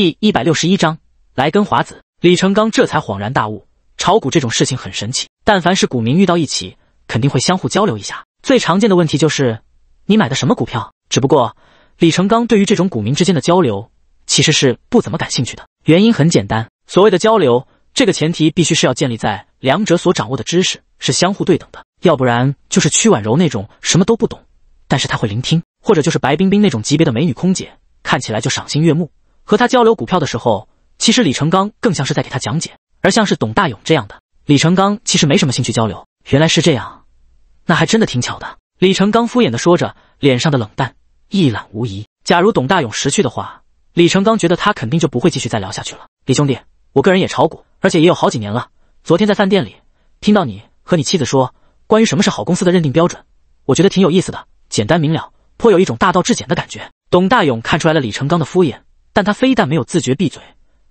第一百六十一章，来根华子，李成刚这才恍然大悟。炒股这种事情很神奇，但凡是股民遇到一起，肯定会相互交流一下。最常见的问题就是你买的什么股票？只不过李成刚对于这种股民之间的交流其实是不怎么感兴趣的。原因很简单，所谓的交流，这个前提必须是要建立在两者所掌握的知识是相互对等的，要不然就是曲婉柔那种什么都不懂，但是他会聆听，或者就是白冰冰那种级别的美女空姐，看起来就赏心悦目。和他交流股票的时候，其实李成刚更像是在给他讲解，而像是董大勇这样的，李成刚其实没什么兴趣交流。原来是这样，那还真的挺巧的。李成刚敷衍的说着，脸上的冷淡一览无遗。假如董大勇识趣的话，李成刚觉得他肯定就不会继续再聊下去了。李兄弟，我个人也炒股，而且也有好几年了。昨天在饭店里听到你和你妻子说关于什么是好公司的认定标准，我觉得挺有意思的，简单明了，颇有一种大道至简的感觉。董大勇看出来了李成刚的敷衍。但他非但没有自觉闭嘴，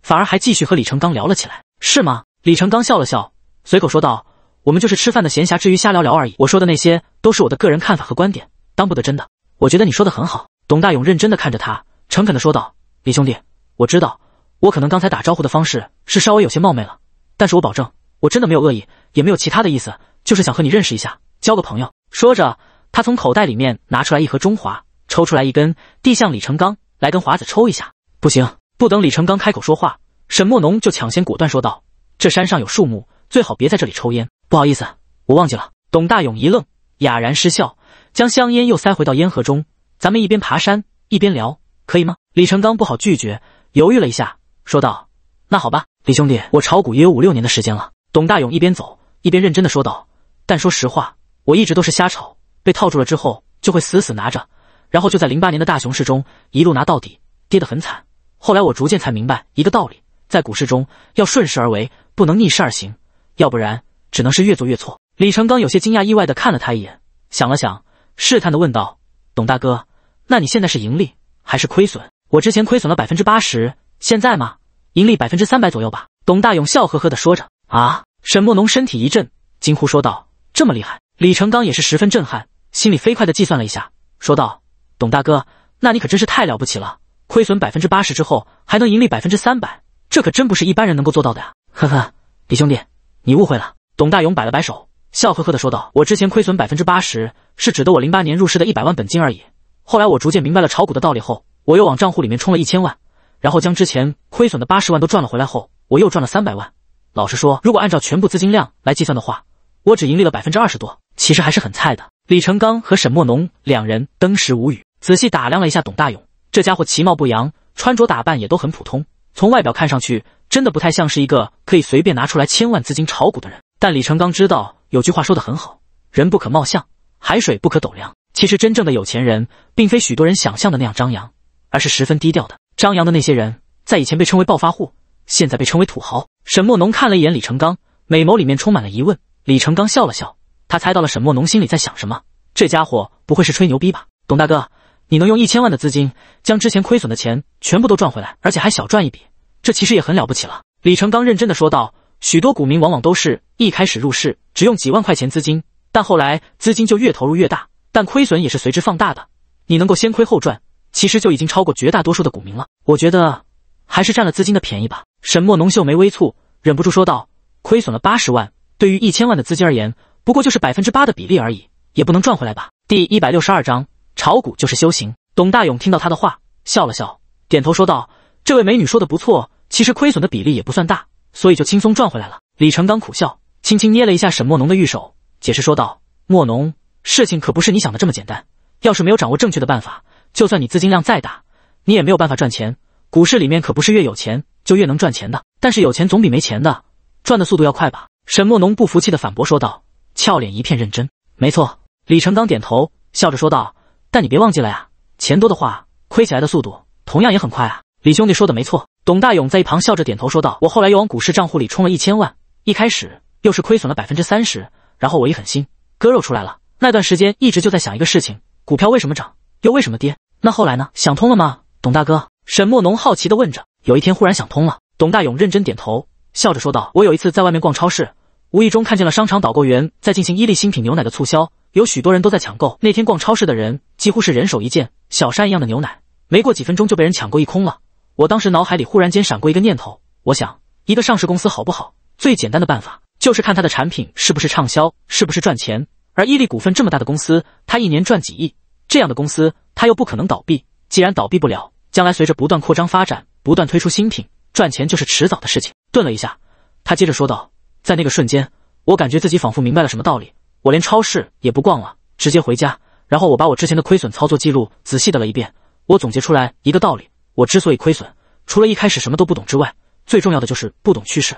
反而还继续和李成刚聊了起来，是吗？李成刚笑了笑，随口说道：“我们就是吃饭的闲暇之余瞎聊聊而已。我说的那些都是我的个人看法和观点，当不得真的。”我觉得你说的很好。董大勇认真的看着他，诚恳的说道：“李兄弟，我知道我可能刚才打招呼的方式是稍微有些冒昧了，但是我保证我真的没有恶意，也没有其他的意思，就是想和你认识一下，交个朋友。”说着，他从口袋里面拿出来一盒中华，抽出来一根，递向李成刚：“来，跟华子抽一下。”不行！不等李成刚开口说话，沈墨农就抢先果断说道：“这山上有树木，最好别在这里抽烟。”不好意思，我忘记了。董大勇一愣，哑然失笑，将香烟又塞回到烟盒中。咱们一边爬山一边聊，可以吗？李成刚不好拒绝，犹豫了一下，说道：“那好吧，李兄弟，我炒股也有五六年的时间了。”董大勇一边走一边认真的说道：“但说实话，我一直都是瞎炒，被套住了之后就会死死拿着，然后就在零八年的大熊市中一路拿到底。”跌得很惨，后来我逐渐才明白一个道理，在股市中要顺势而为，不能逆势而行，要不然只能是越做越错。李成刚有些惊讶意外的看了他一眼，想了想，试探的问道：“董大哥，那你现在是盈利还是亏损？”“我之前亏损了百分之八十，现在吗？盈利百分之三百左右吧。”董大勇笑呵呵的说着。啊！沈墨农身体一震，惊呼说道：“这么厉害！”李成刚也是十分震撼，心里飞快的计算了一下，说道：“董大哥，那你可真是太了不起了。”亏损百分之八十之后还能盈利百分之三百，这可真不是一般人能够做到的呀！呵呵，李兄弟，你误会了。董大勇摆了摆手，笑呵呵的说道：“我之前亏损百分之八十，是指的我零八年入市的一百万本金而已。后来我逐渐明白了炒股的道理后，我又往账户里面充了一千万，然后将之前亏损的八十万都赚了回来。后我又赚了三百万。老实说，如果按照全部资金量来计算的话，我只盈利了百分之二十多，其实还是很菜的。”李成刚和沈墨农两人登时无语，仔细打量了一下董大勇。这家伙其貌不扬，穿着打扮也都很普通，从外表看上去真的不太像是一个可以随便拿出来千万资金炒股的人。但李成刚知道有句话说的很好，人不可貌相，海水不可斗量。其实真正的有钱人，并非许多人想象的那样张扬，而是十分低调的。张扬的那些人在以前被称为暴发户，现在被称为土豪。沈墨农看了一眼李成刚，美眸里面充满了疑问。李成刚笑了笑，他猜到了沈墨农心里在想什么。这家伙不会是吹牛逼吧，董大哥？你能用一千万的资金将之前亏损的钱全部都赚回来，而且还小赚一笔，这其实也很了不起了。”李成刚认真的说道。许多股民往往都是一开始入市只用几万块钱资金，但后来资金就越投入越大，但亏损也是随之放大的。你能够先亏后赚，其实就已经超过绝大多数的股民了。我觉得还是占了资金的便宜吧。”沈墨浓秀眉微蹙，忍不住说道：“亏损了八十万，对于一千万的资金而言，不过就是百分之八的比例而已，也不能赚回来吧？”第一百六十二章。炒股就是修行。董大勇听到他的话，笑了笑，点头说道：“这位美女说的不错，其实亏损的比例也不算大，所以就轻松赚回来了。”李成刚苦笑，轻轻捏了一下沈墨农的玉手，解释说道：“墨农，事情可不是你想的这么简单。要是没有掌握正确的办法，就算你资金量再大，你也没有办法赚钱。股市里面可不是越有钱就越能赚钱的。但是有钱总比没钱的赚的速度要快吧？”沈墨农不服气的反驳说道，俏脸一片认真。没错，李成刚点头，笑着说道。但你别忘记了呀，钱多的话，亏起来的速度同样也很快啊！李兄弟说的没错。董大勇在一旁笑着点头说道：“我后来又往股市账户里充了一千万，一开始又是亏损了百分之三十，然后我一狠心割肉出来了。那段时间一直就在想一个事情：股票为什么涨，又为什么跌？那后来呢？想通了吗？”董大哥，沈墨农好奇的问着。有一天忽然想通了。董大勇认真点头，笑着说道：“我有一次在外面逛超市，无意中看见了商场导购员在进行伊利新品牛奶的促销，有许多人都在抢购。那天逛超市的人。”几乎是人手一件，小山一样的牛奶，没过几分钟就被人抢购一空了。我当时脑海里忽然间闪过一个念头，我想，一个上市公司好不好，最简单的办法就是看它的产品是不是畅销，是不是赚钱。而伊利股份这么大的公司，它一年赚几亿，这样的公司，它又不可能倒闭。既然倒闭不了，将来随着不断扩张发展，不断推出新品，赚钱就是迟早的事情。顿了一下，他接着说道：“在那个瞬间，我感觉自己仿佛明白了什么道理。我连超市也不逛了，直接回家。”然后我把我之前的亏损操作记录仔细的了一遍，我总结出来一个道理：我之所以亏损，除了一开始什么都不懂之外，最重要的就是不懂趋势。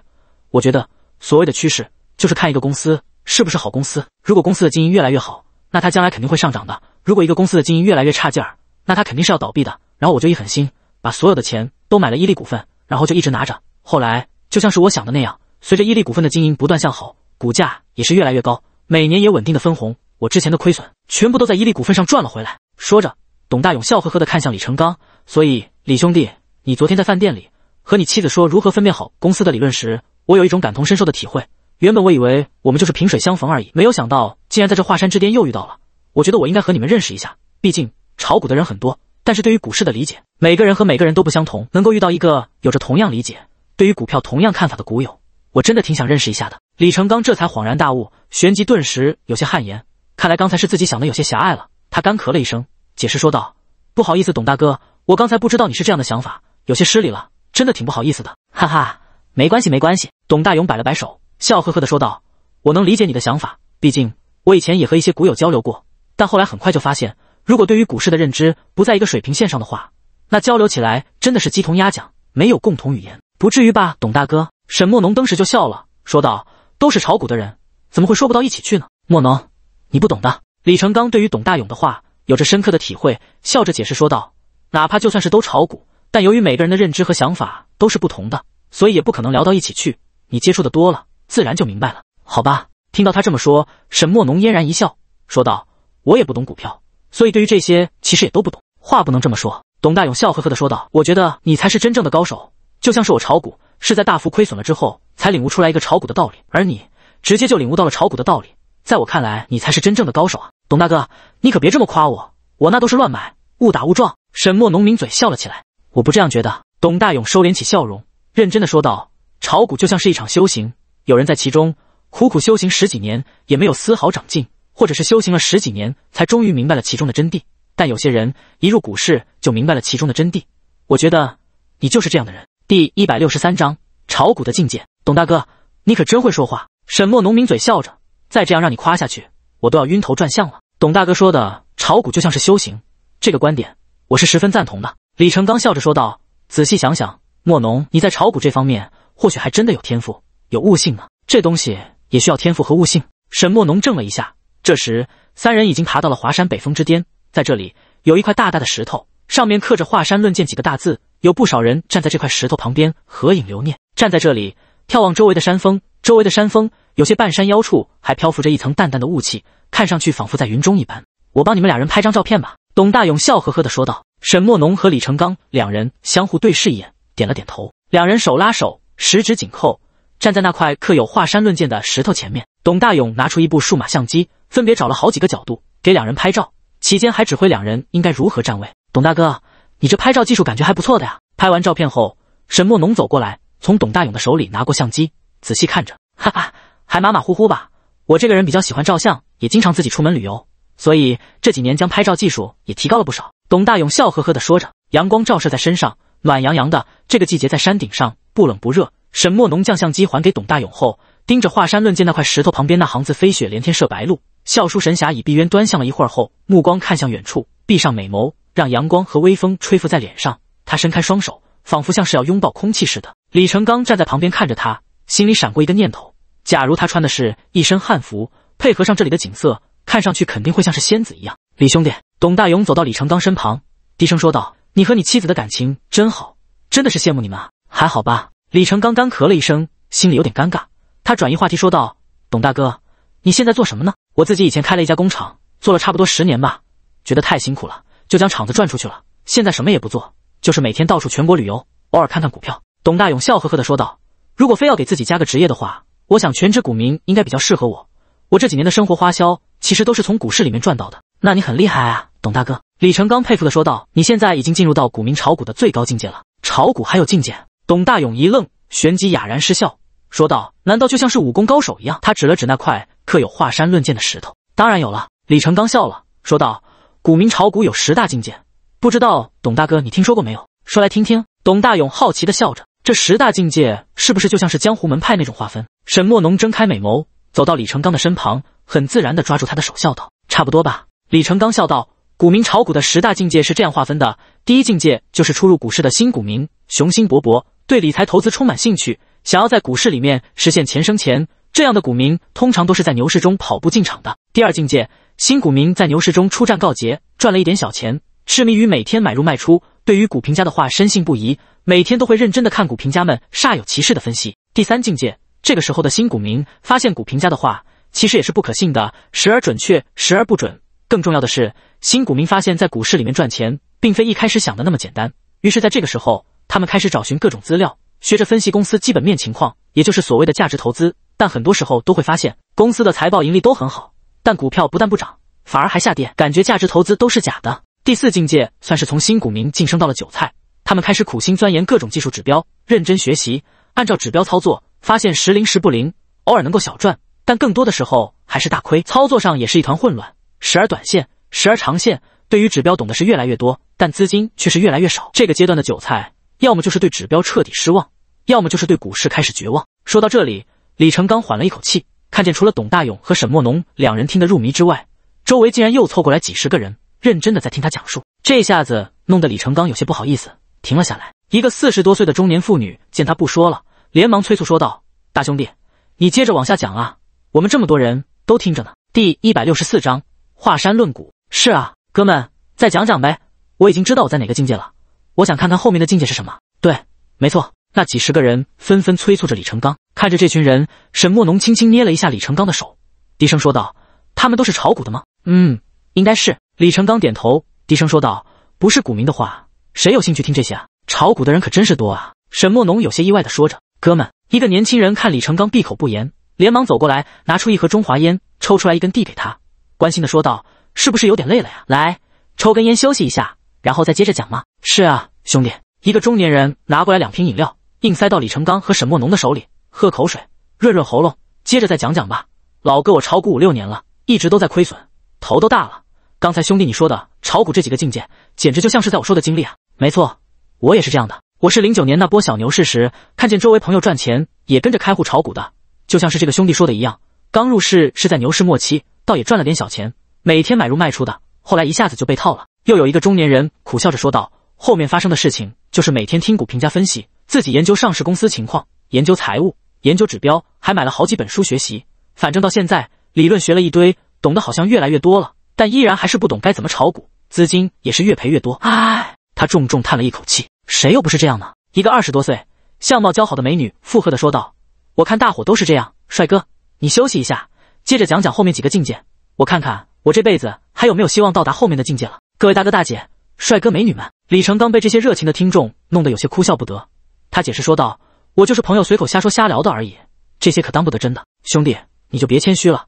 我觉得所谓的趋势就是看一个公司是不是好公司。如果公司的经营越来越好，那它将来肯定会上涨的；如果一个公司的经营越来越差劲儿，那它肯定是要倒闭的。然后我就一狠心，把所有的钱都买了伊利股份，然后就一直拿着。后来就像是我想的那样，随着伊利股份的经营不断向好，股价也是越来越高，每年也稳定的分红。我之前的亏损全部都在伊利股份上赚了回来。说着，董大勇笑呵呵的看向李成刚。所以，李兄弟，你昨天在饭店里和你妻子说如何分辨好公司的理论时，我有一种感同身受的体会。原本我以为我们就是萍水相逢而已，没有想到竟然在这华山之巅又遇到了。我觉得我应该和你们认识一下，毕竟炒股的人很多，但是对于股市的理解，每个人和每个人都不相同。能够遇到一个有着同样理解、对于股票同样看法的股友，我真的挺想认识一下的。李成刚这才恍然大悟，旋即顿时有些汗颜。看来刚才是自己想的有些狭隘了，他干咳了一声，解释说道：“不好意思，董大哥，我刚才不知道你是这样的想法，有些失礼了，真的挺不好意思的。”哈哈，没关系，没关系。董大勇摆了摆手，笑呵呵地说道：“我能理解你的想法，毕竟我以前也和一些股友交流过，但后来很快就发现，如果对于股市的认知不在一个水平线上的话，那交流起来真的是鸡同鸭讲，没有共同语言。不至于吧，董大哥？”沈墨农当时就笑了，说道：“都是炒股的人，怎么会说不到一起去呢？”墨农。你不懂的。李成刚对于董大勇的话有着深刻的体会，笑着解释说道：“哪怕就算是都炒股，但由于每个人的认知和想法都是不同的，所以也不可能聊到一起去。你接触的多了，自然就明白了，好吧？”听到他这么说，沈墨农嫣然一笑，说道：“我也不懂股票，所以对于这些其实也都不懂。”话不能这么说。董大勇笑呵呵地说道：“我觉得你才是真正的高手。就像是我炒股是在大幅亏损了之后才领悟出来一个炒股的道理，而你直接就领悟到了炒股的道理。”在我看来，你才是真正的高手啊，董大哥，你可别这么夸我，我那都是乱买，误打误撞。沈墨农民嘴笑了起来，我不这样觉得。董大勇收敛起笑容，认真的说道：“炒股就像是一场修行，有人在其中苦苦修行十几年也没有丝毫长进，或者是修行了十几年才终于明白了其中的真谛，但有些人一入股市就明白了其中的真谛。我觉得你就是这样的人。”第一百六十三章炒股的境界。董大哥，你可真会说话。沈墨农民嘴笑着。再这样让你夸下去，我都要晕头转向了。董大哥说的“炒股就像是修行”，这个观点我是十分赞同的。李成刚笑着说道：“仔细想想，墨农，你在炒股这方面或许还真的有天赋、有悟性呢。这东西也需要天赋和悟性。”沈莫农怔了一下。这时，三人已经爬到了华山北峰之巅，在这里有一块大大的石头，上面刻着“华山论剑”几个大字，有不少人站在这块石头旁边合影留念。站在这里，眺望周围的山峰，周围的山峰。有些半山腰处还漂浮着一层淡淡的雾气，看上去仿佛在云中一般。我帮你们俩人拍张照片吧。”董大勇笑呵呵地说道。沈墨农和李成刚两人相互对视一眼，点了点头。两人手拉手，十指紧扣，站在那块刻有华山论剑的石头前面。董大勇拿出一部数码相机，分别找了好几个角度给两人拍照，期间还指挥两人应该如何站位。“董大哥，你这拍照技术感觉还不错的呀！”拍完照片后，沈墨农走过来，从董大勇的手里拿过相机，仔细看着，哈哈。还马马虎虎吧，我这个人比较喜欢照相，也经常自己出门旅游，所以这几年将拍照技术也提高了不少。董大勇笑呵呵的说着，阳光照射在身上，暖洋洋的。这个季节在山顶上不冷不热。沈墨农将相机还给董大勇后，盯着华山论剑那块石头旁边那行字“飞雪连天射白鹿，笑书神侠倚碧鸳”，端详了一会儿后，目光看向远处，闭上美眸，让阳光和微风吹拂在脸上。他伸开双手，仿佛像是要拥抱空气似的。李成刚站在旁边看着他，心里闪过一个念头。假如他穿的是一身汉服，配合上这里的景色，看上去肯定会像是仙子一样。李兄弟，董大勇走到李成刚身旁，低声说道：“你和你妻子的感情真好，真的是羡慕你们。”啊。”还好吧？李成刚干咳了一声，心里有点尴尬。他转移话题说道：“董大哥，你现在做什么呢？我自己以前开了一家工厂，做了差不多十年吧，觉得太辛苦了，就将厂子转出去了。现在什么也不做，就是每天到处全国旅游，偶尔看看股票。”董大勇笑呵呵的说道：“如果非要给自己加个职业的话。”我想全职股民应该比较适合我。我这几年的生活花销其实都是从股市里面赚到的。那你很厉害啊，董大哥！李成刚佩服的说道：“你现在已经进入到股民炒股的最高境界了。”炒股还有境界？董大勇一愣，旋即哑然失笑，说道：“难道就像是武功高手一样？”他指了指那块刻有华山论剑的石头：“当然有了。”李成刚笑了，说道：“股民炒股有十大境界，不知道董大哥你听说过没有？说来听听。”董大勇好奇的笑着：“这十大境界是不是就像是江湖门派那种划分？”沈墨农睁开美眸，走到李成刚的身旁，很自然地抓住他的手，笑道：“差不多吧。”李成刚笑道：“股民炒股的十大境界是这样划分的：第一境界就是初入股市的新股民，雄心勃勃，对理财投资充满兴趣，想要在股市里面实现钱生钱。这样的股民通常都是在牛市中跑步进场的。第二境界，新股民在牛市中出战告捷，赚了一点小钱，痴迷于每天买入卖出，对于股评家的话深信不疑，每天都会认真的看股评家们煞有其事的分析。第三境界。”这个时候的新股民发现股评家的话，其实也是不可信的，时而准确，时而不准。更重要的是，新股民发现，在股市里面赚钱，并非一开始想的那么简单。于是，在这个时候，他们开始找寻各种资料，学着分析公司基本面情况，也就是所谓的价值投资。但很多时候都会发现，公司的财报盈利都很好，但股票不但不涨，反而还下跌，感觉价值投资都是假的。第四境界算是从新股民晋升到了韭菜，他们开始苦心钻研各种技术指标，认真学习，按照指标操作。发现时灵时不灵，偶尔能够小赚，但更多的时候还是大亏。操作上也是一团混乱，时而短线，时而长线。对于指标懂得是越来越多，但资金却是越来越少。这个阶段的韭菜，要么就是对指标彻底失望，要么就是对股市开始绝望。说到这里，李成刚缓了一口气，看见除了董大勇和沈墨农两人听得入迷之外，周围竟然又凑过来几十个人，认真的在听他讲述。这下子弄得李成刚有些不好意思，停了下来。一个四十多岁的中年妇女见他不说了。连忙催促说道：“大兄弟，你接着往下讲啊！我们这么多人，都听着呢。”第一百六十四章华山论古。是啊，哥们，再讲讲呗！我已经知道我在哪个境界了，我想看看后面的境界是什么。对，没错。那几十个人纷纷催促着李成刚。看着这群人，沈墨农轻轻捏了一下李成刚的手，低声说道：“他们都是炒股的吗？”“嗯，应该是。”李成刚点头，低声说道：“不是股民的话，谁有兴趣听这些啊？”“炒股的人可真是多啊！”沈墨农有些意外的说着。哥们，一个年轻人看李成刚闭口不言，连忙走过来，拿出一盒中华烟，抽出来一根递给他，关心的说道：“是不是有点累了呀？来，抽根烟休息一下，然后再接着讲吗？”“是啊，兄弟。”一个中年人拿过来两瓶饮料，硬塞到李成刚和沈墨农的手里：“喝口水，润润喉咙，接着再讲讲吧。”“老哥，我炒股五六年了，一直都在亏损，头都大了。刚才兄弟你说的炒股这几个境界，简直就像是在我说的经历啊。”“没错，我也是这样的。”我是零九年那波小牛市时，看见周围朋友赚钱，也跟着开户炒股的。就像是这个兄弟说的一样，刚入市是在牛市末期，倒也赚了点小钱，每天买入卖出的。后来一下子就被套了。又有一个中年人苦笑着说道：“后面发生的事情就是每天听股评家分析，自己研究上市公司情况，研究财务，研究指标，还买了好几本书学习。反正到现在，理论学了一堆，懂得好像越来越多了，但依然还是不懂该怎么炒股，资金也是越赔越多。”唉，他重重叹了一口气。谁又不是这样呢？一个二十多岁、相貌姣好的美女附和的说道：“我看大伙都是这样。帅哥，你休息一下，接着讲讲后面几个境界，我看看我这辈子还有没有希望到达后面的境界了。”各位大哥大姐、帅哥美女们，李成刚被这些热情的听众弄得有些哭笑不得。他解释说道：“我就是朋友随口瞎说瞎聊的而已，这些可当不得真的。兄弟，你就别谦虚了。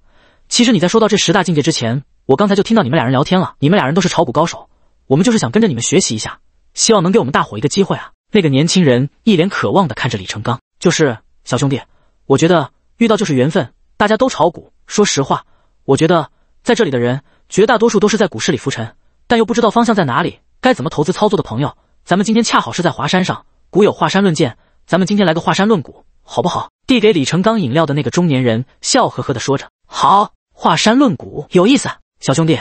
其实你在说到这十大境界之前，我刚才就听到你们俩人聊天了。你们俩人都是炒股高手，我们就是想跟着你们学习一下。”希望能给我们大伙一个机会啊！那个年轻人一脸渴望的看着李成刚，就是小兄弟，我觉得遇到就是缘分。大家都炒股，说实话，我觉得在这里的人绝大多数都是在股市里浮沉，但又不知道方向在哪里，该怎么投资操作的朋友。咱们今天恰好是在华山上，古有华山论剑，咱们今天来个华山论股，好不好？递给李成刚饮料的那个中年人笑呵呵的说着：“好，华山论股有意思。小兄弟，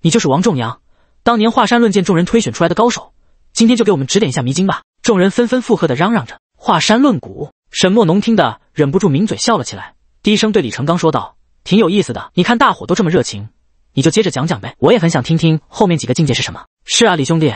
你就是王仲阳，当年华山论剑众人推选出来的高手。”今天就给我们指点一下迷津吧！众人纷纷附和的嚷嚷着。华山论谷，沈墨农听得忍不住抿嘴笑了起来，低声对李成刚说道：“挺有意思的，你看大伙都这么热情，你就接着讲讲呗。我也很想听听后面几个境界是什么。”“是啊，李兄弟，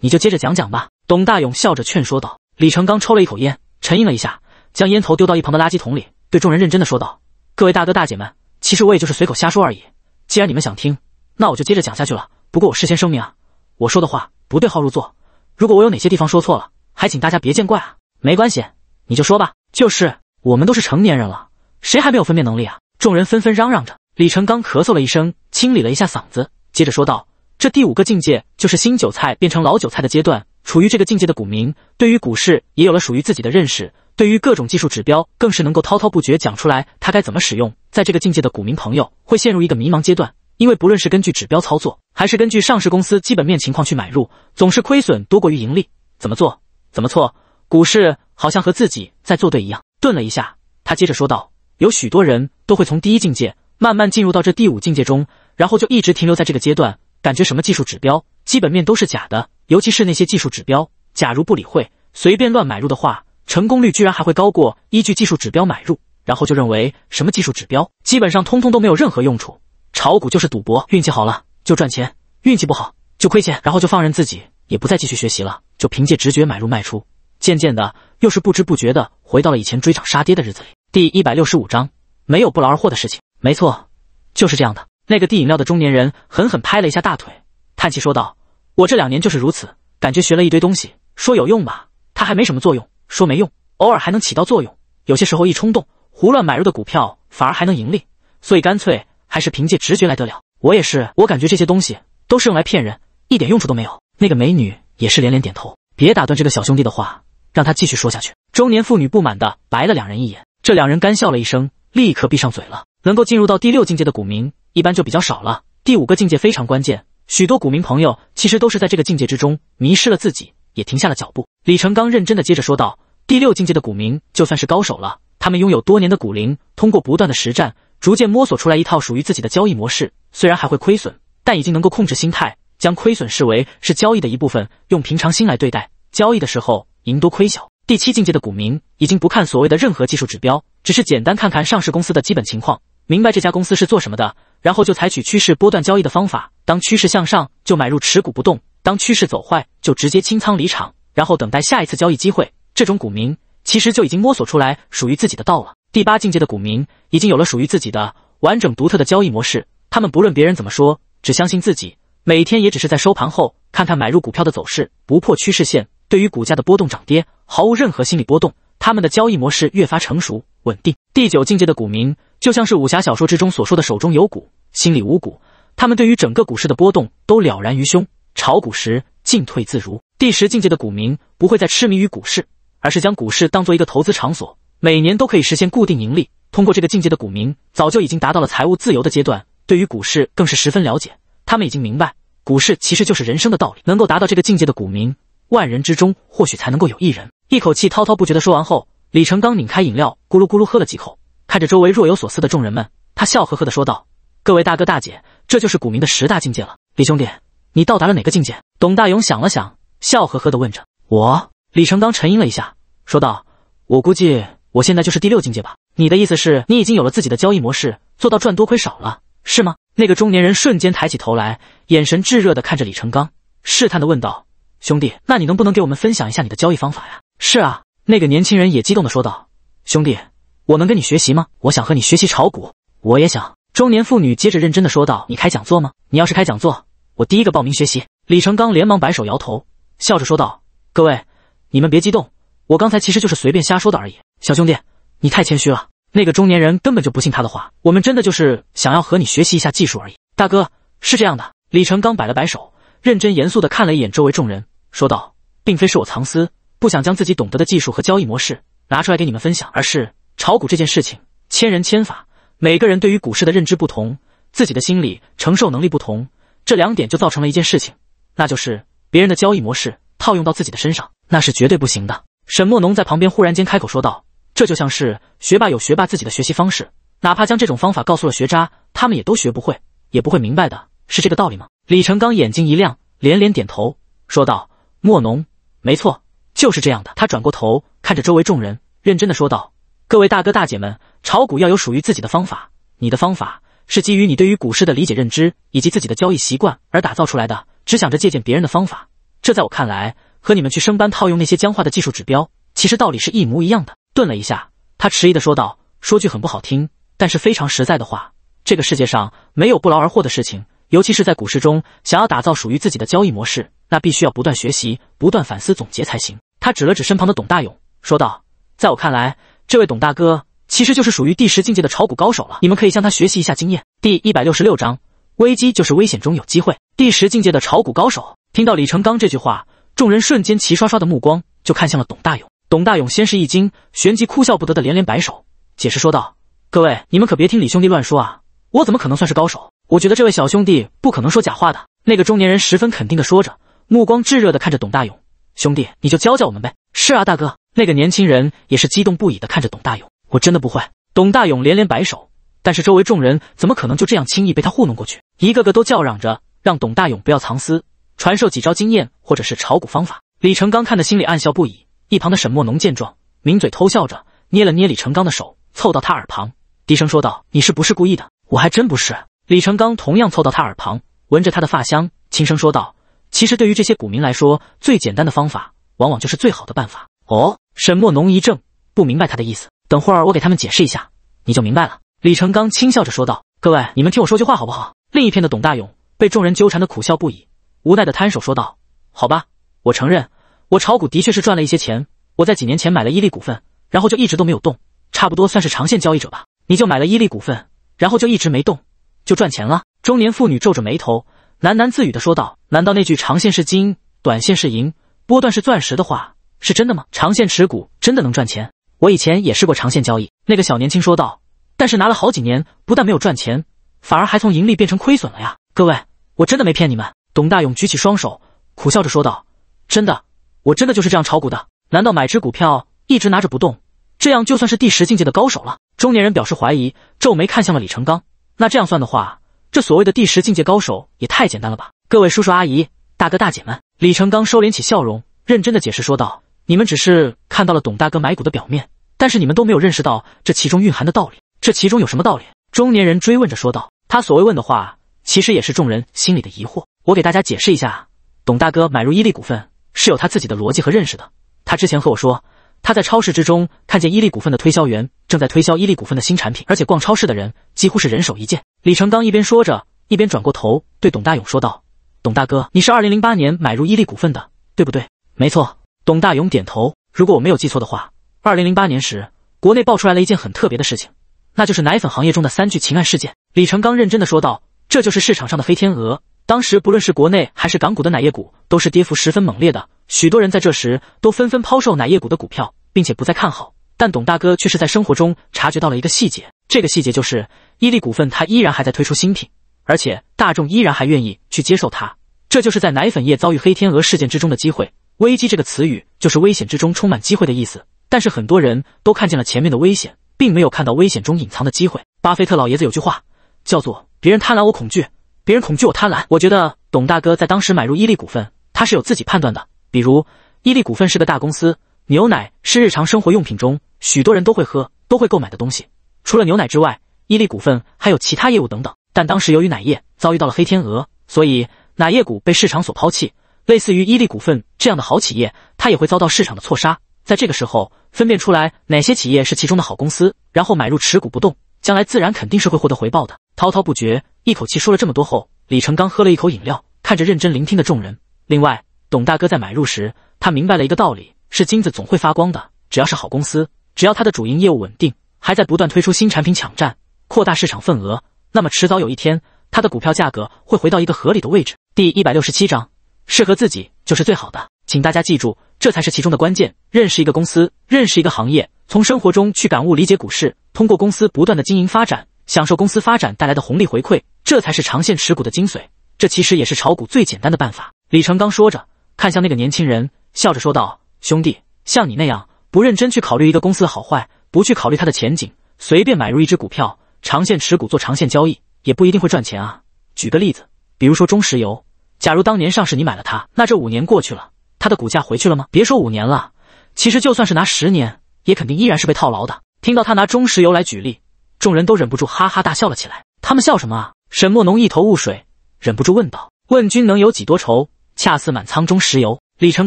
你就接着讲讲吧。”董大勇笑着劝说道。李成刚抽了一口烟，沉吟了一下，将烟头丢到一旁的垃圾桶里，对众人认真的说道：“各位大哥大姐们，其实我也就是随口瞎说而已。既然你们想听，那我就接着讲下去了。不过我事先声明啊，我说的话不对号入座。”如果我有哪些地方说错了，还请大家别见怪啊。没关系，你就说吧。就是我们都是成年人了，谁还没有分辨能力啊？众人纷纷嚷嚷着。李成刚咳嗽了一声，清理了一下嗓子，接着说道：“这第五个境界就是新韭菜变成老韭菜的阶段。处于这个境界的股民，对于股市也有了属于自己的认识，对于各种技术指标更是能够滔滔不绝讲出来，他该怎么使用。在这个境界的股民朋友，会陷入一个迷茫阶段。”因为不论是根据指标操作，还是根据上市公司基本面情况去买入，总是亏损多过于盈利。怎么做，怎么错？股市好像和自己在作对一样。顿了一下，他接着说道：“有许多人都会从第一境界慢慢进入到这第五境界中，然后就一直停留在这个阶段，感觉什么技术指标、基本面都是假的。尤其是那些技术指标，假如不理会，随便乱买入的话，成功率居然还会高过依据技术指标买入，然后就认为什么技术指标基本上通通都没有任何用处。”炒股就是赌博，运气好了就赚钱，运气不好就亏钱，然后就放任自己，也不再继续学习了，就凭借直觉买入卖出，渐渐的又是不知不觉的回到了以前追涨杀跌的日子里。第一百六十五章，没有不劳而获的事情。没错，就是这样的。那个递饮料的中年人狠狠拍了一下大腿，叹气说道：“我这两年就是如此，感觉学了一堆东西，说有用吧，它还没什么作用；说没用，偶尔还能起到作用。有些时候一冲动，胡乱买入的股票反而还能盈利，所以干脆。”还是凭借直觉来得了。我也是，我感觉这些东西都是用来骗人，一点用处都没有。那个美女也是连连点头。别打断这个小兄弟的话，让他继续说下去。中年妇女不满的白了两人一眼，这两人干笑了一声，立刻闭上嘴了。能够进入到第六境界的股民，一般就比较少了。第五个境界非常关键，许多股民朋友其实都是在这个境界之中迷失了自己，也停下了脚步。李成刚认真的接着说道：“第六境界的股民就算是高手了，他们拥有多年的股龄，通过不断的实战。”逐渐摸索出来一套属于自己的交易模式，虽然还会亏损，但已经能够控制心态，将亏损视为是交易的一部分，用平常心来对待。交易的时候赢多亏小。第七境界的股民已经不看所谓的任何技术指标，只是简单看看上市公司的基本情况，明白这家公司是做什么的，然后就采取趋势波段交易的方法。当趋势向上就买入持股不动，当趋势走坏就直接清仓离场，然后等待下一次交易机会。这种股民。其实就已经摸索出来属于自己的道了。第八境界的股民已经有了属于自己的完整独特的交易模式，他们不论别人怎么说，只相信自己。每天也只是在收盘后看看买入股票的走势，不破趋势线。对于股价的波动涨跌毫无任何心理波动。他们的交易模式越发成熟稳定。第九境界的股民就像是武侠小说之中所说的“手中有股，心里无股”，他们对于整个股市的波动都了然于胸，炒股时进退自如。第十境界的股民不会再痴迷于股市。而是将股市当做一个投资场所，每年都可以实现固定盈利。通过这个境界的股民，早就已经达到了财务自由的阶段，对于股市更是十分了解。他们已经明白，股市其实就是人生的道理。能够达到这个境界的股民，万人之中或许才能够有一人。一口气滔滔不绝地说完后，李成刚拧开饮料，咕噜咕噜喝了几口，看着周围若有所思的众人们，他笑呵呵地说道：“各位大哥大姐，这就是股民的十大境界了。李兄弟，你到达了哪个境界？”董大勇想了想，笑呵呵地问着我。李成刚沉吟了一下。说道：“我估计我现在就是第六境界吧。你的意思是，你已经有了自己的交易模式，做到赚多亏少了，是吗？”那个中年人瞬间抬起头来，眼神炙热的看着李成刚，试探的问道：“兄弟，那你能不能给我们分享一下你的交易方法呀？”“是啊。”那个年轻人也激动的说道：“兄弟，我能跟你学习吗？我想和你学习炒股。”“我也想。”中年妇女接着认真的说道：“你开讲座吗？你要是开讲座，我第一个报名学习。”李成刚连忙摆手摇头，笑着说道：“各位，你们别激动。”我刚才其实就是随便瞎说的而已，小兄弟，你太谦虚了。那个中年人根本就不信他的话，我们真的就是想要和你学习一下技术而已。大哥，是这样的。李成刚摆了摆手，认真严肃的看了一眼周围众人，说道：“并非是我藏私，不想将自己懂得的技术和交易模式拿出来给你们分享，而是炒股这件事情千人千法，每个人对于股市的认知不同，自己的心理承受能力不同，这两点就造成了一件事情，那就是别人的交易模式套用到自己的身上，那是绝对不行的。”沈墨农在旁边忽然间开口说道：“这就像是学霸有学霸自己的学习方式，哪怕将这种方法告诉了学渣，他们也都学不会，也不会明白的，是这个道理吗？”李成刚眼睛一亮，连连点头，说道：“墨农，没错，就是这样的。”他转过头看着周围众人，认真的说道：“各位大哥大姐们，炒股要有属于自己的方法，你的方法是基于你对于股市的理解认知以及自己的交易习惯而打造出来的，只想着借鉴别人的方法，这在我看来。”和你们去升班套用那些僵化的技术指标，其实道理是一模一样的。顿了一下，他迟疑地说道：“说句很不好听，但是非常实在的话，这个世界上没有不劳而获的事情。尤其是在股市中，想要打造属于自己的交易模式，那必须要不断学习、不断反思、总结才行。”他指了指身旁的董大勇，说道：“在我看来，这位董大哥其实就是属于第十境界的炒股高手了。你们可以向他学习一下经验。”第一百六十六章：危机就是危险中有机会。第十境界的炒股高手，听到李成刚这句话。众人瞬间齐刷刷的目光就看向了董大勇。董大勇先是一惊，旋即哭笑不得的连连摆手，解释说道：“各位，你们可别听李兄弟乱说啊！我怎么可能算是高手？我觉得这位小兄弟不可能说假话的。”那个中年人十分肯定的说着，目光炙热的看着董大勇：“兄弟，你就教教我们呗！”“是啊，大哥！”那个年轻人也是激动不已的看着董大勇：“我真的不会。”董大勇连连摆手，但是周围众人怎么可能就这样轻易被他糊弄过去？一个个都叫嚷着让董大勇不要藏私。传授几招经验，或者是炒股方法。李成刚看的，心里暗笑不已。一旁的沈墨农见状，抿嘴偷笑着，捏了捏李成刚的手，凑到他耳旁，低声说道：“你是不是故意的？”“我还真不是。”李成刚同样凑到他耳旁，闻着他的发香，轻声说道：“其实对于这些股民来说，最简单的方法，往往就是最好的办法。”哦，沈墨农一怔，不明白他的意思。等会儿我给他们解释一下，你就明白了。”李成刚轻笑着说道：“各位，你们听我说句话好不好？”另一片的董大勇被众人纠缠的苦笑不已。无奈的摊手说道：“好吧，我承认，我炒股的确是赚了一些钱。我在几年前买了伊利股份，然后就一直都没有动，差不多算是长线交易者吧。你就买了伊利股份，然后就一直没动，就赚钱了。”中年妇女皱着眉头，喃喃自语地说道：“难道那句‘长线是金，短线是银，波段是钻石’的话是真的吗？长线持股真的能赚钱？我以前也试过长线交易。”那个小年轻说道：“但是拿了好几年，不但没有赚钱，反而还从盈利变成亏损了呀！各位，我真的没骗你们。”董大勇举起双手，苦笑着说道：“真的，我真的就是这样炒股的。难道买只股票一直拿着不动，这样就算是第十境界的高手了？”中年人表示怀疑，皱眉看向了李成刚。那这样算的话，这所谓的第十境界高手也太简单了吧？各位叔叔阿姨、大哥大姐们，李成刚收敛起笑容，认真的解释说道：“你们只是看到了董大哥买股的表面，但是你们都没有认识到这其中蕴含的道理。这其中有什么道理？”中年人追问着说道，他所谓问的话，其实也是众人心里的疑惑。我给大家解释一下，董大哥买入伊利股份是有他自己的逻辑和认识的。他之前和我说，他在超市之中看见伊利股份的推销员正在推销伊利股份的新产品，而且逛超市的人几乎是人手一件。李成刚一边说着，一边转过头对董大勇说道：“董大哥，你是2008年买入伊利股份的，对不对？”“没错。”董大勇点头。如果我没有记错的话，2008年时国内爆出来了一件很特别的事情，那就是奶粉行业中的三聚氰胺事件。李成刚认真的说道：“这就是市场上的黑天鹅。”当时，不论是国内还是港股的奶业股，都是跌幅十分猛烈的。许多人在这时都纷纷抛售奶业股的股票，并且不再看好。但董大哥却是在生活中察觉到了一个细节，这个细节就是伊利股份，他依然还在推出新品，而且大众依然还愿意去接受它。这就是在奶粉业遭遇黑天鹅事件之中的机会。危机这个词语，就是危险之中充满机会的意思。但是很多人都看见了前面的危险，并没有看到危险中隐藏的机会。巴菲特老爷子有句话叫做：“别人贪婪，我恐惧。”别人恐惧我贪婪，我觉得董大哥在当时买入伊利股份，他是有自己判断的。比如，伊利股份是个大公司，牛奶是日常生活用品中许多人都会喝、都会购买的东西。除了牛奶之外，伊利股份还有其他业务等等。但当时由于奶业遭遇到了黑天鹅，所以奶业股被市场所抛弃。类似于伊利股份这样的好企业，它也会遭到市场的错杀。在这个时候，分辨出来哪些企业是其中的好公司，然后买入持股不动，将来自然肯定是会获得回报的。滔滔不绝，一口气说了这么多后，李成刚喝了一口饮料，看着认真聆听的众人。另外，董大哥在买入时，他明白了一个道理：是金子总会发光的。只要是好公司，只要它的主营业务稳定，还在不断推出新产品，抢占、扩大市场份额，那么迟早有一天，它的股票价格会回到一个合理的位置。第一百六十七章，适合自己就是最好的。请大家记住，这才是其中的关键。认识一个公司，认识一个行业，从生活中去感悟、理解股市，通过公司不断的经营发展。享受公司发展带来的红利回馈，这才是长线持股的精髓。这其实也是炒股最简单的办法。李成刚说着，看向那个年轻人，笑着说道：“兄弟，像你那样不认真去考虑一个公司的好坏，不去考虑它的前景，随便买入一只股票，长线持股做长线交易，也不一定会赚钱啊。举个例子，比如说中石油，假如当年上市你买了它，那这五年过去了，它的股价回去了吗？别说五年了，其实就算是拿十年，也肯定依然是被套牢的。”听到他拿中石油来举例。众人都忍不住哈哈大笑了起来。他们笑什么啊？沈墨农一头雾水，忍不住问道：“问君能有几多愁？恰似满仓中石油。”李成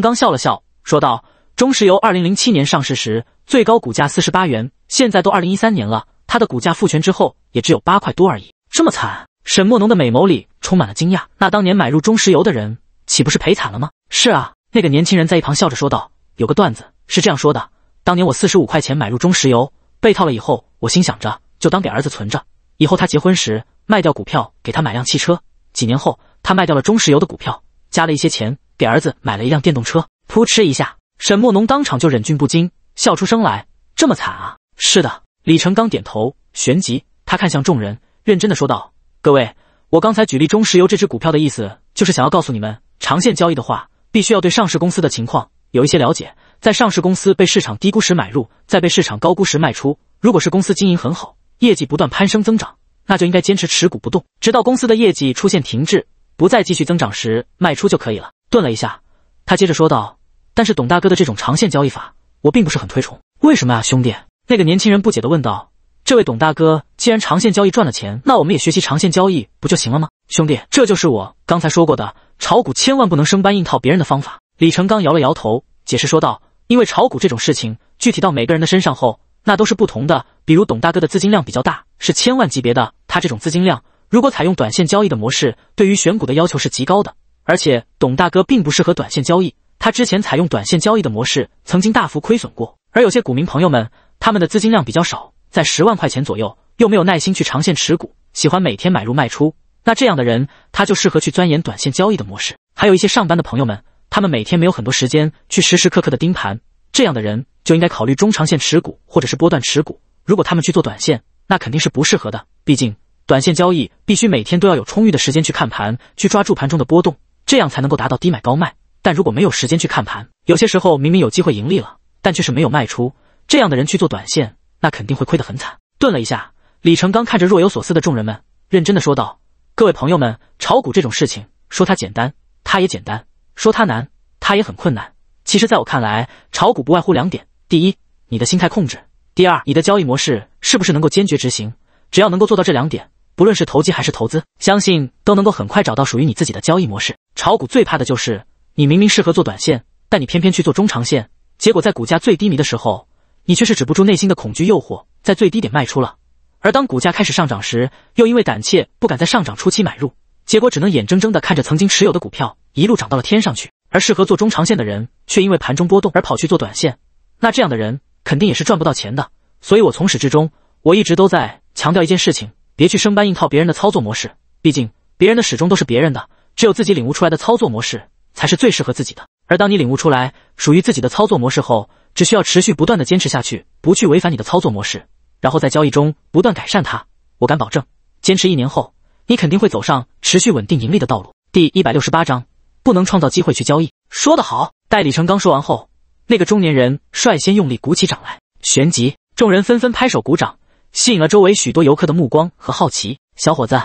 刚笑了笑，说道：“中石油二零零七年上市时，最高股价四十八元，现在都二零一三年了，它的股价复权之后也只有八块多而已，这么惨。”沈墨农的美眸里充满了惊讶。那当年买入中石油的人，岂不是赔惨了吗？是啊，那个年轻人在一旁笑着说道：“有个段子是这样说的，当年我四十五块钱买入中石油，被套了以后，我心想着。”就当给儿子存着，以后他结婚时卖掉股票给他买辆汽车。几年后，他卖掉了中石油的股票，加了一些钱给儿子买了一辆电动车。扑哧一下，沈墨农当场就忍俊不禁，笑出声来。这么惨啊？是的，李成刚点头，旋即他看向众人，认真的说道：“各位，我刚才举例中石油这只股票的意思，就是想要告诉你们，长线交易的话，必须要对上市公司的情况有一些了解，在上市公司被市场低估时买入，在被市场高估时卖出。如果是公司经营很好，业绩不断攀升增长，那就应该坚持持股不动，直到公司的业绩出现停滞，不再继续增长时卖出就可以了。顿了一下，他接着说道：“但是董大哥的这种长线交易法，我并不是很推崇。”为什么啊，兄弟？那个年轻人不解的问道：“这位董大哥既然长线交易赚了钱，那我们也学习长线交易不就行了吗？”兄弟，这就是我刚才说过的，炒股千万不能生搬硬套别人的方法。”李成刚摇了摇头，解释说道：“因为炒股这种事情，具体到每个人的身上后。”那都是不同的，比如董大哥的资金量比较大，是千万级别的。他这种资金量，如果采用短线交易的模式，对于选股的要求是极高的。而且董大哥并不适合短线交易，他之前采用短线交易的模式，曾经大幅亏损过。而有些股民朋友们，他们的资金量比较少，在十万块钱左右，又没有耐心去长线持股，喜欢每天买入卖出。那这样的人，他就适合去钻研短线交易的模式。还有一些上班的朋友们，他们每天没有很多时间去时时刻刻的盯盘。这样的人就应该考虑中长线持股或者是波段持股。如果他们去做短线，那肯定是不适合的。毕竟短线交易必须每天都要有充裕的时间去看盘，去抓住盘中的波动，这样才能够达到低买高卖。但如果没有时间去看盘，有些时候明明有机会盈利了，但却是没有卖出。这样的人去做短线，那肯定会亏得很惨。顿了一下，李成刚看着若有所思的众人们，认真的说道：“各位朋友们，炒股这种事情，说它简单，它也简单；说它难，它也很困难。”其实，在我看来，炒股不外乎两点：第一，你的心态控制；第二，你的交易模式是不是能够坚决执行。只要能够做到这两点，不论是投机还是投资，相信都能够很快找到属于你自己的交易模式。炒股最怕的就是你明明适合做短线，但你偏偏去做中长线，结果在股价最低迷的时候，你却是止不住内心的恐惧诱惑，在最低点卖出了；而当股价开始上涨时，又因为胆怯不敢在上涨初期买入，结果只能眼睁睁地看着曾经持有的股票一路涨到了天上去。而适合做中长线的人，却因为盘中波动而跑去做短线，那这样的人肯定也是赚不到钱的。所以，我从始至终，我一直都在强调一件事情：别去生搬硬套别人的操作模式，毕竟别人的始终都是别人的，只有自己领悟出来的操作模式才是最适合自己的。而当你领悟出来属于自己的操作模式后，只需要持续不断的坚持下去，不去违反你的操作模式，然后在交易中不断改善它，我敢保证，坚持一年后，你肯定会走上持续稳定盈利的道路。第一百六十八章。不能创造机会去交易，说得好。待李成刚说完后，那个中年人率先用力鼓起掌来，旋即众人纷纷拍手鼓掌，吸引了周围许多游客的目光和好奇。小伙子，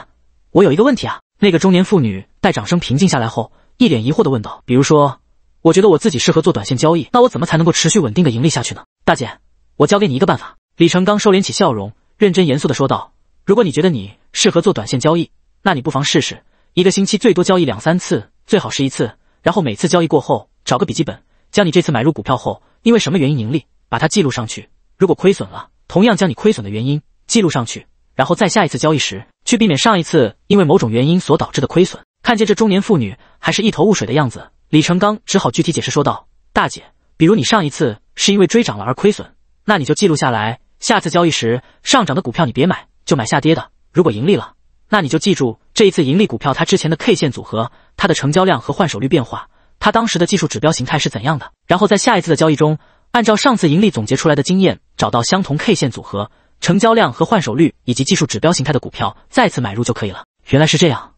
我有一个问题啊！那个中年妇女待掌声平静下来后，一脸疑惑的问道：“比如说，我觉得我自己适合做短线交易，那我怎么才能够持续稳定的盈利下去呢？”大姐，我教给你一个办法。李成刚收敛起笑容，认真严肃的说道：“如果你觉得你适合做短线交易，那你不妨试试，一个星期最多交易两三次。”最好是一次，然后每次交易过后找个笔记本，将你这次买入股票后因为什么原因盈利，把它记录上去。如果亏损了，同样将你亏损的原因记录上去，然后在下一次交易时去避免上一次因为某种原因所导致的亏损。看见这中年妇女还是一头雾水的样子，李成刚只好具体解释说道：“大姐，比如你上一次是因为追涨了而亏损，那你就记录下来，下次交易时上涨的股票你别买，就买下跌的。如果盈利了，那你就记住。”这一次盈利股票，它之前的 K 线组合、它的成交量和换手率变化，它当时的技术指标形态是怎样的？然后在下一次的交易中，按照上次盈利总结出来的经验，找到相同 K 线组合、成交量和换手率以及技术指标形态的股票，再次买入就可以了。原来是这样，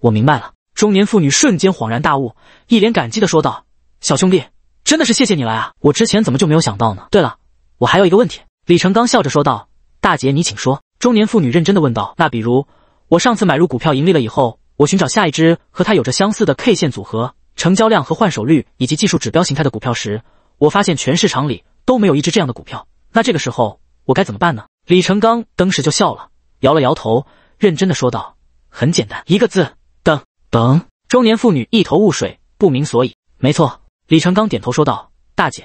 我明白了。中年妇女瞬间恍然大悟，一脸感激的说道：“小兄弟，真的是谢谢你了啊！我之前怎么就没有想到呢？”对了，我还有一个问题。”李成刚笑着说道：“大姐，你请说。”中年妇女认真的问道：“那比如？”我上次买入股票盈利了以后，我寻找下一只和它有着相似的 K 线组合、成交量和换手率以及技术指标形态的股票时，我发现全市场里都没有一只这样的股票。那这个时候我该怎么办呢？李成刚当时就笑了，摇了摇头，认真的说道：“很简单，一个字，等。”等。中年妇女一头雾水，不明所以。没错，李成刚点头说道：“大姐，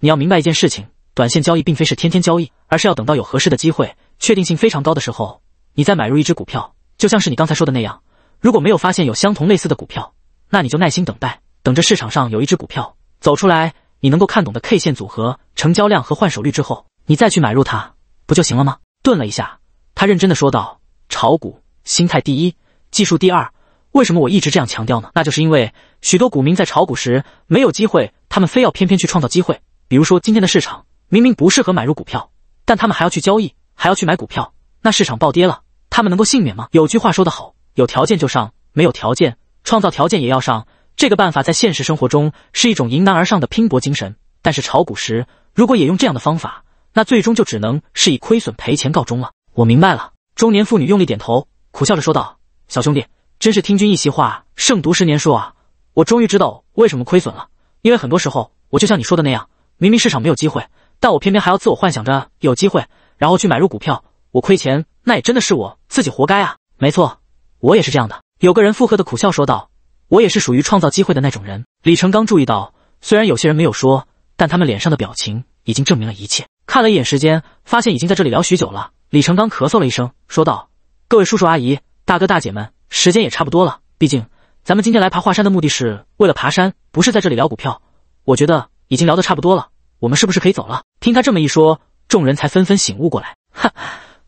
你要明白一件事情，短线交易并非是天天交易，而是要等到有合适的机会、确定性非常高的时候，你再买入一只股票。”就像是你刚才说的那样，如果没有发现有相同类似的股票，那你就耐心等待，等着市场上有一只股票走出来，你能够看懂的 K 线组合、成交量和换手率之后，你再去买入它，不就行了吗？顿了一下，他认真的说道：“炒股心态第一，技术第二。为什么我一直这样强调呢？那就是因为许多股民在炒股时没有机会，他们非要偏偏去创造机会。比如说今天的市场明明不适合买入股票，但他们还要去交易，还要去买股票，那市场暴跌了。”他们能够幸免吗？有句话说得好，有条件就上，没有条件创造条件也要上。这个办法在现实生活中是一种迎难而上的拼搏精神，但是炒股时如果也用这样的方法，那最终就只能是以亏损赔钱告终了。我明白了，中年妇女用力点头，苦笑着说道：“小兄弟，真是听君一席话，胜读十年书啊！我终于知道为什么亏损了。因为很多时候，我就像你说的那样，明明市场没有机会，但我偏偏还要自我幻想着有机会，然后去买入股票，我亏钱。”那也真的是我自己活该啊！没错，我也是这样的。有个人附和的苦笑说道：“我也是属于创造机会的那种人。”李成刚注意到，虽然有些人没有说，但他们脸上的表情已经证明了一切。看了一眼时间，发现已经在这里聊许久了。李成刚咳嗽了一声，说道：“各位叔叔阿姨、大哥大姐们，时间也差不多了。毕竟咱们今天来爬华山的目的是为了爬山，不是在这里聊股票。我觉得已经聊得差不多了，我们是不是可以走了？”听他这么一说，众人才纷纷醒悟过来，哈。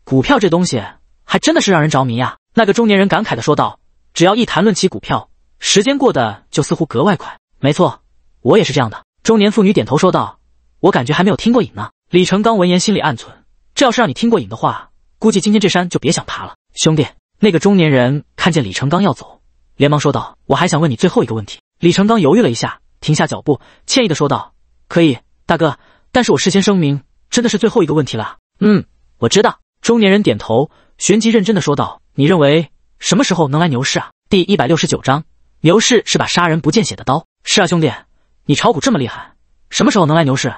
股票这东西还真的是让人着迷呀，那个中年人感慨的说道。只要一谈论起股票，时间过得就似乎格外快。没错，我也是这样的。中年妇女点头说道，我感觉还没有听过瘾呢。李成刚闻言心里暗存，这要是让你听过瘾的话，估计今天这山就别想爬了。兄弟，那个中年人看见李成刚要走，连忙说道，我还想问你最后一个问题。李成刚犹豫了一下，停下脚步，歉意的说道，可以，大哥，但是我事先声明，真的是最后一个问题了。嗯，我知道。中年人点头，旋即认真的说道：“你认为什么时候能来牛市啊？”第一百六十九章，牛市是把杀人不见血的刀。是啊，兄弟，你炒股这么厉害，什么时候能来牛市？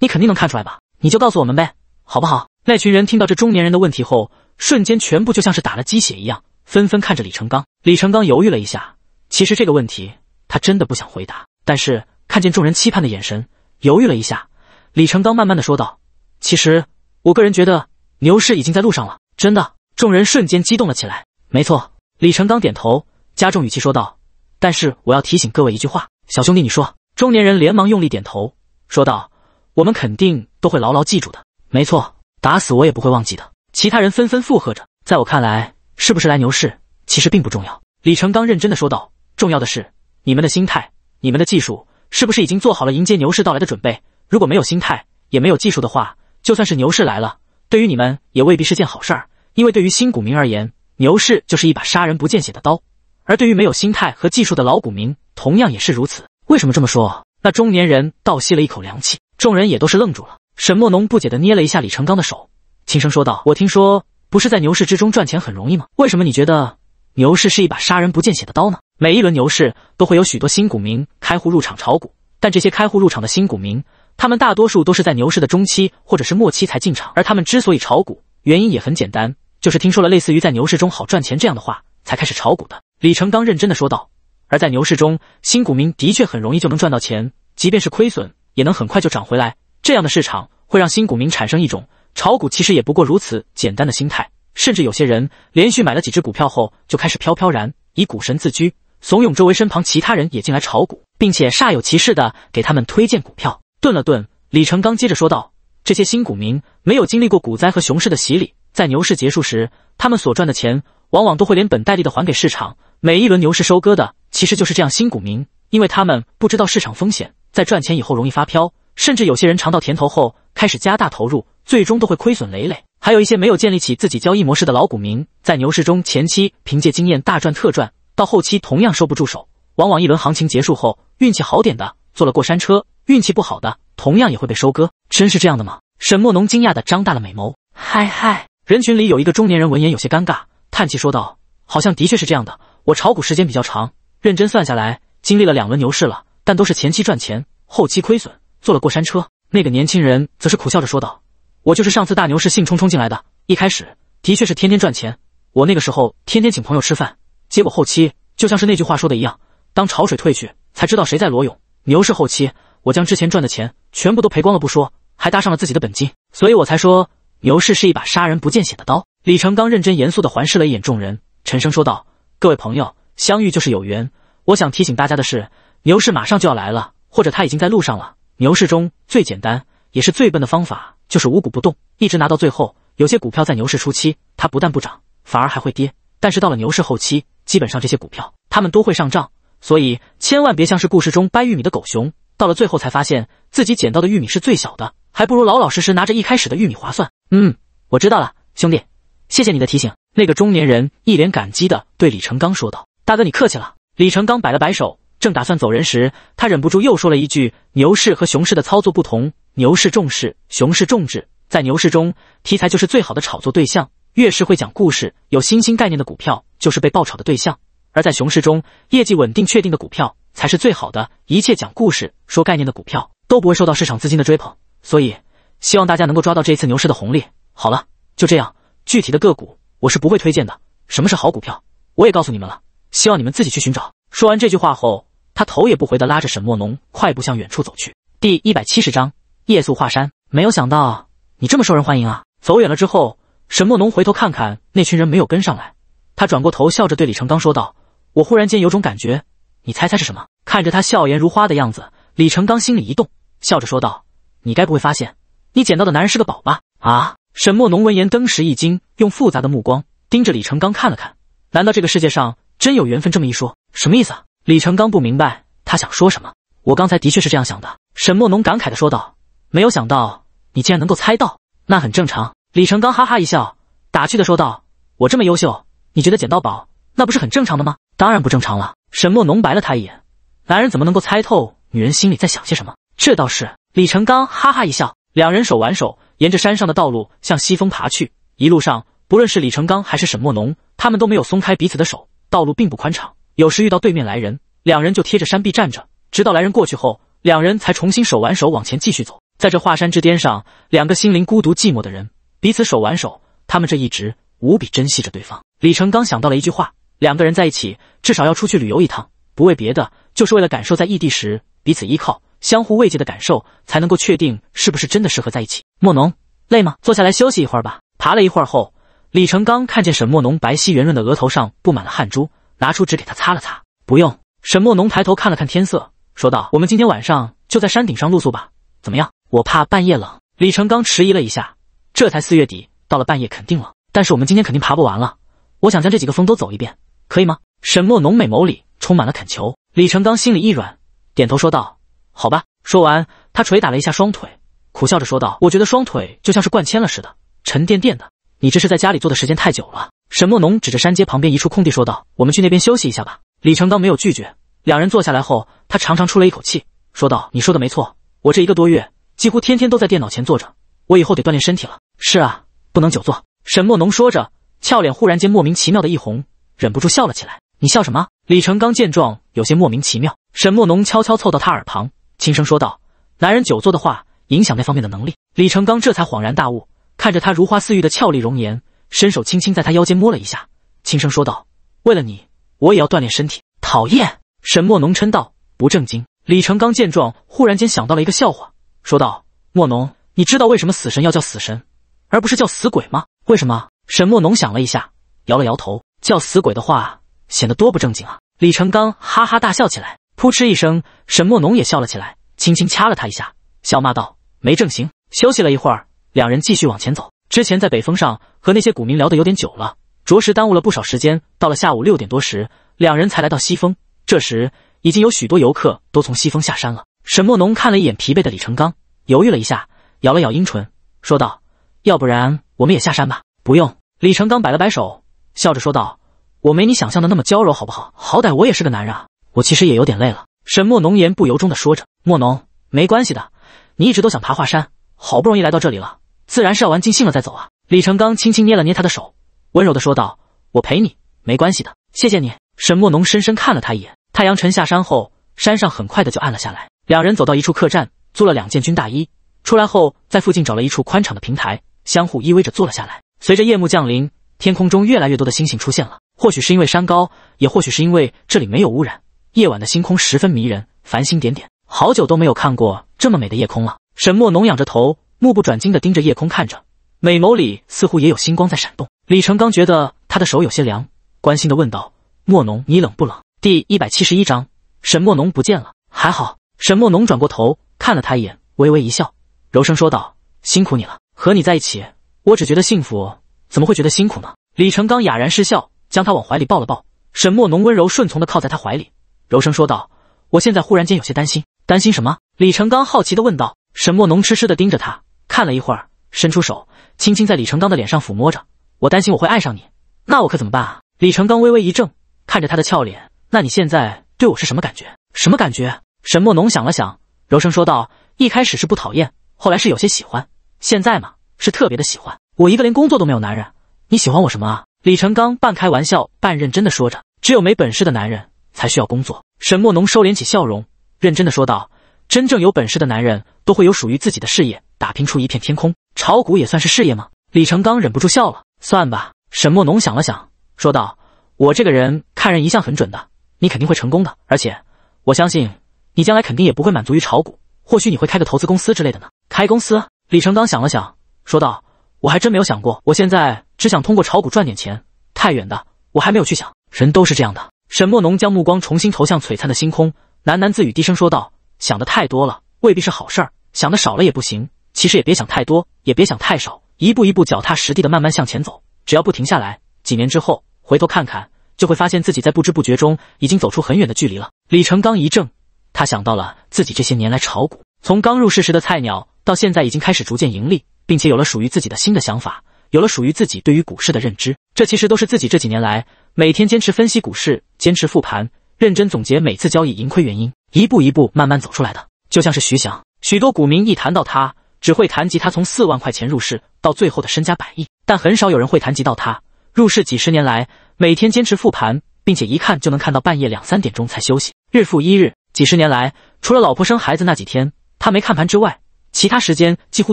你肯定能看出来吧？你就告诉我们呗，好不好？那群人听到这中年人的问题后，瞬间全部就像是打了鸡血一样，纷纷看着李成刚。李成刚犹豫了一下，其实这个问题他真的不想回答，但是看见众人期盼的眼神，犹豫了一下，李成刚慢慢的说道：“其实我个人觉得。”牛市已经在路上了，真的！众人瞬间激动了起来。没错，李成刚点头，加重语气说道：“但是我要提醒各位一句话，小兄弟，你说。”中年人连忙用力点头，说道：“我们肯定都会牢牢记住的。没错，打死我也不会忘记的。”其他人纷纷附和着。在我看来，是不是来牛市其实并不重要。李成刚认真的说道：“重要的是你们的心态，你们的技术是不是已经做好了迎接牛市到来的准备？如果没有心态，也没有技术的话，就算是牛市来了。”对于你们也未必是件好事儿，因为对于新股民而言，牛市就是一把杀人不见血的刀；而对于没有心态和技术的老股民，同样也是如此。为什么这么说？那中年人倒吸了一口凉气，众人也都是愣住了。沈墨农不解地捏了一下李成刚的手，轻声说道：“我听说不是在牛市之中赚钱很容易吗？为什么你觉得牛市是一把杀人不见血的刀呢？每一轮牛市都会有许多新股民开户入场炒股，但这些开户入场的新股民……”他们大多数都是在牛市的中期或者是末期才进场，而他们之所以炒股，原因也很简单，就是听说了类似于在牛市中好赚钱这样的话，才开始炒股的。李成刚认真的说道。而在牛市中，新股民的确很容易就能赚到钱，即便是亏损，也能很快就涨回来。这样的市场会让新股民产生一种炒股其实也不过如此简单的心态，甚至有些人连续买了几只股票后就开始飘飘然，以股神自居，怂恿周围身旁其他人也进来炒股，并且煞有其事的给他们推荐股票。顿了顿，李成刚接着说道：“这些新股民没有经历过股灾和熊市的洗礼，在牛市结束时，他们所赚的钱往往都会连本带利的还给市场。每一轮牛市收割的，其实就是这样新股民，因为他们不知道市场风险，在赚钱以后容易发飘，甚至有些人尝到甜头后开始加大投入，最终都会亏损累累。还有一些没有建立起自己交易模式的老股民，在牛市中前期凭借经验大赚特赚，到后期同样收不住手，往往一轮行情结束后，运气好点的坐了过山车。”运气不好的，同样也会被收割。真是这样的吗？沈墨农惊讶地张大了美眸。嗨嗨，人群里有一个中年人闻言有些尴尬，叹气说道：“好像的确是这样的。我炒股时间比较长，认真算下来，经历了两轮牛市了，但都是前期赚钱，后期亏损，坐了过山车。”那个年轻人则是苦笑着说道：“我就是上次大牛市兴冲冲进来的，一开始的确是天天赚钱，我那个时候天天请朋友吃饭，结果后期就像是那句话说的一样，当潮水退去，才知道谁在裸泳。牛市后期。”我将之前赚的钱全部都赔光了，不说，还搭上了自己的本金，所以我才说牛市是一把杀人不见血的刀。李成刚认真严肃地环视了一眼众人，沉声说道：“各位朋友，相遇就是有缘。我想提醒大家的是，牛市马上就要来了，或者他已经在路上了。牛市中最简单也是最笨的方法就是五股不动，一直拿到最后。有些股票在牛市初期，它不但不涨，反而还会跌；但是到了牛市后期，基本上这些股票他们都会上涨。所以千万别像是故事中掰玉米的狗熊。”到了最后才发现自己捡到的玉米是最小的，还不如老老实实拿着一开始的玉米划算。嗯，我知道了，兄弟，谢谢你的提醒。那个中年人一脸感激的对李成刚说道：“大哥，你客气了。”李成刚摆了摆手，正打算走人时，他忍不住又说了一句：“牛市和熊市的操作不同，牛市重视，熊市重质。在牛市中，题材就是最好的炒作对象，越是会讲故事、有新兴概念的股票，就是被爆炒的对象；而在熊市中，业绩稳定确定的股票。”才是最好的，一切讲故事、说概念的股票都不会受到市场资金的追捧，所以希望大家能够抓到这一次牛市的红利。好了，就这样，具体的个股我是不会推荐的。什么是好股票，我也告诉你们了，希望你们自己去寻找。说完这句话后，他头也不回地拉着沈墨农快步向远处走去。第一百七十章夜宿华山。没有想到你这么受人欢迎啊！走远了之后，沈墨农回头看看那群人没有跟上来，他转过头笑着对李成刚说道：“我忽然间有种感觉。”你猜猜是什么？看着他笑颜如花的样子，李成刚心里一动，笑着说道：“你该不会发现，你捡到的男人是个宝吧？”啊！沈墨农闻言登时一惊，用复杂的目光盯着李成刚看了看。难道这个世界上真有缘分这么一说？什么意思啊？李成刚不明白他想说什么。我刚才的确是这样想的。沈墨农感慨的说道：“没有想到你竟然能够猜到，那很正常。”李成刚哈哈一笑，打趣的说道：“我这么优秀，你觉得捡到宝那不是很正常的吗？”当然不正常了。沈墨浓白了他一眼，男人怎么能够猜透女人心里在想些什么？这倒是。李成刚哈哈一笑，两人手挽手，沿着山上的道路向西峰爬去。一路上，不论是李成刚还是沈墨浓，他们都没有松开彼此的手。道路并不宽敞，有时遇到对面来人，两人就贴着山壁站着，直到来人过去后，两人才重新手挽手往前继续走。在这华山之巅上，两个心灵孤独寂寞的人彼此手挽手，他们这一直无比珍惜着对方。李成刚想到了一句话。两个人在一起，至少要出去旅游一趟，不为别的，就是为了感受在异地时彼此依靠、相互慰藉的感受，才能够确定是不是真的适合在一起。莫农，累吗？坐下来休息一会儿吧。爬了一会儿后，李成刚看见沈墨农白皙圆润的额头上布满了汗珠，拿出纸给他擦了擦。不用。沈墨农抬头看了看天色，说道：“我们今天晚上就在山顶上露宿吧，怎么样？我怕半夜冷。”李成刚迟疑了一下，这才四月底，到了半夜肯定冷，但是我们今天肯定爬不完了，我想将这几个峰都走一遍。可以吗？沈墨浓美眸里充满了恳求。李成刚心里一软，点头说道：“好吧。”说完，他捶打了一下双腿，苦笑着说道：“我觉得双腿就像是灌铅了似的，沉甸甸的。你这是在家里坐的时间太久了。”沈墨浓指着山街旁边一处空地说道：“我们去那边休息一下吧。”李成刚没有拒绝。两人坐下来后，他长长出了一口气，说道：“你说的没错，我这一个多月几乎天天都在电脑前坐着，我以后得锻炼身体了。”“是啊，不能久坐。”沈墨浓说着，俏脸忽然间莫名其妙的一红。忍不住笑了起来，你笑什么？李成刚见状，有些莫名其妙。沈墨农悄悄凑到他耳旁，轻声说道：“男人久坐的话，影响那方面的能力。”李成刚这才恍然大悟，看着他如花似玉的俏丽容颜，伸手轻轻在他腰间摸了一下，轻声说道：“为了你，我也要锻炼身体。”讨厌，沈墨农嗔道：“不正经。”李成刚见状，忽然间想到了一个笑话，说道：“墨农，你知道为什么死神要叫死神，而不是叫死鬼吗？为什么？”沈墨农想了一下，摇了摇头。叫死鬼的话，显得多不正经啊！李成刚哈哈大笑起来，扑哧一声，沈墨农也笑了起来，轻轻掐了他一下，笑骂道：“没正形！”休息了一会儿，两人继续往前走。之前在北峰上和那些股民聊的有点久了，着实耽误了不少时间。到了下午六点多时，两人才来到西峰。这时已经有许多游客都从西峰下山了。沈墨农看了一眼疲惫的李成刚，犹豫了一下，咬了咬阴唇，说道：“要不然我们也下山吧？”“不用。”李成刚摆了摆手。笑着说道：“我没你想象的那么娇柔，好不好？好歹我也是个男人啊！我其实也有点累了。”沈墨浓言不由衷的说着：“墨浓，没关系的，你一直都想爬华山，好不容易来到这里了，自然是要玩尽兴了再走啊！”李成刚轻轻捏了捏他的手，温柔的说道：“我陪你，没关系的，谢谢你。”沈墨浓深深看了他一眼。太阳沉下山后，山上很快的就暗了下来。两人走到一处客栈，租了两件军大衣，出来后在附近找了一处宽敞的平台，相互依偎着坐了下来。随着夜幕降临。天空中越来越多的星星出现了，或许是因为山高，也或许是因为这里没有污染，夜晚的星空十分迷人，繁星点点。好久都没有看过这么美的夜空了。沈墨农仰着头，目不转睛地盯着夜空，看着，美眸里似乎也有星光在闪动。李成刚觉得他的手有些凉，关心地问道：“墨农，你冷不冷？”第一百七十一章，沈墨农不见了，还好。沈墨农转过头看了他一眼，微微一笑，柔声说道：“辛苦你了，和你在一起，我只觉得幸福。”怎么会觉得辛苦呢？李成刚哑然失笑，将她往怀里抱了抱。沈墨浓温柔顺从的靠在他怀里，柔声说道：“我现在忽然间有些担心，担心什么？”李成刚好奇的问道。沈墨浓痴痴的盯着他看了一会儿，伸出手，轻轻在李成刚的脸上抚摸着：“我担心我会爱上你，那我可怎么办啊？”李成刚微微一怔，看着他的俏脸：“那你现在对我是什么感觉？什么感觉？”沈墨浓想了想，柔声说道：“一开始是不讨厌，后来是有些喜欢，现在嘛，是特别的喜欢。”我一个连工作都没有男人，你喜欢我什么啊？李成刚半开玩笑半认真的说着。只有没本事的男人才需要工作。沈墨农收敛起笑容，认真的说道：“真正有本事的男人都会有属于自己的事业，打拼出一片天空。炒股也算是事业吗？”李成刚忍不住笑了。算吧。沈墨农想了想，说道：“我这个人看人一向很准的，你肯定会成功的。而且我相信你将来肯定也不会满足于炒股，或许你会开个投资公司之类的呢。”开公司？李成刚想了想，说道。我还真没有想过，我现在只想通过炒股赚点钱，太远的我还没有去想。人都是这样的。沈墨农将目光重新投向璀璨的星空，喃喃自语，低声说道：“想的太多了未必是好事儿，想的少了也不行。其实也别想太多，也别想太少，一步一步脚踏实地的慢慢向前走，只要不停下来，几年之后回头看看，就会发现自己在不知不觉中已经走出很远的距离了。”李成刚一怔，他想到了自己这些年来炒股，从刚入市时的菜鸟到现在已经开始逐渐盈利。并且有了属于自己的新的想法，有了属于自己对于股市的认知，这其实都是自己这几年来每天坚持分析股市、坚持复盘、认真总结每次交易盈亏原因，一步一步慢慢走出来的。就像是徐翔，许多股民一谈到他，只会谈及他从四万块钱入市到最后的身家百亿，但很少有人会谈及到他入市几十年来每天坚持复盘，并且一看就能看到半夜两三点钟才休息，日复一日，几十年来除了老婆生孩子那几天他没看盘之外。其他时间几乎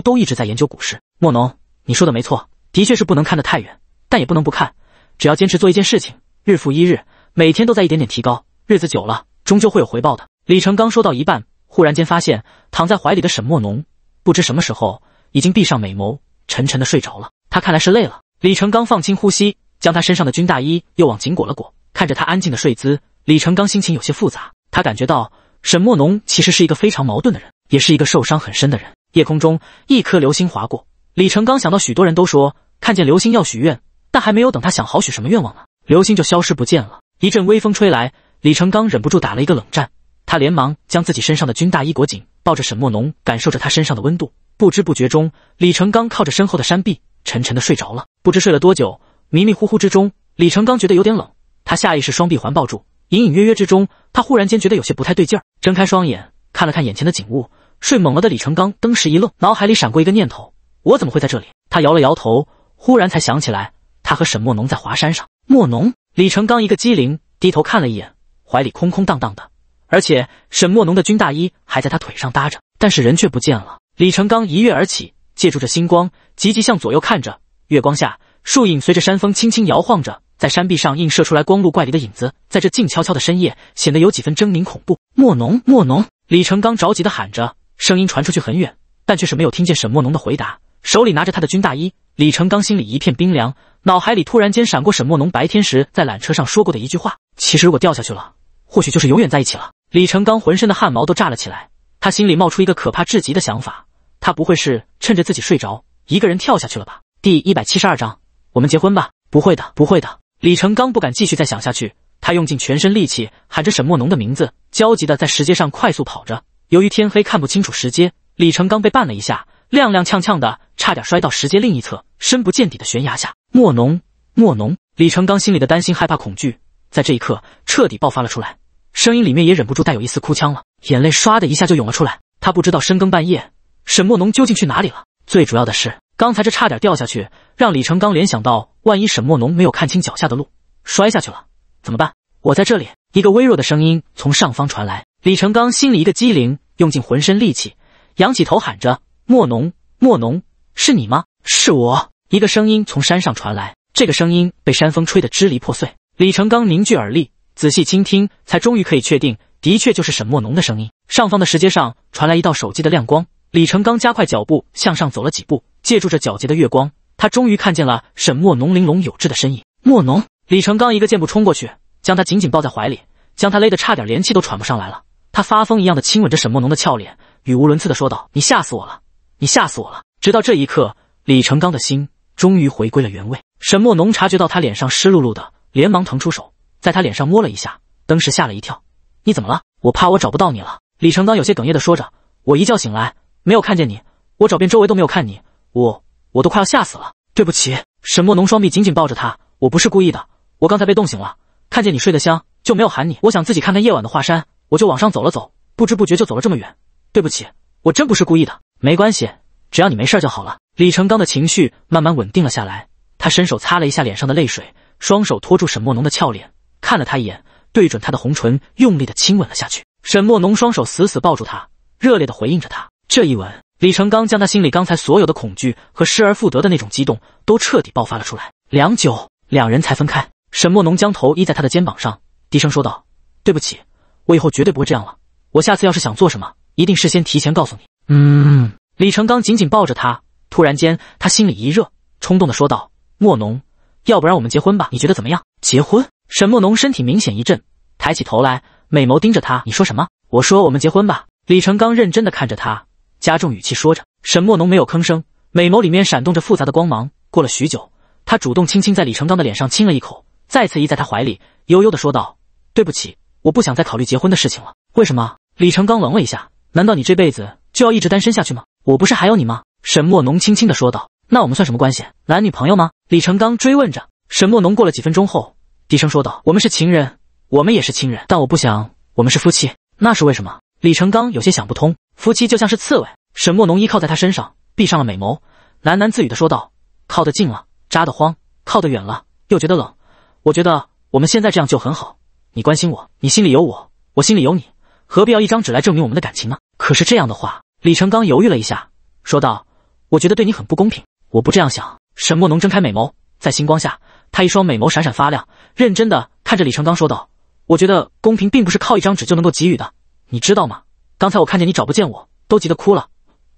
都一直在研究股市。莫农，你说的没错，的确是不能看得太远，但也不能不看。只要坚持做一件事情，日复一日，每天都在一点点提高，日子久了，终究会有回报的。李成刚说到一半，忽然间发现躺在怀里的沈莫农不知什么时候已经闭上美眸，沉沉的睡着了。他看来是累了。李成刚放轻呼吸，将他身上的军大衣又往紧裹了裹。看着他安静的睡姿，李成刚心情有些复杂。他感觉到沈莫农其实是一个非常矛盾的人。也是一个受伤很深的人。夜空中，一颗流星划过。李成刚想到，许多人都说看见流星要许愿，但还没有等他想好许什么愿望呢，流星就消失不见了。一阵微风吹来，李成刚忍不住打了一个冷战，他连忙将自己身上的军大衣裹紧，抱着沈墨农，感受着他身上的温度。不知不觉中，李成刚靠着身后的山壁，沉沉的睡着了。不知睡了多久，迷迷糊糊之中，李成刚觉得有点冷，他下意识双臂环抱住，隐隐约约之中，他忽然间觉得有些不太对劲儿。睁开双眼，看了看眼前的景物。睡懵了的李成刚登时一愣，脑海里闪过一个念头：我怎么会在这里？他摇了摇头，忽然才想起来，他和沈墨农在华山上。墨农！李成刚一个机灵，低头看了一眼，怀里空空荡荡的，而且沈墨农的军大衣还在他腿上搭着，但是人却不见了。李成刚一跃而起，借助着星光，急急向左右看着。月光下，树影随着山风轻轻摇晃着，在山壁上映射出来光路怪离的影子，在这静悄悄的深夜，显得有几分狰狞恐怖。墨农！墨农！李成刚着急地喊着。声音传出去很远，但却是没有听见沈墨农的回答。手里拿着他的军大衣，李成刚心里一片冰凉，脑海里突然间闪过沈墨农白天时在缆车上说过的一句话：“其实如果掉下去了，或许就是永远在一起了。”李成刚浑身的汗毛都炸了起来，他心里冒出一个可怕至极的想法：他不会是趁着自己睡着，一个人跳下去了吧？第一百七十二章，我们结婚吧！不会的，不会的！李成刚不敢继续再想下去，他用尽全身力气喊着沈墨农的名字，焦急的在石阶上快速跑着。由于天黑，看不清楚石阶，李成刚被绊了一下，踉踉跄跄的，差点摔到石阶另一侧深不见底的悬崖下。莫农，莫农！李成刚心里的担心、害怕、恐惧，在这一刻彻底爆发了出来，声音里面也忍不住带有一丝哭腔了，眼泪唰的一下就涌了出来。他不知道深更半夜，沈莫农究竟去哪里了。最主要的是，刚才这差点掉下去，让李成刚联想到，万一沈莫农没有看清脚下的路，摔下去了，怎么办？我在这里！一个微弱的声音从上方传来，李成刚心里一个机灵。用尽浑身力气，仰起头喊着：“莫农，莫农，是你吗？”“是我。”一个声音从山上传来，这个声音被山风吹得支离破碎。李成刚凝聚耳力，仔细倾听，才终于可以确定，的确就是沈墨农的声音。上方的石阶上传来一道手机的亮光，李成刚加快脚步向上走了几步，借助着皎洁的月光，他终于看见了沈墨农玲珑有致的身影。墨农，李成刚一个箭步冲过去，将他紧紧抱在怀里，将他勒得差点连气都喘不上来了。他发疯一样的亲吻着沈墨浓的俏脸，语无伦次的说道：“你吓死我了，你吓死我了！”直到这一刻，李成刚的心终于回归了原位。沈墨浓察觉到他脸上湿漉漉的，连忙腾出手，在他脸上摸了一下，登时吓了一跳：“你怎么了？我怕我找不到你了。”李成刚有些哽咽的说着：“我一觉醒来没有看见你，我找遍周围都没有看你，我我都快要吓死了。对不起。”沈墨浓双臂紧紧抱着他：“我不是故意的，我刚才被冻醒了，看见你睡得香就没有喊你。我想自己看看夜晚的华山。”我就往上走了走，不知不觉就走了这么远。对不起，我真不是故意的。没关系，只要你没事就好了。李成刚的情绪慢慢稳定了下来，他伸手擦了一下脸上的泪水，双手托住沈墨农的俏脸，看了他一眼，对准他的红唇用力的亲吻了下去。沈墨农双手死死抱住他，热烈的回应着他。这一吻，李成刚将他心里刚才所有的恐惧和失而复得的那种激动都彻底爆发了出来。良久，两人才分开。沈墨农将头依在他的肩膀上，低声说道：“对不起。”我以后绝对不会这样了。我下次要是想做什么，一定事先提前告诉你。嗯，李成刚紧紧抱着他，突然间他心里一热，冲动的说道：“莫农，要不然我们结婚吧？你觉得怎么样？”结婚？沈莫农身体明显一震，抬起头来，美眸盯着他。你说什么？我说我们结婚吧。李成刚认真的看着他，加重语气说着。沈莫农没有吭声，美眸里面闪动着复杂的光芒。过了许久，他主动轻轻在李成刚的脸上亲了一口，再次依在他怀里，悠悠的说道：“对不起。”我不想再考虑结婚的事情了。为什么？李成刚愣了一下，难道你这辈子就要一直单身下去吗？我不是还有你吗？沈墨农轻轻的说道。那我们算什么关系？男女朋友吗？李成刚追问着。沈墨农过了几分钟后，低声说道：“我们是情人，我们也是亲人，但我不想我们是夫妻。那是为什么？”李成刚有些想不通。夫妻就像是刺猬。沈墨农依靠在他身上，闭上了美眸，喃喃自语的说道：“靠得近了扎得慌，靠得远了又觉得冷。我觉得我们现在这样就很好。”你关心我，你心里有我，我心里有你，何必要一张纸来证明我们的感情呢？可是这样的话，李成刚犹豫了一下，说道：“我觉得对你很不公平。”我不这样想。沈墨农睁开美眸，在星光下，他一双美眸闪闪发亮，认真的看着李成刚说道：“我觉得公平并不是靠一张纸就能够给予的，你知道吗？刚才我看见你找不见我，都急得哭了，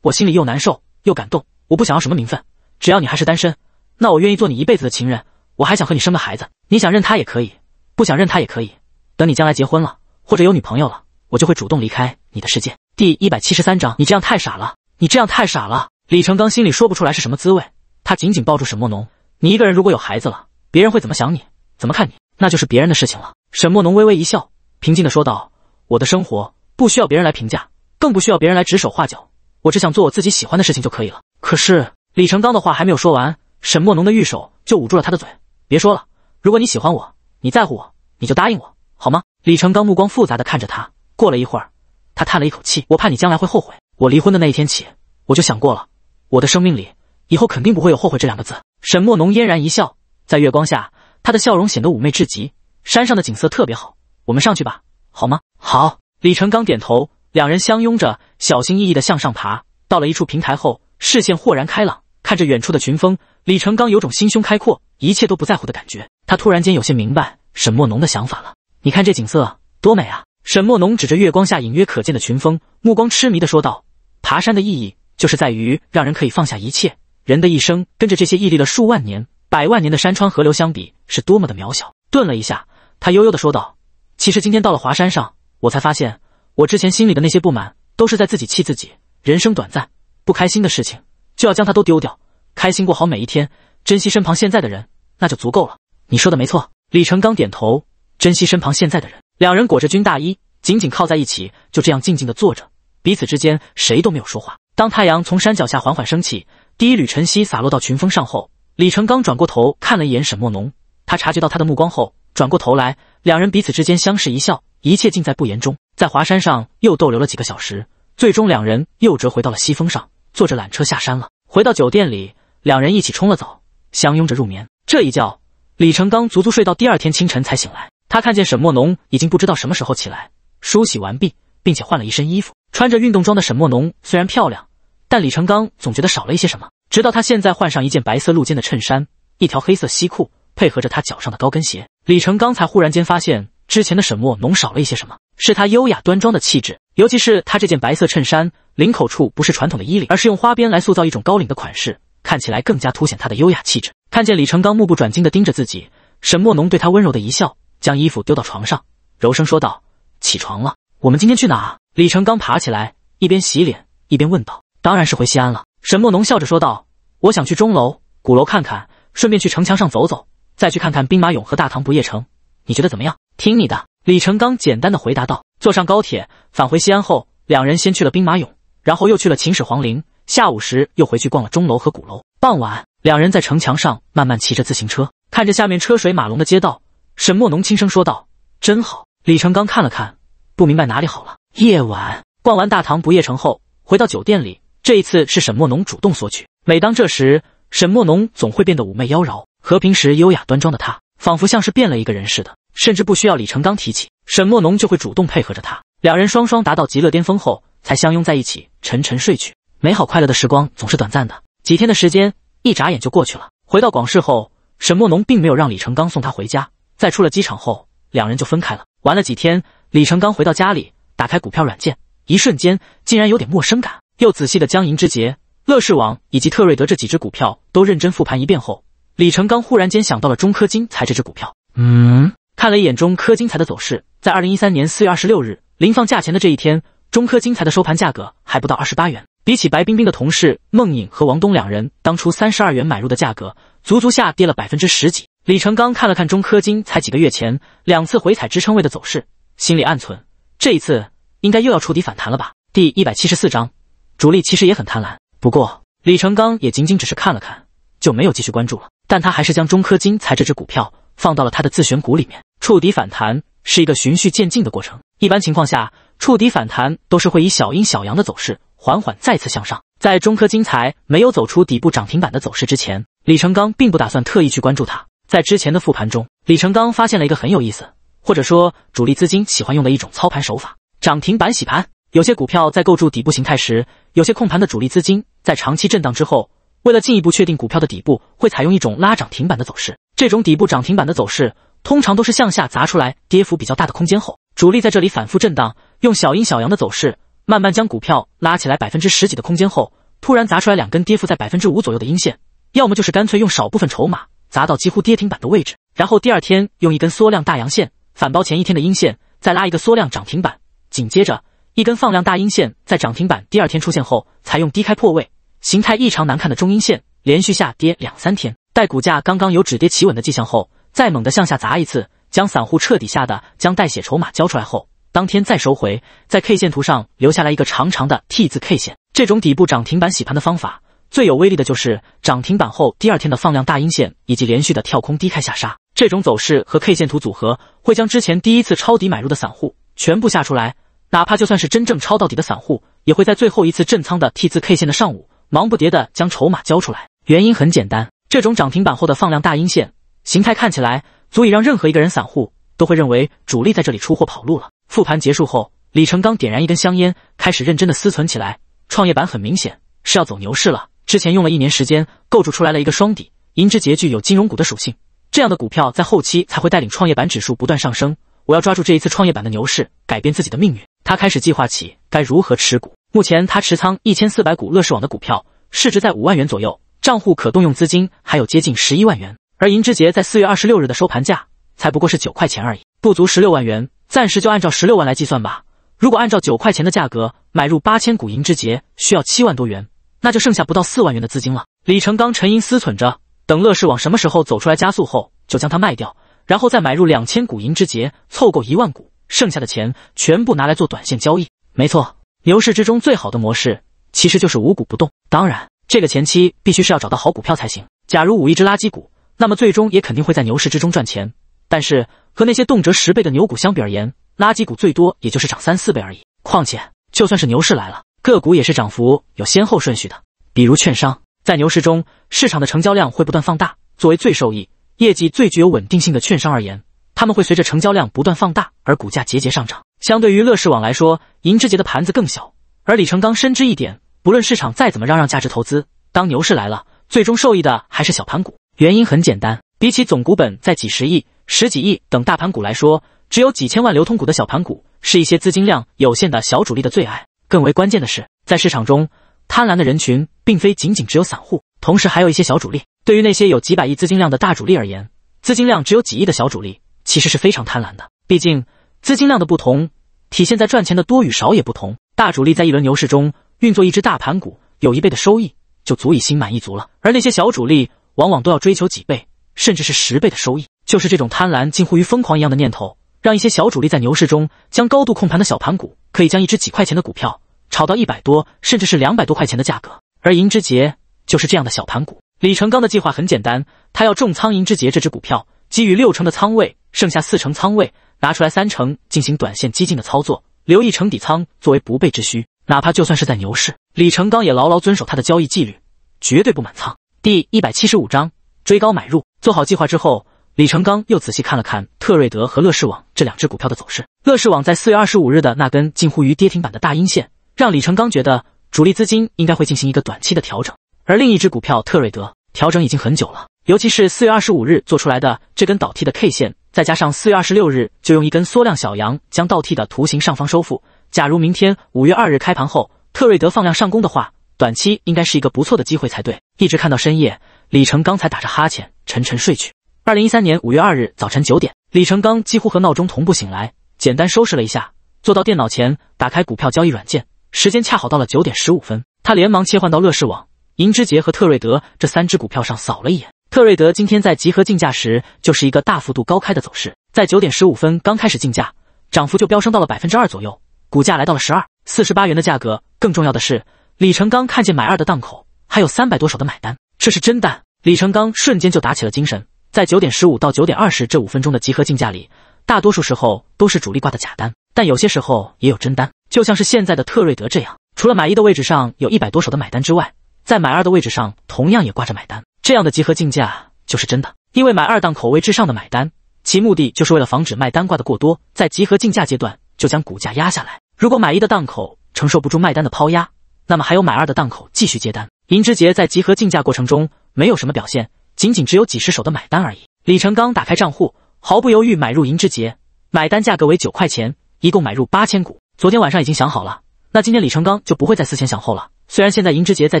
我心里又难受又感动。我不想要什么名分，只要你还是单身，那我愿意做你一辈子的情人，我还想和你生个孩子。你想认他也可以，不想认他也可以。”等你将来结婚了，或者有女朋友了，我就会主动离开你的世界。第一百七十三章，你这样太傻了，你这样太傻了。李成刚心里说不出来是什么滋味，他紧紧抱住沈墨农。你一个人如果有孩子了，别人会怎么想你，怎么看你，那就是别人的事情了。沈墨农微微一笑，平静的说道：“我的生活不需要别人来评价，更不需要别人来指手画脚，我只想做我自己喜欢的事情就可以了。”可是李成刚的话还没有说完，沈墨农的玉手就捂住了他的嘴：“别说了，如果你喜欢我，你在乎我，你就答应我。”好吗？李成刚目光复杂的看着他，过了一会儿，他叹了一口气：“我怕你将来会后悔。我离婚的那一天起，我就想过了，我的生命里以后肯定不会有后悔这两个字。”沈墨浓嫣然一笑，在月光下，他的笑容显得妩媚至极。山上的景色特别好，我们上去吧，好吗？好。李成刚点头，两人相拥着，小心翼翼的向上爬。到了一处平台后，视线豁然开朗，看着远处的群峰，李成刚有种心胸开阔，一切都不在乎的感觉。他突然间有些明白沈墨浓的想法了。你看这景色多美啊！沈墨农指着月光下隐约可见的群峰，目光痴迷地说道：“爬山的意义就是在于让人可以放下一切。人的一生，跟着这些屹立了数万年、百万年的山川河流相比，是多么的渺小。”顿了一下，他悠悠地说道：“其实今天到了华山上，我才发现，我之前心里的那些不满，都是在自己气自己。人生短暂，不开心的事情就要将它都丢掉，开心过好每一天，珍惜身旁现在的人，那就足够了。”你说的没错。”李成刚点头。珍惜身旁现在的人。两人裹着军大衣，紧紧靠在一起，就这样静静的坐着，彼此之间谁都没有说话。当太阳从山脚下缓缓升起，第一缕晨曦洒落到群峰上后，李成刚转过头看了一眼沈墨农，他察觉到他的目光后，转过头来，两人彼此之间相视一笑，一切尽在不言中。在华山上又逗留了几个小时，最终两人又折回到了西峰上，坐着缆车下山了。回到酒店里，两人一起冲了澡，相拥着入眠。这一觉，李成刚足足睡到第二天清晨才醒来。他看见沈墨农已经不知道什么时候起来梳洗完毕，并且换了一身衣服，穿着运动装的沈墨农虽然漂亮，但李成刚总觉得少了一些什么。直到他现在换上一件白色露肩的衬衫，一条黑色西裤，配合着他脚上的高跟鞋，李成刚才忽然间发现之前的沈墨农少了一些什么，是他优雅端庄的气质，尤其是他这件白色衬衫，领口处不是传统的衣领，而是用花边来塑造一种高领的款式，看起来更加凸显他的优雅气质。看见李成刚目不转睛地盯着自己，沈墨农对他温柔的一笑。将衣服丢到床上，柔声说道：“起床了，我们今天去哪？”李成刚爬起来，一边洗脸一边问道：“当然是回西安了。”沈墨农笑着说道：“我想去钟楼、鼓楼看看，顺便去城墙上走走，再去看看兵马俑和大唐不夜城，你觉得怎么样？”“听你的。”李成刚简单的回答道。坐上高铁返回西安后，两人先去了兵马俑，然后又去了秦始皇陵。下午时又回去逛了钟楼和鼓楼。傍晚，两人在城墙上慢慢骑着自行车，看着下面车水马龙的街道。沈墨农轻声说道：“真好。”李成刚看了看，不明白哪里好了。夜晚逛完大唐不夜城后，回到酒店里，这一次是沈墨农主动索取。每当这时，沈墨农总会变得妩媚妖娆，和平时优雅端庄的他，仿佛像是变了一个人似的。甚至不需要李成刚提起，沈墨农就会主动配合着他。两人双双达到极乐巅峰后，才相拥在一起，沉沉睡去。美好快乐的时光总是短暂的，几天的时间一眨眼就过去了。回到广市后，沈墨农并没有让李成刚送他回家。在出了机场后，两人就分开了。玩了几天，李成刚回到家里，打开股票软件，一瞬间竟然有点陌生感。又仔细的将银之杰、乐视网以及特瑞德这几只股票都认真复盘一遍后，李成刚忽然间想到了中科金财这只股票。嗯，看了一眼中科金财的走势，在二零一三年四月二十六日临放假前的这一天，中科金财的收盘价格还不到二十八元，比起白冰冰的同事孟颖和王东两人当初三十二元买入的价格，足足下跌了百分之十几。李成刚看了看中科金才几个月前两次回踩支撑位的走势，心里暗存：这一次应该又要触底反弹了吧？第一百七十四章，主力其实也很贪婪，不过李成刚也仅仅只是看了看，就没有继续关注了。但他还是将中科金才这只股票放到了他的自选股里面。触底反弹是一个循序渐进的过程，一般情况下，触底反弹都是会以小阴小阳的走势缓缓再次向上。在中科金才没有走出底部涨停板的走势之前，李成刚并不打算特意去关注它。在之前的复盘中，李成刚发现了一个很有意思，或者说主力资金喜欢用的一种操盘手法——涨停板洗盘。有些股票在构筑底部形态时，有些控盘的主力资金在长期震荡之后，为了进一步确定股票的底部，会采用一种拉涨停板的走势。这种底部涨停板的走势，通常都是向下砸出来，跌幅比较大的空间后，主力在这里反复震荡，用小阴小阳的走势慢慢将股票拉起来百分之十几的空间后，突然砸出来两根跌幅在百分之五左右的阴线，要么就是干脆用少部分筹码。砸到几乎跌停板的位置，然后第二天用一根缩量大阳线反包前一天的阴线，再拉一个缩量涨停板，紧接着一根放量大阴线在涨停板第二天出现后，采用低开破位，形态异常难看的中阴线连续下跌两三天，待股价刚刚有止跌企稳的迹象后，再猛地向下砸一次，将散户彻底吓得将带血筹码交出来后，当天再收回，在 K 线图上留下来一个长长的 T 字 K 线，这种底部涨停板洗盘的方法。最有威力的就是涨停板后第二天的放量大阴线，以及连续的跳空低开下杀，这种走势和 K 线图组合会将之前第一次抄底买入的散户全部吓出来，哪怕就算是真正抄到底的散户，也会在最后一次震仓的 T 字 K 线的上午，忙不迭的将筹码交出来。原因很简单，这种涨停板后的放量大阴线形态看起来，足以让任何一个人散户都会认为主力在这里出货跑路了。复盘结束后，李成刚点燃一根香烟，开始认真的思忖起来，创业板很明显是要走牛市了。之前用了一年时间构筑出来了一个双底，银之杰具有金融股的属性，这样的股票在后期才会带领创业板指数不断上升。我要抓住这一次创业板的牛市，改变自己的命运。他开始计划起该如何持股。目前他持仓一千四百股乐视网的股票，市值在五万元左右，账户可动用资金还有接近十一万元。而银之杰在四月二十六日的收盘价才不过是九块钱而已，不足十六万元，暂时就按照十六万来计算吧。如果按照九块钱的价格买入八千股银之杰，需要七万多元。那就剩下不到四万元的资金了。李成刚沉吟思忖着，等乐视网什么时候走出来加速后，就将它卖掉，然后再买入两千股银之杰，凑够一万股，剩下的钱全部拿来做短线交易。没错，牛市之中最好的模式其实就是五股不动。当然，这个前期必须是要找到好股票才行。假如捂一只垃圾股，那么最终也肯定会在牛市之中赚钱。但是和那些动辄十倍的牛股相比而言，垃圾股最多也就是涨三四倍而已。况且，就算是牛市来了。个股也是涨幅有先后顺序的。比如券商，在牛市中，市场的成交量会不断放大。作为最受益、业绩最具有稳定性的券商而言，他们会随着成交量不断放大而股价节节上涨。相对于乐视网来说，银之杰的盘子更小。而李成刚深知一点：，不论市场再怎么嚷嚷价值投资，当牛市来了，最终受益的还是小盘股。原因很简单，比起总股本在几十亿、十几亿等大盘股来说，只有几千万流通股的小盘股，是一些资金量有限的小主力的最爱。更为关键的是，在市场中，贪婪的人群并非仅仅只有散户，同时还有一些小主力。对于那些有几百亿资金量的大主力而言，资金量只有几亿的小主力其实是非常贪婪的。毕竟，资金量的不同体现在赚钱的多与少也不同。大主力在一轮牛市中运作一只大盘股有一倍的收益就足以心满意足了，而那些小主力往往都要追求几倍甚至是十倍的收益。就是这种贪婪近乎于疯狂一样的念头，让一些小主力在牛市中将高度控盘的小盘股。可以将一只几块钱的股票炒到一百多，甚至是两百多块钱的价格。而银之杰就是这样的小盘股。李成刚的计划很简单，他要重仓银之杰这只股票，给予六成的仓位，剩下四成仓位拿出来三成进行短线激进的操作，留一成底仓作为不备之需。哪怕就算是在牛市，李成刚也牢牢遵守他的交易纪律，绝对不满仓。第一百七十五章追高买入。做好计划之后。李成刚又仔细看了看特瑞德和乐视网这两只股票的走势。乐视网在四月二十五日的那根近乎于跌停板的大阴线，让李成刚觉得主力资金应该会进行一个短期的调整。而另一只股票特瑞德调整已经很久了，尤其是四月二十五日做出来的这根倒 T 的 K 线，再加上四月二十六日就用一根缩量小阳将倒 T 的图形上方收复。假如明天五月二日开盘后特瑞德放量上攻的话，短期应该是一个不错的机会才对。一直看到深夜，李成刚才打着哈欠沉沉睡去。二零一三年五月二日早晨九点，李成刚几乎和闹钟同步醒来，简单收拾了一下，坐到电脑前，打开股票交易软件。时间恰好到了九点十五分，他连忙切换到乐视网、银之杰和特瑞德这三只股票上扫了一眼。特瑞德今天在集合竞价时就是一个大幅度高开的走势，在九点十五分刚开始竞价，涨幅就飙升到了百分之二左右，股价来到了十二四十八元的价格。更重要的是，李成刚看见买二的档口还有三百多手的买单，这是真单。李成刚瞬间就打起了精神。在九点十五到九点二十这五分钟的集合竞价里，大多数时候都是主力挂的假单，但有些时候也有真单。就像是现在的特瑞德这样，除了买一的位置上有一百多手的买单之外，在买二的位置上同样也挂着买单，这样的集合竞价就是真的。因为买二档口位至上的买单，其目的就是为了防止卖单挂的过多，在集合竞价阶段就将股价压下来。如果买一的档口承受不住卖单的抛压，那么还有买二的档口继续接单。银之杰在集合竞价过程中没有什么表现。仅仅只有几十手的买单而已。李成刚打开账户，毫不犹豫买入银之杰，买单价格为九块钱，一共买入八千股。昨天晚上已经想好了，那今天李成刚就不会再思前想后了。虽然现在银之杰在